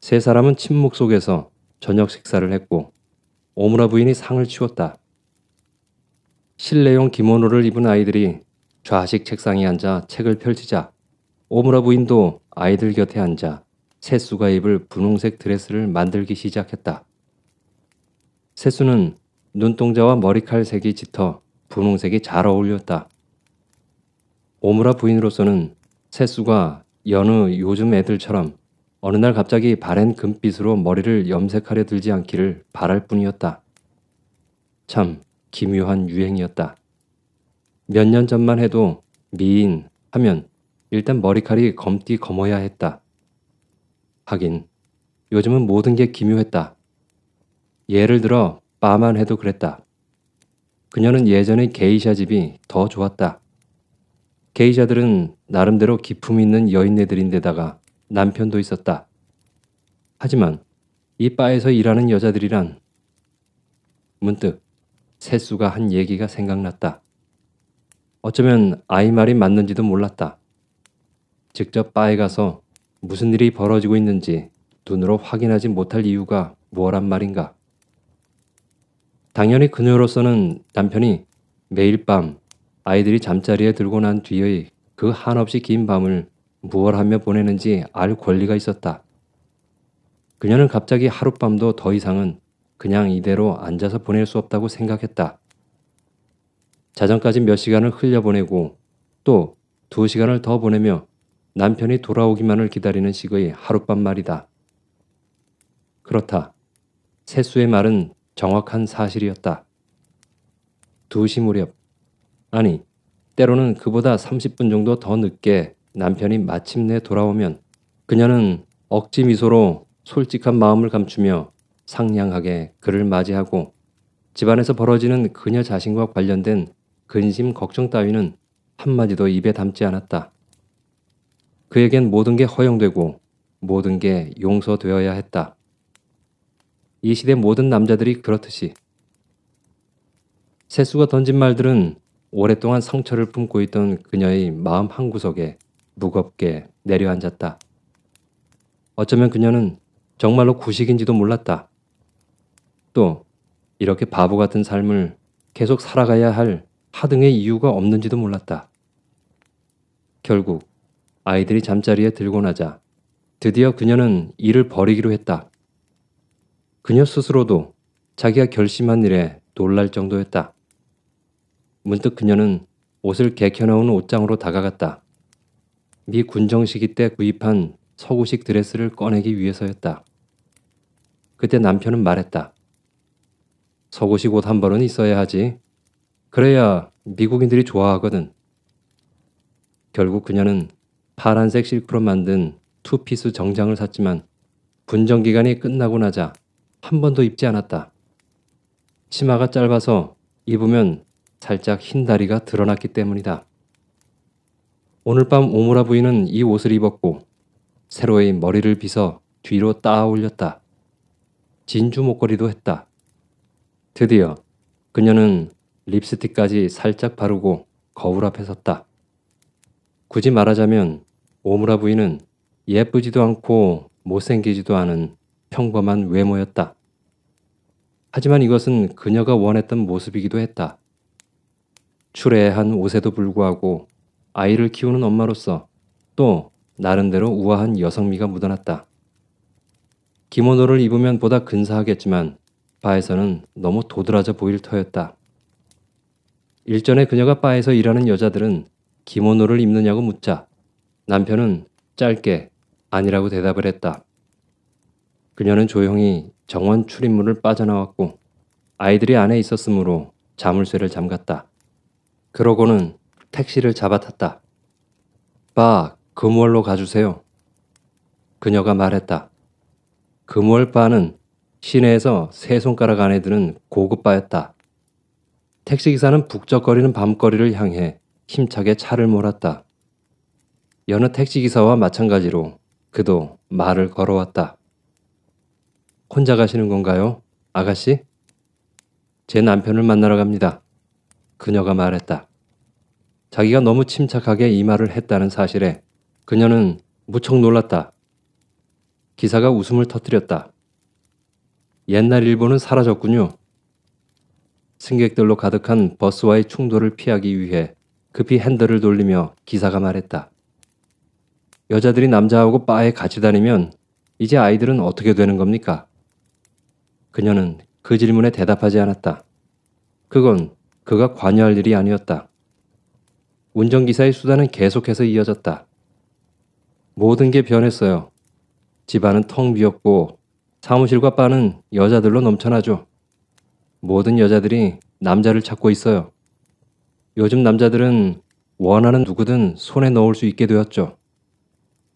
세 사람은 침묵 속에서 저녁 식사를 했고 오므라 부인이 상을 치웠다. 실내용 기모노를 입은 아이들이 좌식 책상에 앉아 책을 펼치자 오무라 부인도 아이들 곁에 앉아 세수가 입을 분홍색 드레스를 만들기 시작했다. 세수는 눈동자와 머리칼 색이 짙어 분홍색이 잘 어울렸다. 오무라 부인으로서는 세수가 여느 요즘 애들처럼 어느 날 갑자기 바랜 금빛으로 머리를 염색하려 들지 않기를 바랄 뿐이었다. 참, 기묘한 유행이었다. 몇 년 전만 해도 미인 하면 일단 머리칼이 검띠 검어야 했다. 하긴 요즘은 모든 게 기묘했다. 예를 들어 빠만 해도 그랬다. 그녀는 예전의 게이샤 집이 더 좋았다. 게이샤들은 나름대로 기품 있는 여인네들인데다가 남편도 있었다. 하지만 이 바에서 일하는 여자들이란 문득 세수가 한 얘기가 생각났다. 어쩌면 아이 말이 맞는지도 몰랐다. 직접 바에 가서 무슨 일이 벌어지고 있는지 눈으로 확인하지 못할 이유가 무엇란 말인가. 당연히 그녀로서는 남편이 매일 밤 아이들이 잠자리에 들고 난 뒤의 그 한없이 긴 밤을 무얼하며 보내는지 알 권리가 있었다. 그녀는 갑자기 하룻밤도 더 이상은 그냥 이대로 앉아서 보낼 수 없다고 생각했다. 자정까지 몇 시간을 흘려보내고 또 두 시간을 더 보내며 남편이 돌아오기만을 기다리는 식의 하룻밤 말이다. 그렇다. 세수의 말은 정확한 사실이었다. 두시 무렵, 아니, 때로는 그보다 30분 정도 더 늦게 남편이 마침내 돌아오면 그녀는 억지 미소로 솔직한 마음을 감추며 상냥하게 그를 맞이하고 집안에서 벌어지는 그녀 자신과 관련된 근심 걱정 따위는 한마디도 입에 담지 않았다. 그에겐 모든 게 허용되고 모든 게 용서되어야 했다. 이 시대 모든 남자들이 그렇듯이 세수가 던진 말들은 오랫동안 상처를 품고 있던 그녀의 마음 한구석에 무겁게 내려앉았다. 어쩌면 그녀는 정말로 구식인지도 몰랐다. 또 이렇게 바보 같은 삶을 계속 살아가야 할 하등의 이유가 없는지도 몰랐다. 결국 아이들이 잠자리에 들고 나자 드디어 그녀는 일을 버리기로 했다. 그녀 스스로도 자기가 결심한 일에 놀랄 정도였다. 문득 그녀는 옷을 개켜놓은 옷장으로 다가갔다. 미 군정시기 때 구입한 서구식 드레스를 꺼내기 위해서였다. 그때 남편은 말했다. 서고시곳한번은 있어야 하지. 그래야 미국인들이 좋아하거든. 결국 그녀는 파란색 실크로 만든 투피스 정장을 샀지만 분정기간이 끝나고 나자 한 번도 입지 않았다. 치마가 짧아서 입으면 살짝 흰 다리가 드러났기 때문이다. 오늘 밤 오무라 부인은 이 옷을 입었고 세로의 머리를 빗어 뒤로 따 올렸다. 진주 목걸이도 했다. 드디어 그녀는 립스틱까지 살짝 바르고 거울 앞에 섰다. 굳이 말하자면 오무라 부인은 예쁘지도 않고 못생기지도 않은 평범한 외모였다. 하지만 이것은 그녀가 원했던 모습이기도 했다. 출애한 옷에도 불구하고 아이를 키우는 엄마로서 또 나름대로 우아한 여성미가 묻어났다. 기모노를 입으면 보다 근사하겠지만 바에서는 너무 도드라져 보일 터였다. 일전에 그녀가 바에서 일하는 여자들은 기모노를 입느냐고 묻자 남편은 짧게 아니라고 대답을 했다. 그녀는 조용히 정원 출입문을 빠져나왔고 아이들이 안에 있었으므로 자물쇠를 잠갔다. 그러고는 택시를 잡아탔다. 바, 금월로 가주세요. 그녀가 말했다. 금월 바는 시내에서 세 손가락 안에 드는 고급바였다. 택시기사는 북적거리는 밤거리를 향해 힘차게 차를 몰았다. 여느 택시기사와 마찬가지로 그도 말을 걸어왔다. 혼자 가시는 건가요, 아가씨? 제 남편을 만나러 갑니다. 그녀가 말했다. 자기가 너무 침착하게 이 말을 했다는 사실에 그녀는 무척 놀랐다. 기사가 웃음을 터뜨렸다. 옛날 일본은 사라졌군요. 승객들로 가득한 버스와의 충돌을 피하기 위해 급히 핸들을 돌리며 기사가 말했다. 여자들이 남자하고 바에 같이 다니면 이제 아이들은 어떻게 되는 겁니까? 그녀는 그 질문에 대답하지 않았다. 그건 그가 관여할 일이 아니었다. 운전기사의 수단은 계속해서 이어졌다. 모든 게 변했어요. 집안은 텅 비었고 사무실과 바는 여자들로 넘쳐나죠. 모든 여자들이 남자를 찾고 있어요. 요즘 남자들은 원하는 누구든 손에 넣을 수 있게 되었죠.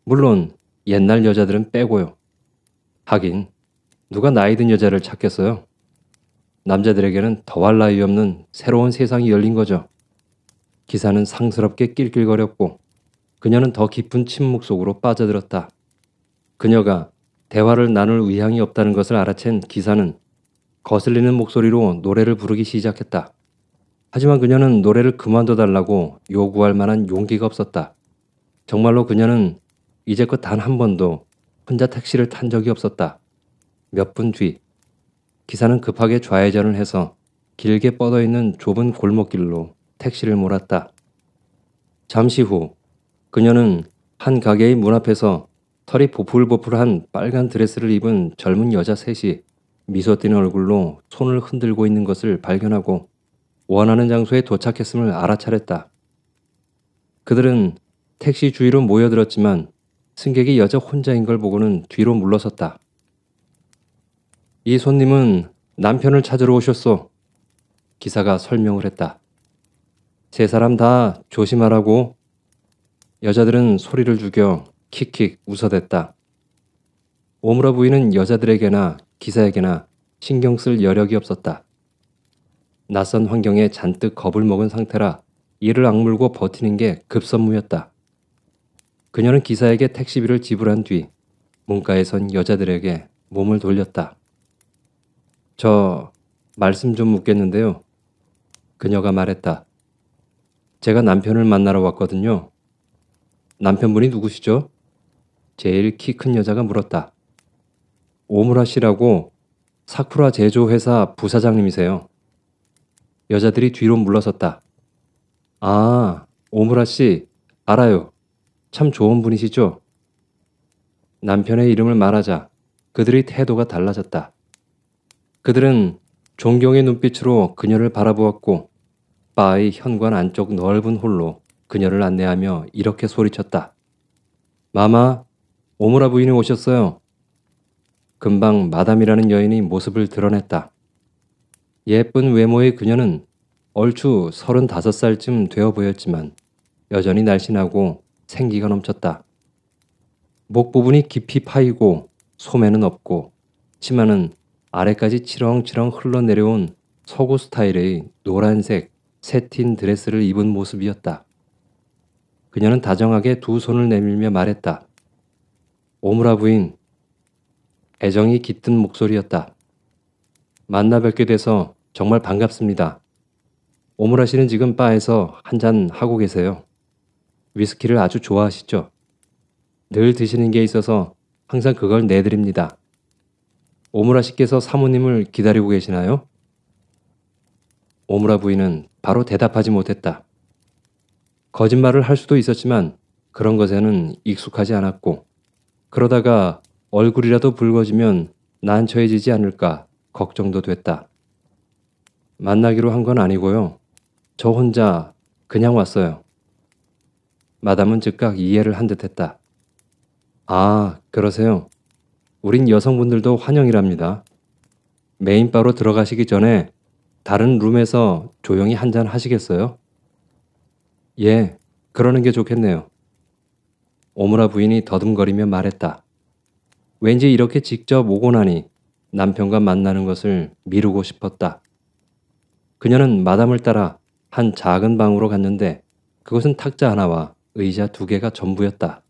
물론 옛날 여자들은 빼고요. 하긴 누가 나이 든 여자를 찾겠어요. 남자들에게는 더할 나위 없는 새로운 세상이 열린 거죠. 기사는 상스럽게 낄낄거렸고 그녀는 더 깊은 침묵 속으로 빠져들었다. 그녀가 대화를 나눌 의향이 없다는 것을 알아챈 기사는 거슬리는 목소리로 노래를 부르기 시작했다. 하지만 그녀는 노래를 그만둬달라고 요구할 만한 용기가 없었다. 정말로 그녀는 이제껏 단 한 번도 혼자 택시를 탄 적이 없었다. 몇 분 뒤, 기사는 급하게 좌회전을 해서 길게 뻗어 있는 좁은 골목길로 택시를 몰았다. 잠시 후, 그녀는 한 가게의 문 앞에서 털이 보풀보풀한 빨간 드레스를 입은 젊은 여자 셋이 미소 띠는 얼굴로 손을 흔들고 있는 것을 발견하고 원하는 장소에 도착했음을 알아차렸다. 그들은 택시 주위로 모여들었지만 승객이 여자 혼자인 걸 보고는 뒤로 물러섰다. 이 손님은 남편을 찾으러 오셨소. 기사가 설명을 했다. 세 사람 다 조심하라고 여자들은 소리를 죽여 킥킥 웃어댔다. 오므라 부인은 여자들에게나 기사에게나 신경 쓸 여력이 없었다. 낯선 환경에 잔뜩 겁을 먹은 상태라 이를 악물고 버티는 게 급선무였다. 그녀는 기사에게 택시비를 지불한 뒤 문가에 선 여자들에게 몸을 돌렸다. 저 말씀 좀 묻겠는데요. 그녀가 말했다. 제가 남편을 만나러 왔거든요. 남편분이 누구시죠? 제일 키 큰 여자가 물었다. 오무라 씨라고 사쿠라 제조회사 부사장님이세요. 여자들이 뒤로 물러섰다. 아, 오무라 씨, 알아요. 참 좋은 분이시죠? 남편의 이름을 말하자 그들의 태도가 달라졌다. 그들은 존경의 눈빛으로 그녀를 바라보았고 바의 현관 안쪽 넓은 홀로 그녀를 안내하며 이렇게 소리쳤다. 마마, 오므라 부인이 오셨어요. 금방 마담이라는 여인이 모습을 드러냈다. 예쁜 외모의 그녀는 얼추 35살쯤 되어 보였지만 여전히 날씬하고 생기가 넘쳤다. 목 부분이 깊이 파이고 소매는 없고 치마는 아래까지 치렁치렁 흘러내려온 서구 스타일의 노란색 새틴 드레스를 입은 모습이었다. 그녀는 다정하게 두 손을 내밀며 말했다. 오므라 부인, 애정이 깃든 목소리였다. 만나 뵙게 돼서 정말 반갑습니다. 오므라 씨는 지금 바에서 한 잔 하고 계세요. 위스키를 아주 좋아하시죠? 늘 드시는 게 있어서 항상 그걸 내드립니다. 오므라 씨께서 사모님을 기다리고 계시나요? 오므라 부인은 바로 대답하지 못했다. 거짓말을 할 수도 있었지만 그런 것에는 익숙하지 않았고 그러다가 얼굴이라도 붉어지면 난처해지지 않을까 걱정도 됐다. 만나기로 한 건 아니고요. 저 혼자 그냥 왔어요. 마담은 즉각 이해를 한 듯했다. 아, 그러세요. 우린 여성분들도 환영이랍니다. 메인바로 들어가시기 전에 다른 룸에서 조용히 한잔 하시겠어요? 예, 그러는 게 좋겠네요. 오므라 부인이 더듬거리며 말했다. 왠지 이렇게 직접 오고 나니 남편과 만나는 것을 미루고 싶었다. 그녀는 마담을 따라 한 작은 방으로 갔는데 그것은 탁자 하나와 의자 두 개가 전부였다.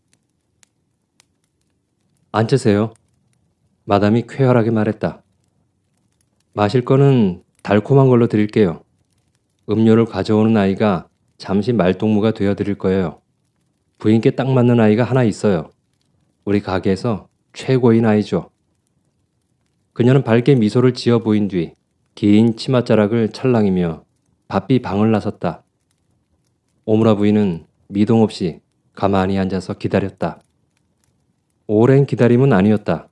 앉으세요. 마담이 쾌활하게 말했다. 마실 거는 달콤한 걸로 드릴게요. 음료를 가져오는 아이가 잠시 말동무가 되어 드릴 거예요. 부인께 딱 맞는 아이가 하나 있어요. 우리 가게에서 최고인 아이죠. 그녀는 밝게 미소를 지어 보인 뒤 긴 치맛자락을 찰랑이며 바삐 방을 나섰다. 오므라 부인은 미동 없이 가만히 앉아서 기다렸다. 오랜 기다림은 아니었다.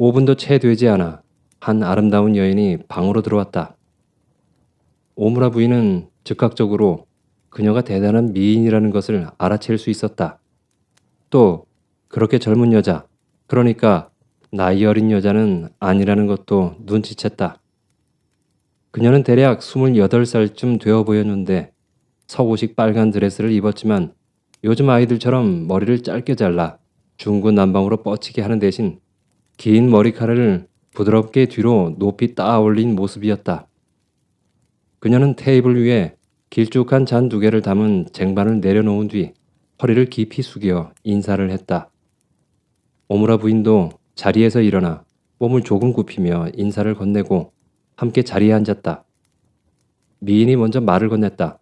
5분도 채 되지 않아 한 아름다운 여인이 방으로 들어왔다. 오므라 부인은 즉각적으로 그녀가 대단한 미인이라는 것을 알아챌 수 있었다. 또 그렇게 젊은 여자, 그러니까 나이 어린 여자는 아니라는 것도 눈치챘다. 그녀는 대략 28살쯤 되어 보였는데 서구식 빨간 드레스를 입었지만 요즘 아이들처럼 머리를 짧게 잘라 중구난방으로 뻗치게 하는 대신 긴 머리카락을 부드럽게 뒤로 높이 따 올린 모습이었다. 그녀는 테이블 위에 길쭉한 잔 두 개를 담은 쟁반을 내려놓은 뒤 허리를 깊이 숙여 인사를 했다. 오므라 부인도 자리에서 일어나 몸을 조금 굽히며 인사를 건네고 함께 자리에 앉았다. 미인이 먼저 말을 건넸다.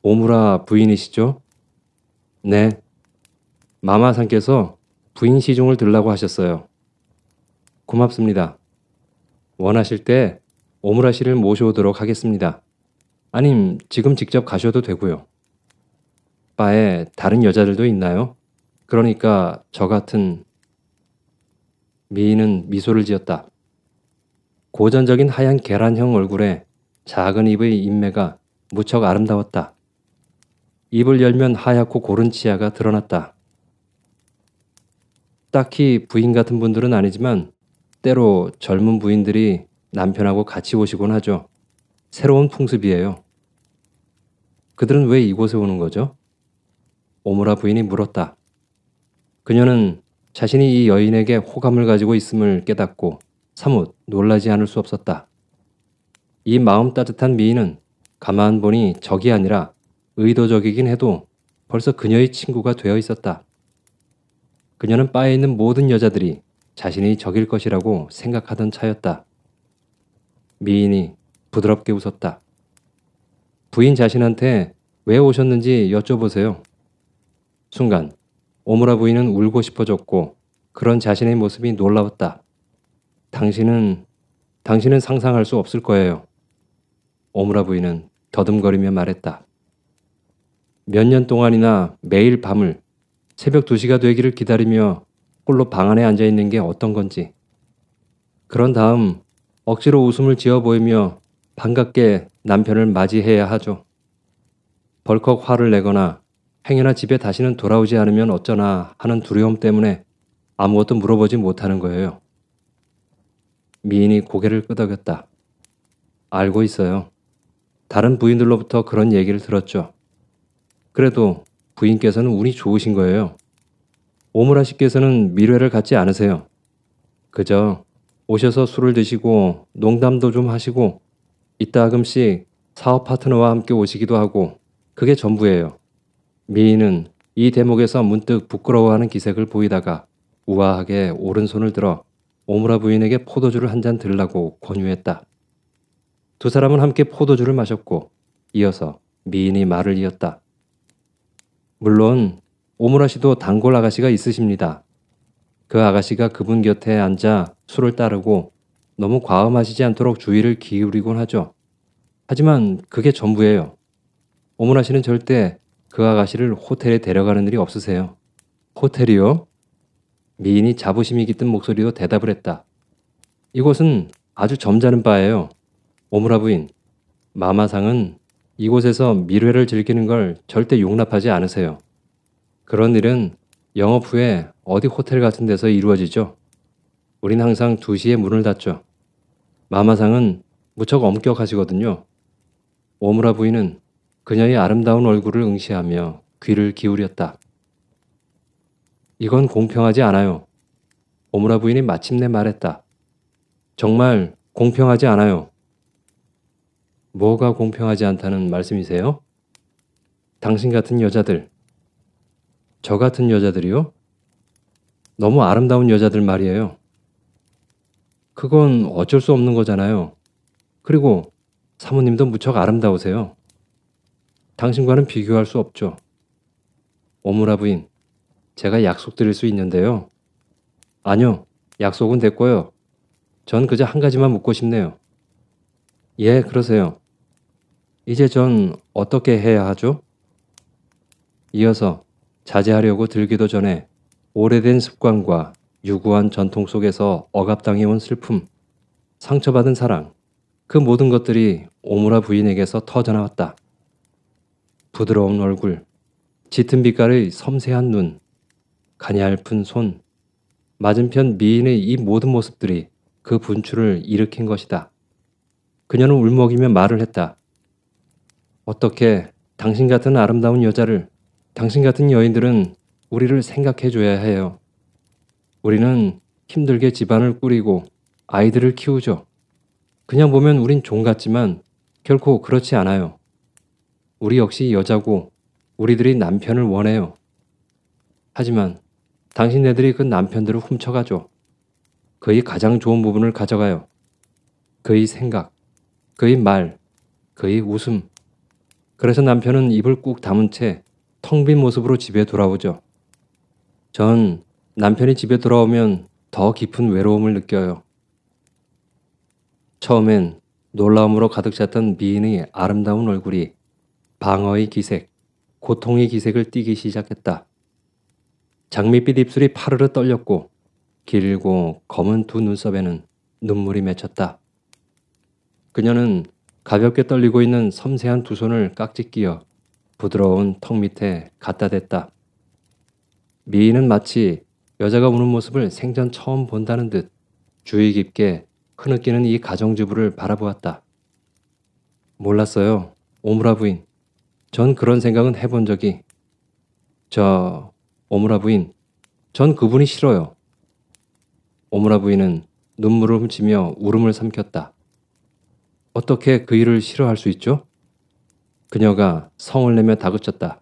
오므라 부인이시죠? 네. 마마상께서 부인 시종을 들라고 하셨어요. 고맙습니다. 원하실 때 오므라 씨를 모셔오도록 하겠습니다. 아님 지금 직접 가셔도 되고요. 바에 다른 여자들도 있나요? 그러니까 저 같은 미인은 미소를 지었다. 고전적인 하얀 계란형 얼굴에 작은 입의 인매가 무척 아름다웠다. 입을 열면 하얗고 고른 치아가 드러났다. 딱히 부인 같은 분들은 아니지만 때로 젊은 부인들이 남편하고 같이 오시곤 하죠. 새로운 풍습이에요. 그들은 왜 이곳에 오는 거죠? 오무라 부인이 물었다. 그녀는 자신이 이 여인에게 호감을 가지고 있음을 깨닫고 사뭇 놀라지 않을 수 없었다. 이 마음 따뜻한 미인은 가만 보니 적이 아니라 의도적이긴 해도 벌써 그녀의 친구가 되어 있었다. 그녀는 바에 있는 모든 여자들이 자신이 적일 것이라고 생각하던 차였다. 미인이 부드럽게 웃었다. 부인 자신한테 왜 오셨는지 여쭤보세요. 순간 오므라 부인은 울고 싶어졌고 그런 자신의 모습이 놀라웠다. 당신은 당신은 상상할 수 없을 거예요. 오므라 부인은 더듬거리며 말했다. 몇 년 동안이나 매일 밤을 새벽 2시가 되기를 기다리며 홀로 방 안에 앉아 있는 게 어떤 건지. 그런 다음 억지로 웃음을 지어 보이며 반갑게 남편을 맞이해야 하죠. 벌컥 화를 내거나 행여나 집에 다시는 돌아오지 않으면 어쩌나 하는 두려움 때문에 아무것도 물어보지 못하는 거예요. 미인이 고개를 끄덕였다. 알고 있어요. 다른 부인들로부터 그런 얘기를 들었죠. 그래도 부인께서는 운이 좋으신 거예요. 오므라 씨께서는 미래를 갖지 않으세요. 그저 오셔서 술을 드시고 농담도 좀 하시고 이따금씩 사업 파트너와 함께 오시기도 하고 그게 전부예요. 미인은 이 대목에서 문득 부끄러워하는 기색을 보이다가 우아하게 오른손을 들어 오무라 부인에게 포도주를 한 잔 들라고 권유했다. 두 사람은 함께 포도주를 마셨고 이어서 미인이 말을 이었다. 물론 오무라 씨도 단골 아가씨가 있으십니다. 그 아가씨가 그분 곁에 앉아 술을 따르고 너무 과음하시지 않도록 주의를 기울이곤 하죠. 하지만 그게 전부예요. 오문하 씨는 절대 그 아가씨를 호텔에 데려가는 일이 없으세요. 호텔이요? 미인이 자부심이 깃든 목소리로 대답을 했다. 이곳은 아주 점잖은 바예요. 오무라 부인, 마마상은 이곳에서 미래를 즐기는 걸 절대 용납하지 않으세요. 그런 일은 영업 후에 어디 호텔 같은 데서 이루어지죠. 우린 항상 2시에 문을 닫죠. 마마상은 무척 엄격하시거든요. 오무라 부인은 그녀의 아름다운 얼굴을 응시하며 귀를 기울였다. 이건 공평하지 않아요. 오무라 부인이 마침내 말했다. 정말 공평하지 않아요. 뭐가 공평하지 않다는 말씀이세요? 당신 같은 여자들, 저 같은 여자들이요? 너무 아름다운 여자들 말이에요. 그건 어쩔 수 없는 거잖아요. 그리고 사모님도 무척 아름다우세요. 당신과는 비교할 수 없죠. 오므라 부인, 제가 약속드릴 수 있는데요. 아니요, 약속은 됐고요. 전 그저 한 가지만 묻고 싶네요. 예, 그러세요. 이제 전 어떻게 해야 하죠? 이어서 자제하려고 들기도 전에 오래된 습관과 유구한 전통 속에서 억압당해온 슬픔, 상처받은 사랑, 그 모든 것들이 오무라 부인에게서 터져나왔다. 부드러운 얼굴, 짙은 빛깔의 섬세한 눈, 가냘픈 손, 맞은편 미인의 이 모든 모습들이 그 분출을 일으킨 것이다. 그녀는 울먹이며 말을 했다. 어떻게 당신 같은 아름다운 여자를, 당신 같은 여인들은 우리를 생각해 줘야 해요. 우리는 힘들게 집안을 꾸리고 아이들을 키우죠. 그냥 보면 우린 종 같지만 결코 그렇지 않아요. 우리 역시 여자고 우리들이 남편을 원해요. 하지만 당신네들이 그 남편들을 훔쳐가죠. 그의 가장 좋은 부분을 가져가요. 그의 생각, 그의 말, 그의 웃음. 그래서 남편은 입을 꾹 담은 채 텅 빈 모습으로 집에 돌아오죠. 전 남편이 집에 돌아오면 더 깊은 외로움을 느껴요. 처음엔 놀라움으로 가득 찼던 미인의 아름다운 얼굴이 방어의 기색, 고통의 기색을 띠기 시작했다. 장밋빛 입술이 파르르 떨렸고 길고 검은 두 눈썹에는 눈물이 맺혔다. 그녀는 가볍게 떨리고 있는 섬세한 두 손을 깍지 끼어 부드러운 턱 밑에 갖다 댔다. 미인은 마치 여자가 우는 모습을 생전 처음 본다는 듯 주의 깊게 흐느끼는 이 가정주부를 바라보았다. 몰랐어요. 오므라 부인. 전 그런 생각은 해본 적이. 저, 오므라 부인. 전 그분이 싫어요. 오므라 부인은 눈물을 훔치며 울음을 삼켰다. 어떻게 그 일을 싫어할 수 있죠? 그녀가 성을 내며 다그쳤다.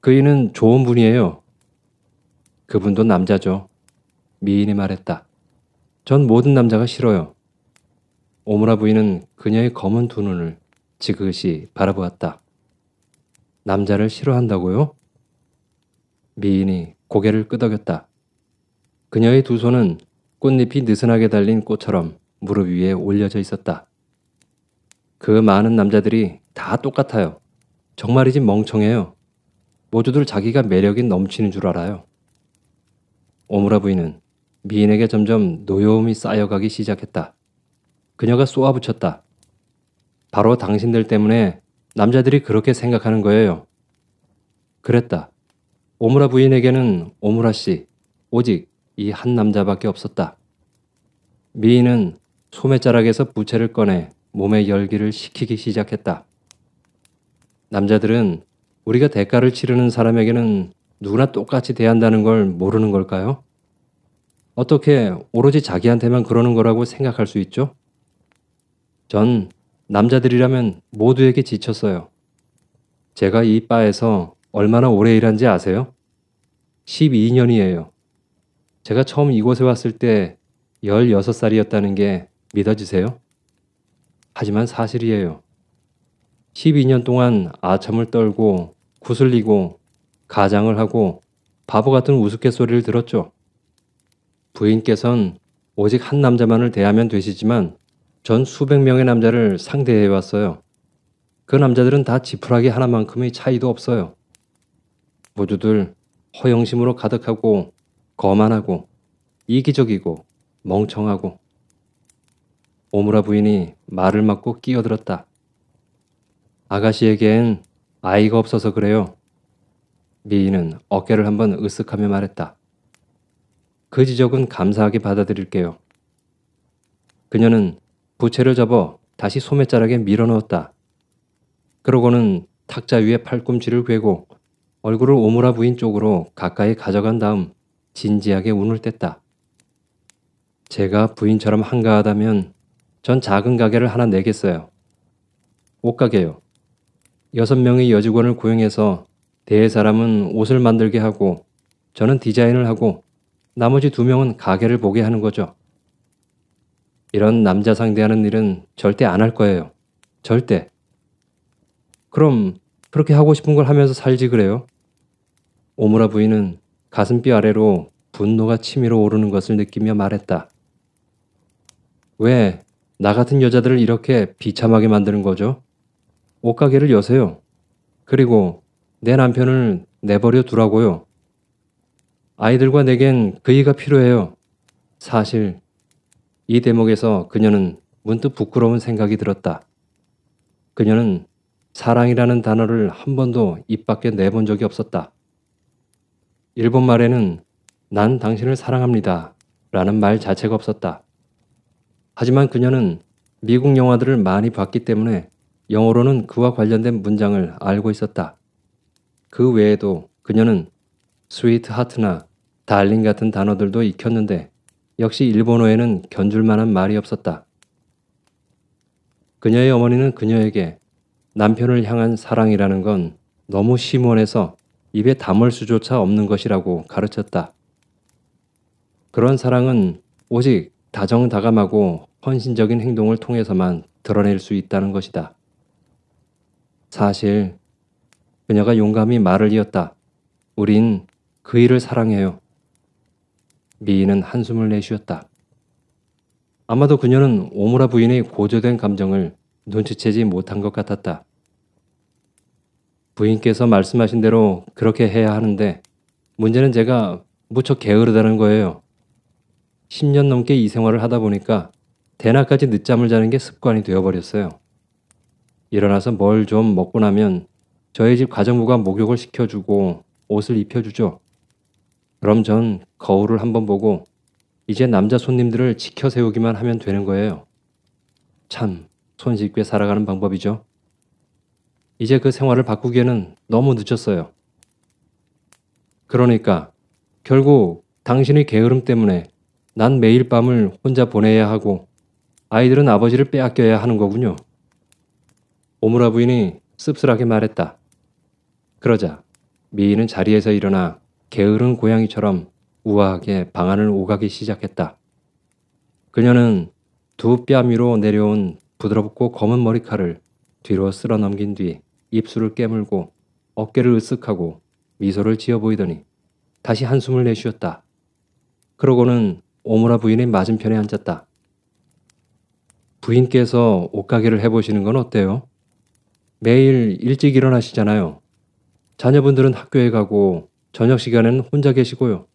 그 이는 좋은 분이에요. 그분도 남자죠. 미인이 말했다. 전 모든 남자가 싫어요. 오므라 부인은 그녀의 검은 두 눈을 지그시 바라보았다. 남자를 싫어한다고요? 미인이 고개를 끄덕였다. 그녀의 두 손은 꽃잎이 느슨하게 달린 꽃처럼 무릎 위에 올려져 있었다. 그 많은 남자들이 다 똑같아요. 정말이지 멍청해요. 모두들 자기가 매력이 넘치는 줄 알아요. 오므라 부인은 미인에게 점점 노여움이 쌓여가기 시작했다. 그녀가 쏘아붙였다. 바로 당신들 때문에 남자들이 그렇게 생각하는 거예요. 그랬다. 오므라 부인에게는 오므라 씨, 오직 이 한 남자밖에 없었다. 미인은 소매자락에서 부채를 꺼내 몸의 열기를 식히기 시작했다. 남자들은 우리가 대가를 치르는 사람에게는 누구나 똑같이 대한다는 걸 모르는 걸까요? 어떻게 오로지 자기한테만 그러는 거라고 생각할 수 있죠? 전 남자들이라면 모두에게 지쳤어요. 제가 이 바에서 얼마나 오래 일한지 아세요? 12년이에요. 제가 처음 이곳에 왔을 때 16살이었다는 게 믿어지세요? 하지만 사실이에요. 12년 동안 아첨을 떨고 구슬리고 가장을 하고 바보 같은 우스갯소리를 들었죠. 부인께선 오직 한 남자만을 대하면 되시지만 전 수백 명의 남자를 상대해 왔어요. 그 남자들은 다 지푸라기 하나만큼의 차이도 없어요. 모두들 허영심으로 가득하고 거만하고 이기적이고 멍청하고 오무라 부인이 말을 막고 끼어들었다. 아가씨에겐 아이가 없어서 그래요. 미인은 어깨를 한번 으쓱하며 말했다. 그 지적은 감사하게 받아들일게요. 그녀는 부채를 잡아 다시 소매자락에 밀어넣었다. 그러고는 탁자 위에 팔꿈치를 괴고 얼굴을 오므라 부인 쪽으로 가까이 가져간 다음 진지하게 운을 뗐다. 제가 부인처럼 한가하다면 전 작은 가게를 하나 내겠어요. 옷가게요. 여섯 명의 여직원을 고용해서 대회 사람은 옷을 만들게 하고 저는 디자인을 하고 나머지 두 명은 가게를 보게 하는 거죠. 이런 남자 상대하는 일은 절대 안 할 거예요. 절대. 그럼 그렇게 하고 싶은 걸 하면서 살지 그래요? 오무라 부인은 가슴뼈 아래로 분노가 치밀어 오르는 것을 느끼며 말했다. 왜 나 같은 여자들을 이렇게 비참하게 만드는 거죠? 옷가게를 여세요. 그리고 내 남편을 내버려 두라고요. 아이들과 내겐 그이가 필요해요. 사실 이 대목에서 그녀는 문득 부끄러운 생각이 들었다. 그녀는 사랑이라는 단어를 한 번도 입 밖에 내본 적이 없었다. 일본 말에는 난 당신을 사랑합니다 라는 말 자체가 없었다. 하지만 그녀는 미국 영화들을 많이 봤기 때문에 영어로는 그와 관련된 문장을 알고 있었다. 그 외에도 그녀는 스위트 하트나 달링 같은 단어들도 익혔는데 역시 일본어에는 견줄만한 말이 없었다. 그녀의 어머니는 그녀에게 남편을 향한 사랑이라는 건 너무 심원해서 입에 담을 수조차 없는 것이라고 가르쳤다. 그런 사랑은 오직 다정다감하고 헌신적인 행동을 통해서만 드러낼 수 있다는 것이다. 사실 그녀가 용감히 말을 이었다. 우린 그 일을 사랑해요. 미인은 한숨을 내쉬었다. 아마도 그녀는 오무라 부인의 고조된 감정을 눈치채지 못한 것 같았다. 부인께서 말씀하신 대로 그렇게 해야 하는데 문제는 제가 무척 게으르다는 거예요. 10년 넘게 이 생활을 하다 보니까 대낮까지 늦잠을 자는 게 습관이 되어버렸어요. 일어나서 뭘 좀 먹고 나면 저희 집 가정부가 목욕을 시켜주고 옷을 입혀주죠. 그럼 전 거울을 한번 보고 이제 남자 손님들을 지켜 세우기만 하면 되는 거예요. 참, 손쉽게 살아가는 방법이죠. 이제 그 생활을 바꾸기에는 너무 늦었어요. 그러니까 결국 당신의 게으름 때문에 난 매일 밤을 혼자 보내야 하고 아이들은 아버지를 빼앗겨야 하는 거군요. 오므라 부인이 씁쓸하게 말했다. 그러자 미인은 자리에서 일어나 게으른 고양이처럼 우아하게 방안을 오가기 시작했다. 그녀는 두 뺨위로 내려온 부드럽고 검은 머리카락을 뒤로 쓸어 넘긴 뒤 입술을 깨물고 어깨를 으쓱하고 미소를 지어 보이더니 다시 한숨을 내쉬었다. 그러고는 오므라 부인의 맞은편에 앉았다. 부인께서 옷가게를 해보시는 건 어때요? 매일 일찍 일어나시잖아요. 자녀분들은 학교에 가고 저녁 시간엔 혼자 계시고요.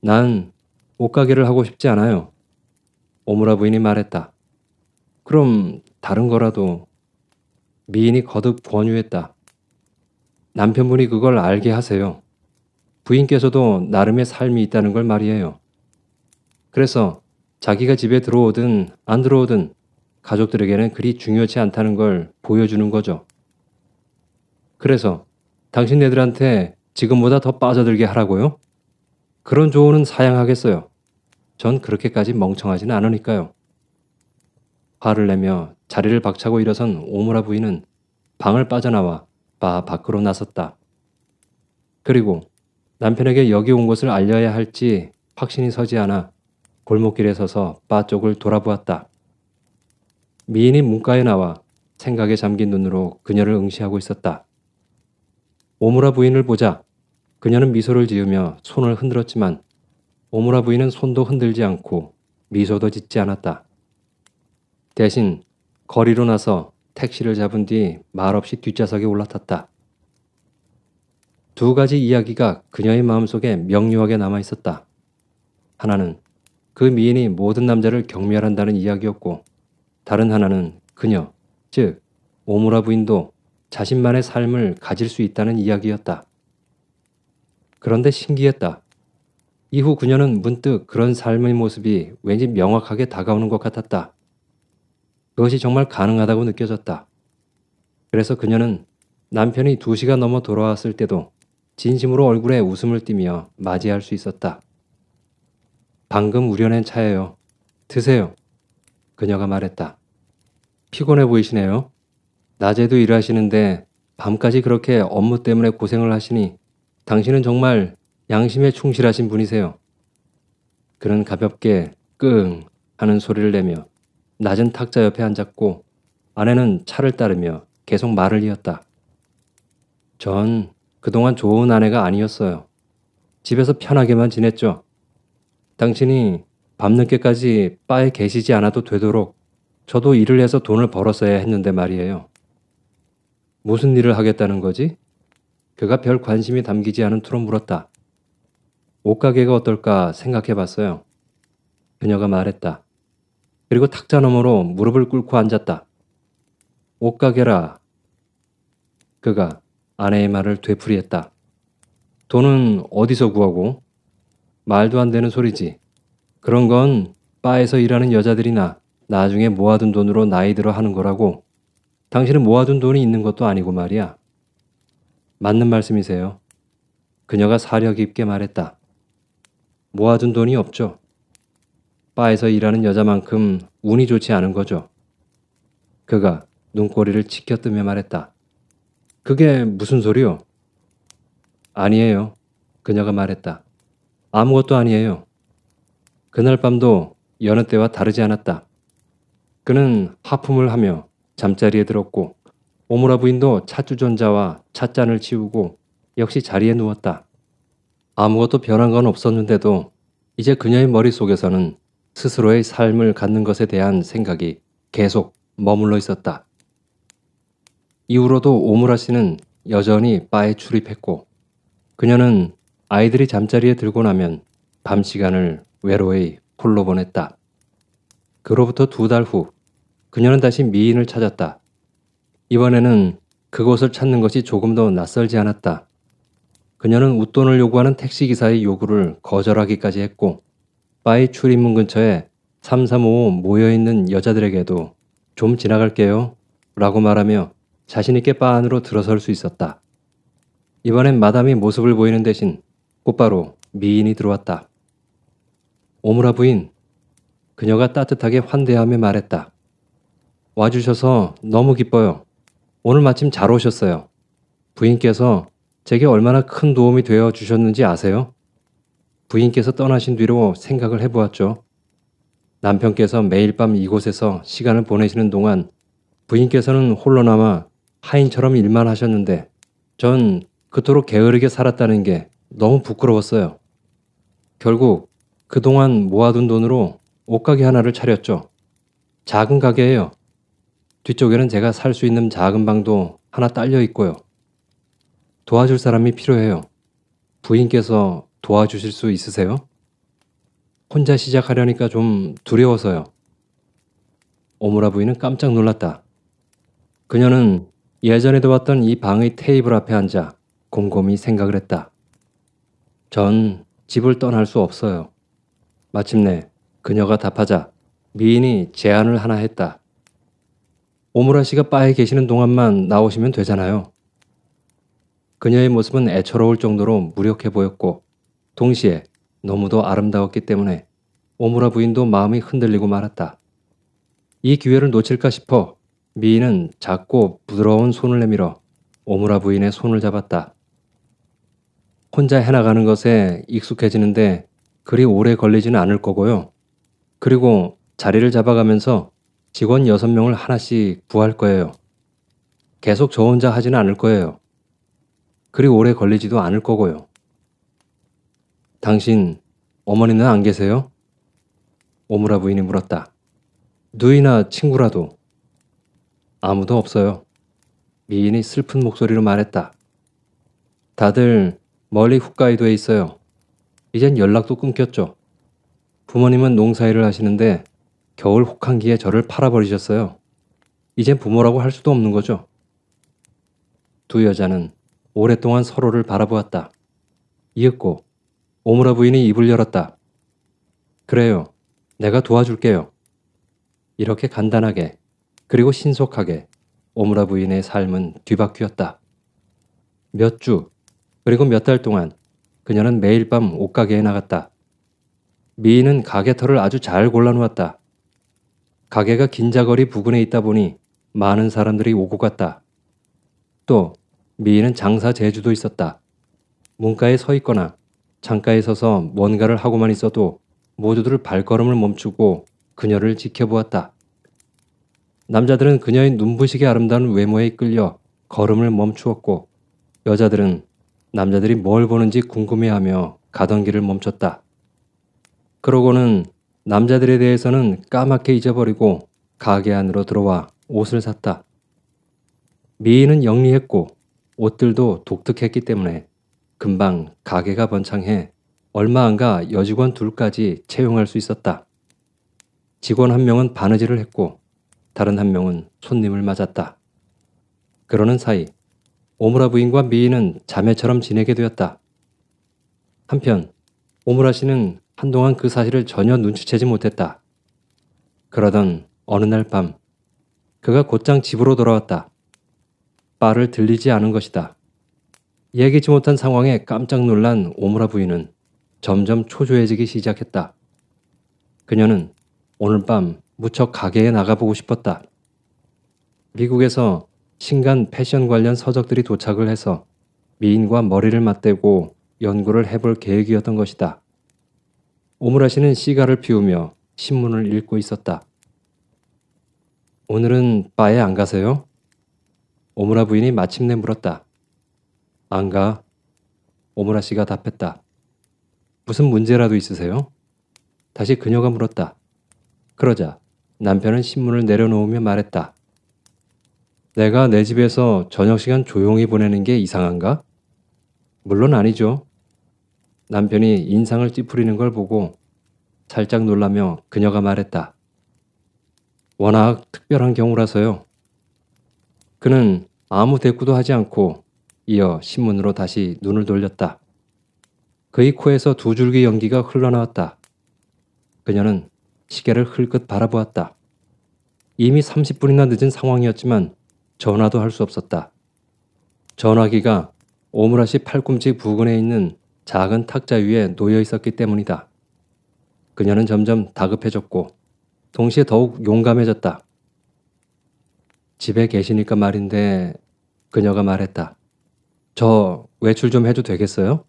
난 옷가게를 하고 싶지 않아요. 오무라 부인이 말했다. 그럼 다른 거라도 미인이 거듭 권유했다. 남편분이 그걸 알게 하세요. 부인께서도 나름의 삶이 있다는 걸 말이에요. 그래서 자기가 집에 들어오든 안 들어오든 가족들에게는 그리 중요치 않다는 걸 보여주는 거죠. 그래서 당신네들한테 지금보다 더 빠져들게 하라고요? 그런 조언은 사양하겠어요. 전 그렇게까지 멍청하진 않으니까요. 화를 내며 자리를 박차고 일어선 오무라 부인은 방을 빠져나와 바 밖으로 나섰다. 그리고 남편에게 여기 온 것을 알려야 할지 확신이 서지 않아 골목길에 서서 바 쪽을 돌아보았다. 미인이 문가에 나와 생각에 잠긴 눈으로 그녀를 응시하고 있었다. 오무라 부인을 보자 그녀는 미소를 지으며 손을 흔들었지만 오무라 부인은 손도 흔들지 않고 미소도 짓지 않았다. 대신 거리로 나서 택시를 잡은 뒤 말없이 뒷좌석에 올라탔다. 두 가지 이야기가 그녀의 마음속에 명료하게 남아 있었다. 하나는 그 미인이 모든 남자를 경멸한다는 이야기였고 다른 하나는 그녀, 즉 오무라 부인도 자신만의 삶을 가질 수 있다는 이야기였다. 그런데 신기했다. 이후 그녀는 문득 그런 삶의 모습이 왠지 명확하게 다가오는 것 같았다. 그것이 정말 가능하다고 느껴졌다. 그래서 그녀는 남편이 두시가 넘어 돌아왔을 때도 진심으로 얼굴에 웃음을 띠며 맞이할 수 있었다. 방금 우려낸 차예요. 드세요. 그녀가 말했다. 피곤해 보이시네요. 낮에도 일하시는데 밤까지 그렇게 업무 때문에 고생을 하시니 당신은 정말 양심에 충실하신 분이세요. 그는 가볍게 끙 하는 소리를 내며 낮은 탁자 옆에 앉았고 아내는 차를 따르며 계속 말을 이었다. 전 그동안 좋은 아내가 아니었어요. 집에서 편하게만 지냈죠. 당신이 밤늦게까지 바에 계시지 않아도 되도록 저도 일을 해서 돈을 벌었어야 했는데 말이에요. 무슨 일을 하겠다는 거지? 그가 별 관심이 담기지 않은 투로 물었다. 옷가게가 어떨까 생각해 봤어요. 그녀가 말했다. 그리고 탁자 너머로 무릎을 꿇고 앉았다. 옷가게라. 그가 아내의 말을 되풀이했다. 돈은 어디서 구하고? 말도 안 되는 소리지. 그런 건 바에서 일하는 여자들이나 나중에 모아둔 돈으로 나이 들어 하는 거라고. 당신은 모아둔 돈이 있는 것도 아니고 말이야. 맞는 말씀이세요. 그녀가 사려 깊게 말했다. 모아둔 돈이 없죠. 바에서 일하는 여자만큼 운이 좋지 않은 거죠. 그가 눈꼬리를 치켜뜨며 말했다. 그게 무슨 소리요? 아니에요. 그녀가 말했다. 아무것도 아니에요. 그날 밤도 여느 때와 다르지 않았다. 그는 하품을 하며 잠자리에 들었고 오무라 부인도 차주전자와 찻잔을 치우고 역시 자리에 누웠다. 아무것도 변한 건 없었는데도 이제 그녀의 머릿속에서는 스스로의 삶을 갖는 것에 대한 생각이 계속 머물러 있었다. 이후로도 오무라 씨는 여전히 바에 출입했고 그녀는 아이들이 잠자리에 들고 나면 밤 시간을 외로이 홀로 보냈다. 그로부터 두달후 그녀는 다시 미인을 찾았다. 이번에는 그곳을 찾는 것이 조금 더 낯설지 않았다. 그녀는 웃돈을 요구하는 택시기사의 요구를 거절하기까지 했고, 바이 출입문 근처에 335 5 모여있는 여자들에게도 좀 지나갈게요. 라고 말하며 자신있게 바 안으로 들어설 수 있었다. 이번엔 마담이 모습을 보이는 대신 곧바로 미인이 들어왔다. 오므라 부인, 그녀가 따뜻하게 환대하며 말했다. 와주셔서 너무 기뻐요. 오늘 마침 잘 오셨어요. 부인께서 제게 얼마나 큰 도움이 되어 주셨는지 아세요? 부인께서 떠나신 뒤로 생각을 해보았죠. 남편께서 매일 밤 이곳에서 시간을 보내시는 동안 부인께서는 홀로 남아 하인처럼 일만 하셨는데 전 그토록 게으르게 살았다는 게 너무 부끄러웠어요. 결국 그동안 모아둔 돈으로 옷가게 하나를 차렸죠. 작은 가게예요. 뒤쪽에는 제가 살 수 있는 작은 방도 하나 딸려 있고요. 도와줄 사람이 필요해요. 부인께서 도와주실 수 있으세요? 혼자 시작하려니까 좀 두려워서요. 오무라 부인은 깜짝 놀랐다. 그녀는 예전에도 왔던 이 방의 테이블 앞에 앉아 곰곰이 생각을 했다. 전 집을 떠날 수 없어요. 마침내 그녀가 답하자 미인이 제안을 하나 했다. 오무라 씨가 바에 계시는 동안만 나오시면 되잖아요. 그녀의 모습은 애처로울 정도로 무력해 보였고 동시에 너무도 아름다웠기 때문에 오무라 부인도 마음이 흔들리고 말았다. 이 기회를 놓칠까 싶어 미인은 작고 부드러운 손을 내밀어 오무라 부인의 손을 잡았다. 혼자 해나가는 것에 익숙해지는데 그리 오래 걸리지는 않을 거고요. 그리고 자리를 잡아가면서 직원 6명을 하나씩 구할 거예요. 계속 저 혼자 하지는 않을 거예요. 그리 오래 걸리지도 않을 거고요. 당신 어머니는 안 계세요? 오무라 부인이 물었다. 누이나 친구라도 아무도 없어요. 미인이 슬픈 목소리로 말했다. 다들 멀리 홋카이도에 있어요. 이젠 연락도 끊겼죠. 부모님은 농사일을 하시는데 겨울 혹한기에 저를 팔아버리셨어요. 이젠 부모라고 할 수도 없는 거죠. 두 여자는 오랫동안 서로를 바라보았다. 이윽고 오므라 부인이 입을 열었다. 그래요. 내가 도와줄게요. 이렇게 간단하게 그리고 신속하게 오므라 부인의 삶은 뒤바뀌었다. 몇 주, 그리고 몇 달 동안 그녀는 매일 밤 옷가게에 나갔다. 미인은 가게 털을 아주 잘 골라놓았다. 가게가 긴자거리 부근에 있다 보니 많은 사람들이 오고 갔다. 또 미인은 장사 재주도 있었다. 문가에 서 있거나 창가에 서서 뭔가를 하고만 있어도 모두들 발걸음을 멈추고 그녀를 지켜보았다. 남자들은 그녀의 눈부시게 아름다운 외모에 이끌려 걸음을 멈추었고 여자들은 남자들이 뭘 보는지 궁금해하며 가던 길을 멈췄다. 그러고는 남자들에 대해서는 까맣게 잊어버리고 가게 안으로 들어와 옷을 샀다. 미인은 영리했고 옷들도 독특했기 때문에 금방 가게가 번창해 얼마 안가 여직원 둘까지 채용할 수 있었다. 직원 한 명은 바느질을 했고 다른 한 명은 손님을 맞았다. 그러는 사이 오므라 부인과 미인은 자매처럼 지내게 되었다. 한편 오므라 씨는 한동안 그 사실을 전혀 눈치채지 못했다. 그러던 어느 날 밤, 그가 곧장 집으로 돌아왔다. 말를 들리지 않은 것이다. 예기치 못한 상황에 깜짝 놀란 오므라 부인은 점점 초조해지기 시작했다. 그녀는 오늘 밤 무척 가게에 나가보고 싶었다. 미국에서 신간 패션 관련 서적들이 도착을 해서 미인과 머리를 맞대고 연구를 해볼 계획이었던 것이다. 오므라시는 시가를 피우며 신문을 읽고 있었다. 오늘은 바에 안 가세요? 오므라 부인이 마침내 물었다. 안 가. 오므라 씨가 답했다. 무슨 문제라도 있으세요? 다시 그녀가 물었다. 그러자 남편은 신문을 내려놓으며 말했다. 내가 내 집에서 저녁 시간 조용히 보내는 게 이상한가? 물론 아니죠. 남편이 인상을 찌푸리는 걸 보고 살짝 놀라며 그녀가 말했다. 워낙 특별한 경우라서요. 그는 아무 대꾸도 하지 않고 이어 신문으로 다시 눈을 돌렸다. 그의 코에서 두 줄기 연기가 흘러나왔다. 그녀는 시계를 흘끗 바라보았다. 이미 30분이나 늦은 상황이었지만 전화도 할 수 없었다. 전화기가 오므라시 팔꿈치 부근에 있는 작은 탁자 위에 놓여 있었기 때문이다. 그녀는 점점 다급해졌고 동시에 더욱 용감해졌다. 집에 계시니까 말인데 그녀가 말했다. 저 외출 좀 해도 되겠어요?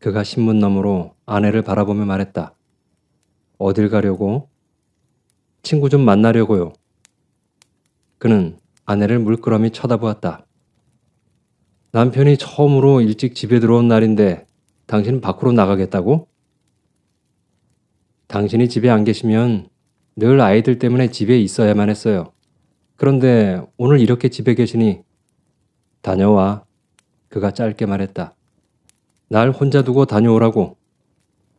그가 신문 너머로 아내를 바라보며 말했다. 어딜 가려고? 친구 좀 만나려고요. 그는 아내를 물끄러미 쳐다보았다. 남편이 처음으로 일찍 집에 들어온 날인데 당신은 밖으로 나가겠다고? 당신이 집에 안 계시면 늘 아이들 때문에 집에 있어야만 했어요. 그런데 오늘 이렇게 집에 계시니 다녀와. 그가 짧게 말했다. 날 혼자 두고 다녀오라고.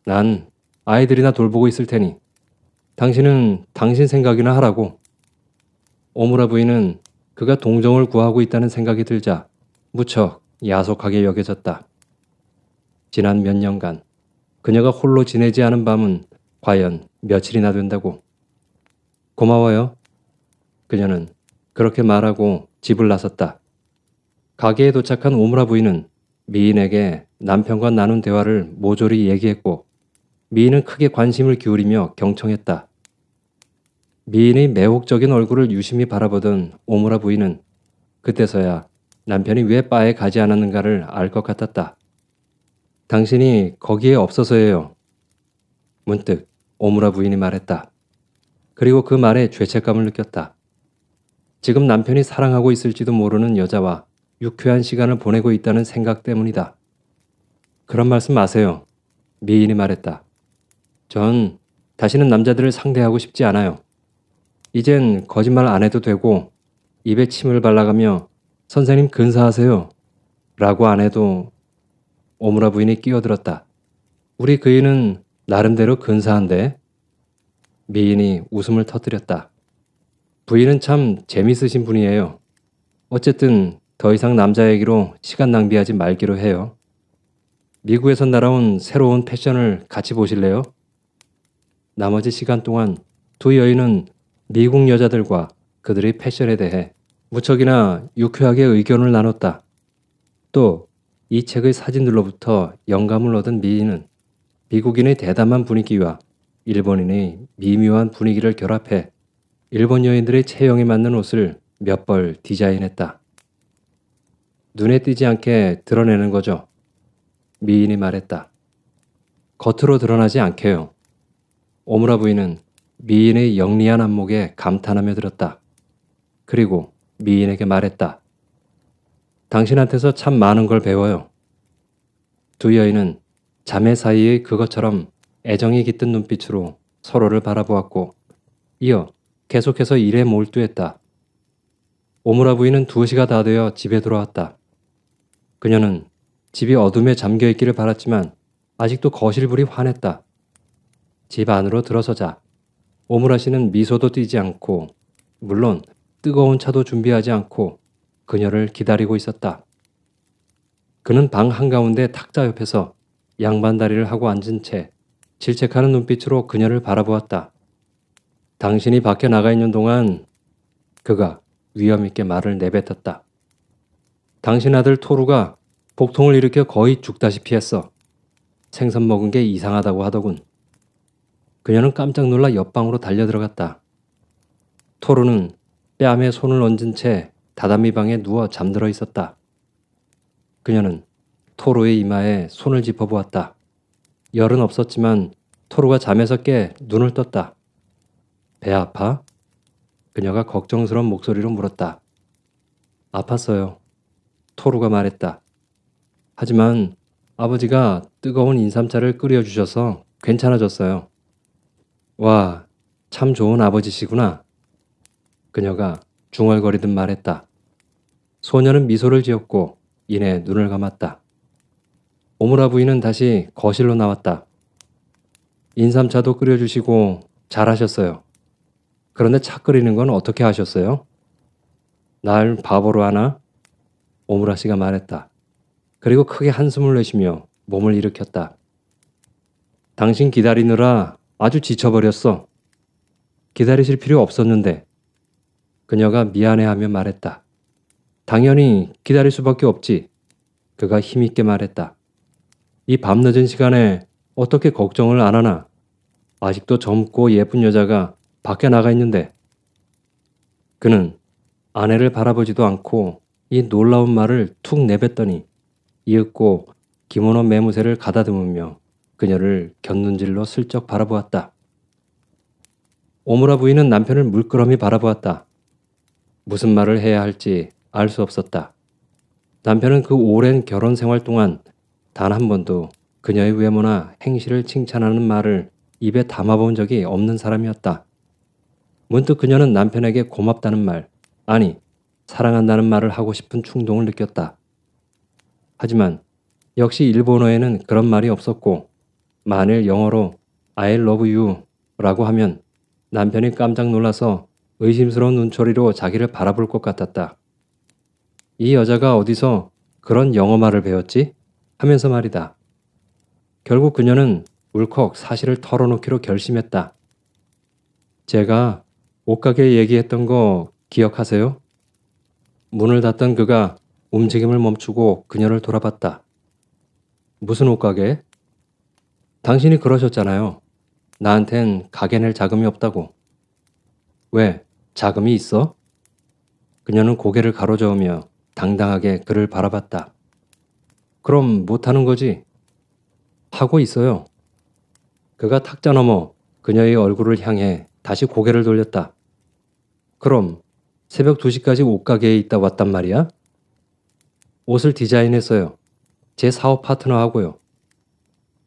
난 아이들이나 돌보고 있을 테니 당신은 당신 생각이나 하라고. 오무라 부인은 그가 동정을 구하고 있다는 생각이 들자 무척 야속하게 여겨졌다. 지난 몇 년간 그녀가 홀로 지내지 않은 밤은 과연 며칠이나 된다고. 고마워요. 그녀는 그렇게 말하고 집을 나섰다. 가게에 도착한 오므라 부인은 미인에게 남편과 나눈 대화를 모조리 얘기했고 미인은 크게 관심을 기울이며 경청했다. 미인의 매혹적인 얼굴을 유심히 바라보던 오므라 부인은 그때서야 남편이 왜 바에 가지 않았는가를 알 것 같았다. 당신이 거기에 없어서예요. 문득 오무라 부인이 말했다. 그리고 그 말에 죄책감을 느꼈다. 지금 남편이 사랑하고 있을지도 모르는 여자와 유쾌한 시간을 보내고 있다는 생각 때문이다. 그런 말씀 마세요. 미인이 말했다. 전 다시는 남자들을 상대하고 싶지 않아요. 이젠 거짓말 안 해도 되고 입에 침을 발라가며 선생님 근사하세요. 라고 안 해도 오므라 부인이 끼어들었다. 우리 그이는 나름대로 근사한데 미인이 웃음을 터뜨렸다. 부인은 참 재밌으신 분이에요. 어쨌든 더 이상 남자 얘기로 시간 낭비하지 말기로 해요. 미국에서 날아온 새로운 패션을 같이 보실래요? 나머지 시간 동안 두 여인은 미국 여자들과 그들의 패션에 대해 무척이나 유쾌하게 의견을 나눴다. 또 이 책의 사진들로부터 영감을 얻은 미인은 미국인의 대담한 분위기와 일본인의 미묘한 분위기를 결합해 일본 여인들의 체형에 맞는 옷을 몇 벌 디자인했다. 눈에 띄지 않게 드러내는 거죠. 미인이 말했다. 겉으로 드러나지 않게요. 오무라 부인은 미인의 영리한 안목에 감탄하며 들었다. 그리고 미인에게 말했다. 당신한테서 참 많은 걸 배워요. 두 여인은 자매 사이의 그것처럼 애정이 깃든 눈빛으로 서로를 바라보았고 이어 계속해서 일에 몰두했다. 오무라 부인은 두시가다 되어 집에 들어왔다. 그녀는 집이 어둠에 잠겨 있기를 바랐지만 아직도 거실불이 환했다. 집 안으로 들어서자 오무라 씨는 미소도 띄지 않고 물론 뜨거운 차도 준비하지 않고 그녀를 기다리고 있었다. 그는 방 한가운데 탁자 옆에서 양반다리를 하고 앉은 채 질책하는 눈빛으로 그녀를 바라보았다. 당신이 밖에 나가 있는 동안 그가 위험있게 말을 내뱉었다. 당신 아들 토루가 복통을 일으켜 거의 죽다시피 했어. 생선 먹은 게 이상하다고 하더군. 그녀는 깜짝 놀라 옆방으로 달려 들어갔다. 토루는 뺨에 손을 얹은 채 다다미 방에 누워 잠들어 있었다. 그녀는 토로의 이마에 손을 짚어보았다. 열은 없었지만 토로가 잠에서 깨 눈을 떴다. 배 아파? 그녀가 걱정스러운 목소리로 물었다. 아팠어요. 토로가 말했다. 하지만 아버지가 뜨거운 인삼차를 끓여주셔서 괜찮아졌어요. 와, 참 좋은 아버지시구나. 그녀가 중얼거리듯 말했다. 소녀는 미소를 지었고 이내 눈을 감았다. 오므라 부인은 다시 거실로 나왔다. 인삼차도 끓여주시고 잘하셨어요. 그런데 차 끓이는 건 어떻게 하셨어요? 날 바보로 하나? 오므라 씨가 말했다. 그리고 크게 한숨을 내쉬며 몸을 일으켰다. 당신 기다리느라 아주 지쳐버렸어. 기다리실 필요 없었는데 그녀가 미안해하며 말했다. 당연히 기다릴 수밖에 없지. 그가 힘있게 말했다. 이 밤늦은 시간에 어떻게 걱정을 안 하나? 아직도 젊고 예쁜 여자가 밖에 나가 있는데. 그는 아내를 바라보지도 않고 이 놀라운 말을 툭 내뱉더니 이윽고 김원호 매무새를 가다듬으며 그녀를 곁눈질로 슬쩍 바라보았다. 오므라 부인은 남편을 물끄러미 바라보았다. 무슨 말을 해야 할지 알 수 없었다. 남편은 그 오랜 결혼 생활 동안 단 한 번도 그녀의 외모나 행실을 칭찬하는 말을 입에 담아본 적이 없는 사람이었다. 문득 그녀는 남편에게 고맙다는 말, 아니, 사랑한다는 말을 하고 싶은 충동을 느꼈다. 하지만 역시 일본어에는 그런 말이 없었고, 만일 영어로 I love you라고 하면 남편이 깜짝 놀라서 의심스러운 눈초리로 자기를 바라볼 것 같았다. 이 여자가 어디서 그런 영어 말을 배웠지? 하면서 말이다. 결국 그녀는 울컥 사실을 털어놓기로 결심했다. 제가 옷가게 얘기했던 거 기억하세요? 문을 닫던 그가 움직임을 멈추고 그녀를 돌아봤다. 무슨 옷가게? 당신이 그러셨잖아요. 나한텐 가게 낼 자금이 없다고. 왜? 자금이 있어? 그녀는 고개를 가로저으며 당당하게 그를 바라봤다. 그럼 못하는 거지? 하고 있어요. 그가 탁자 넘어 그녀의 얼굴을 향해 다시 고개를 돌렸다. 그럼 새벽 2시까지 옷가게에 있다 왔단 말이야? 옷을 디자인했어요. 제 사업 파트너하고요.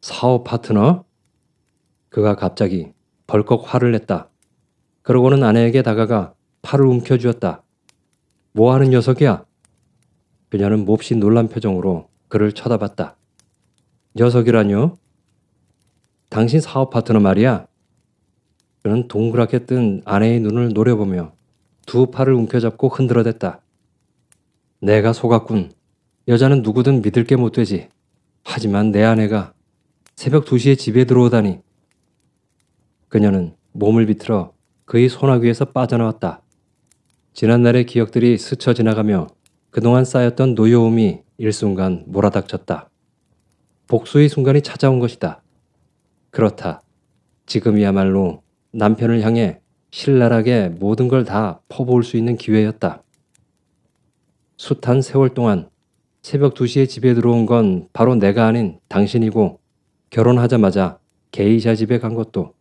사업 파트너? 그가 갑자기 벌컥 화를 냈다. 그러고는 아내에게 다가가 팔을 움켜쥐었다. 뭐 하는 녀석이야? 그녀는 몹시 놀란 표정으로 그를 쳐다봤다. 녀석이라뇨? 당신 사업 파트너 말이야. 그는 동그랗게 뜬 아내의 눈을 노려보며 두 팔을 움켜잡고 흔들어댔다. 내가 속았군. 여자는 누구든 믿을 게 못 되지. 하지만 내 아내가 새벽 2시에 집에 들어오다니. 그녀는 몸을 비틀어 그의 소나귀에서 빠져나왔다. 지난날의 기억들이 스쳐 지나가며 그동안 쌓였던 노여움이 일순간 몰아닥쳤다. 복수의 순간이 찾아온 것이다. 그렇다. 지금이야말로 남편을 향해 신랄하게 모든 걸 다 퍼부을 수 있는 기회였다. 숱한 세월 동안 새벽 2시에 집에 들어온 건 바로 내가 아닌 당신이고 결혼하자마자 게이샤 집에 간 것도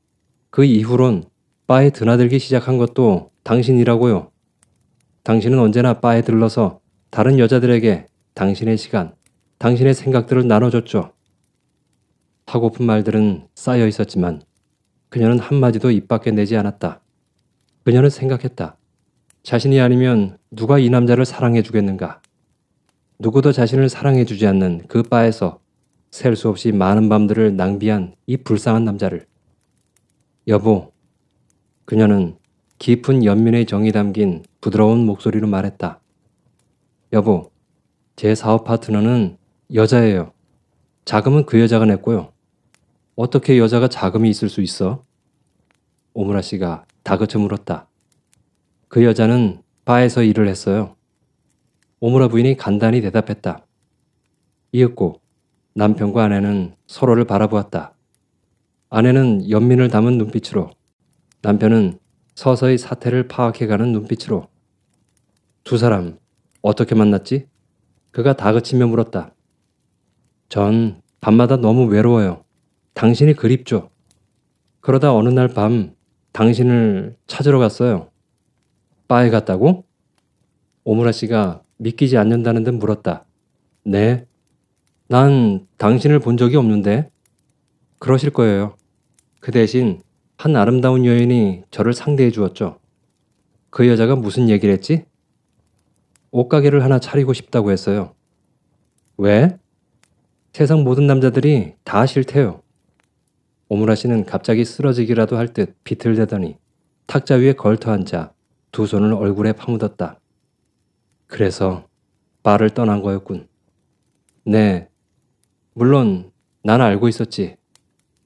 그 이후론 바에 드나들기 시작한 것도 당신이라고요. 당신은 언제나 바에 들러서 다른 여자들에게 당신의 시간, 당신의 생각들을 나눠줬죠. 하고픈 말들은 쌓여 있었지만 그녀는 한마디도 입 밖에 내지 않았다. 그녀는 생각했다. 자신이 아니면 누가 이 남자를 사랑해 주겠는가? 누구도 자신을 사랑해 주지 않는 그 바에서 셀 수 없이 많은 밤들을 낭비한 이 불쌍한 남자를. 여보, 그녀는 깊은 연민의 정이 담긴 부드러운 목소리로 말했다. 여보, 제 사업 파트너는 여자예요. 자금은 그 여자가 냈고요. 어떻게 여자가 자금이 있을 수 있어? 오무라 씨가 다그쳐 물었다. 그 여자는 바에서 일을 했어요. 오무라 부인이 간단히 대답했다. 이윽고 남편과 아내는 서로를 바라보았다. 아내는 연민을 담은 눈빛으로 남편은 서서히 사태를 파악해가는 눈빛으로 두 사람 어떻게 만났지? 그가 다그치며 물었다. 전 밤마다 너무 외로워요. 당신이 그립죠. 그러다 어느 날 밤 당신을 찾으러 갔어요. 바에 갔다고? 오무라 씨가 믿기지 않는다는 듯 물었다. 네. 난 당신을 본 적이 없는데. 그러실 거예요. 그 대신 한 아름다운 여인이 저를 상대해 주었죠. 그 여자가 무슨 얘기를 했지? 옷가게를 하나 차리고 싶다고 했어요. 왜? 세상 모든 남자들이 다 싫대요. 오므라 씨는 갑자기 쓰러지기라도 할 듯 비틀대더니 탁자 위에 걸터앉아 두 손을 얼굴에 파묻었다. 그래서 말을 떠난 거였군. 네. 물론 난 알고 있었지.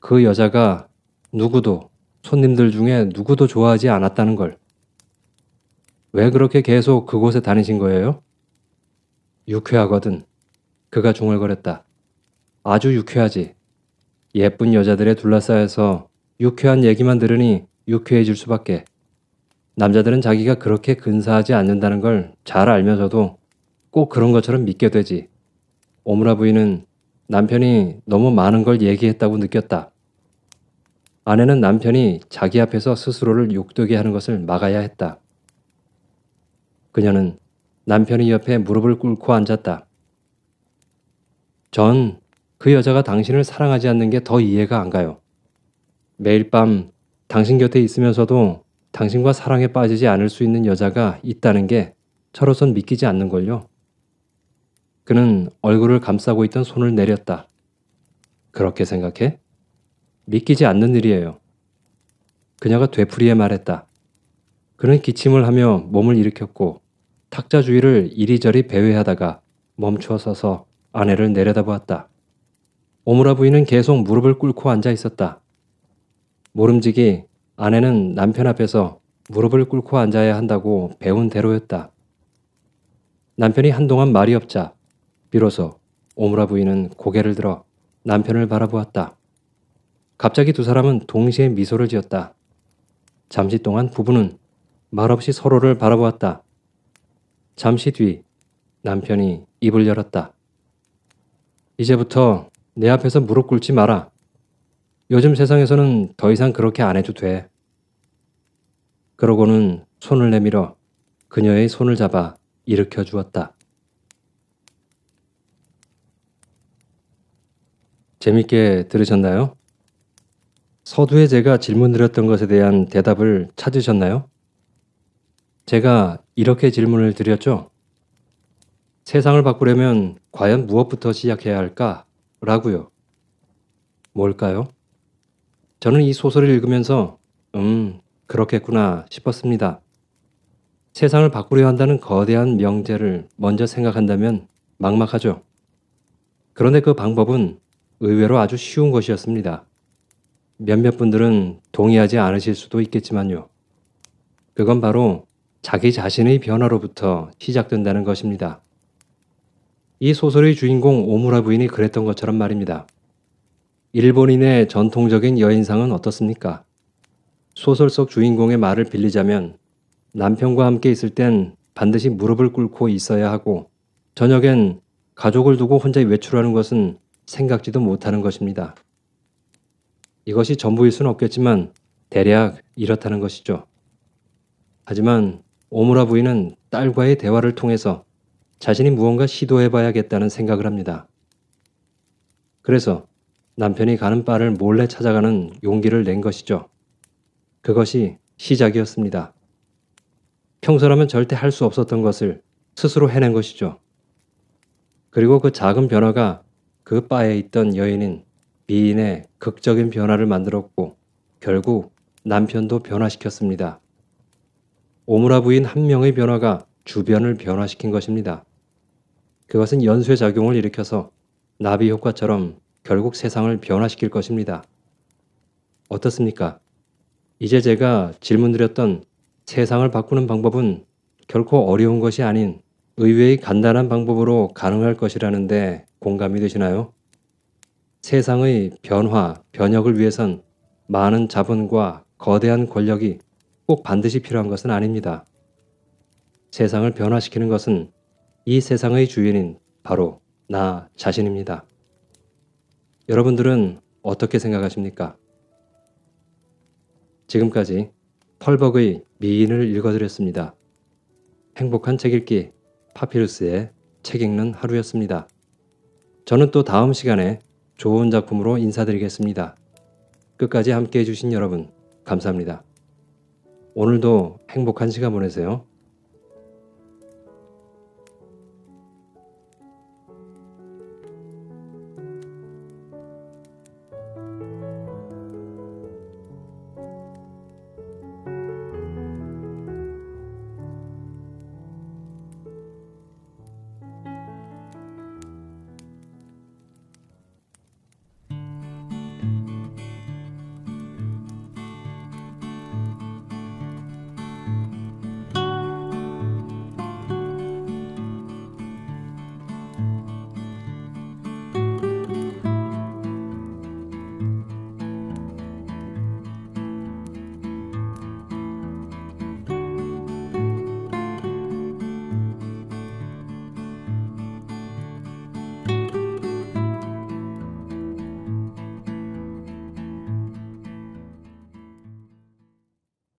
그 여자가 누구도 손님들 중에 누구도 좋아하지 않았다는 걸. 왜 그렇게 계속 그곳에 다니신 거예요? 유쾌하거든. 그가 중얼거렸다. 아주 유쾌하지. 예쁜 여자들에 둘러싸여서 유쾌한 얘기만 들으니 유쾌해질 수밖에. 남자들은 자기가 그렇게 근사하지 않는다는 걸 잘 알면서도 꼭 그런 것처럼 믿게 되지. 오므라 부인은 남편이 너무 많은 걸 얘기했다고 느꼈다. 아내는 남편이 자기 앞에서 스스로를 욕되게 하는 것을 막아야 했다. 그녀는 남편이 옆에 무릎을 꿇고 앉았다. 전 그 여자가 당신을 사랑하지 않는 게 더 이해가 안 가요. 매일 밤 당신 곁에 있으면서도 당신과 사랑에 빠지지 않을 수 있는 여자가 있다는 게 저로선 믿기지 않는걸요. 그는 얼굴을 감싸고 있던 손을 내렸다. 그렇게 생각해? 믿기지 않는 일이에요. 그녀가 되풀이에 말했다. 그는 기침을 하며 몸을 일으켰고 탁자 주위를 이리저리 배회하다가 멈추어 서서 아내를 내려다보았다. 오므라 부인은 계속 무릎을 꿇고 앉아 있었다. 모름지기 아내는 남편 앞에서 무릎을 꿇고 앉아야 한다고 배운 대로였다. 남편이 한동안 말이 없자 비로소 오므라 부인은 고개를 들어 남편을 바라보았다. 갑자기 두 사람은 동시에 미소를 지었다. 잠시 동안 부부는 말없이 서로를 바라보았다. 잠시 뒤 남편이 입을 열었다. 이제부터 내 앞에서 무릎 꿇지 마라. 요즘 세상에서는 더 이상 그렇게 안 해도 돼. 그러고는 손을 내밀어 그녀의 손을 잡아 일으켜 주었다. 재밌게 들으셨나요? 서두에 제가 질문드렸던 것에 대한 대답을 찾으셨나요? 제가 이렇게 질문을 드렸죠. 세상을 바꾸려면 과연 무엇부터 시작해야 할까? 라고요. 뭘까요? 저는 이 소설을 읽으면서, 음, 그렇겠구나 싶었습니다. 세상을 바꾸려 한다는 거대한 명제를 먼저 생각한다면 막막하죠. 그런데 그 방법은 의외로 아주 쉬운 것이었습니다. 몇몇 분들은 동의하지 않으실 수도 있겠지만요. 그건 바로 자기 자신의 변화로부터 시작된다는 것입니다. 이 소설의 주인공 오무라 부인이 그랬던 것처럼 말입니다. 일본인의 전통적인 여인상은 어떻습니까? 소설 속 주인공의 말을 빌리자면 남편과 함께 있을 땐 반드시 무릎을 꿇고 있어야 하고 저녁엔 가족을 두고 혼자 외출하는 것은 생각지도 못하는 것입니다. 이것이 전부일 수는 없겠지만 대략 이렇다는 것이죠. 하지만 오무라 부인은 딸과의 대화를 통해서 자신이 무언가 시도해봐야겠다는 생각을 합니다. 그래서 남편이 가는 바를 몰래 찾아가는 용기를 낸 것이죠. 그것이 시작이었습니다. 평소라면 절대 할 수 없었던 것을 스스로 해낸 것이죠. 그리고 그 작은 변화가 그 바에 있던 여인인 미인의 극적인 변화를 만들었고 결국 남편도 변화시켰습니다. 오무라 부인 한 명의 변화가 주변을 변화시킨 것입니다. 그것은 연쇄 작용을 일으켜서 나비 효과처럼 결국 세상을 변화시킬 것입니다. 어떻습니까? 이제 제가 질문드렸던 세상을 바꾸는 방법은 결코 어려운 것이 아닌 의외의 간단한 방법으로 가능할 것이라는데 공감이 되시나요? 세상의 변화, 변혁을 위해선 많은 자본과 거대한 권력이 꼭 반드시 필요한 것은 아닙니다. 세상을 변화시키는 것은 이 세상의 주인인 바로 나 자신입니다. 여러분들은 어떻게 생각하십니까? 지금까지 펄벅의 미인을 읽어드렸습니다. 행복한 책 읽기 파피루스의 책 읽는 하루였습니다. 저는 또 다음 시간에 좋은 작품으로 인사드리겠습니다. 끝까지 함께 해주신 여러분, 감사합니다. 오늘도 행복한 시간 보내세요.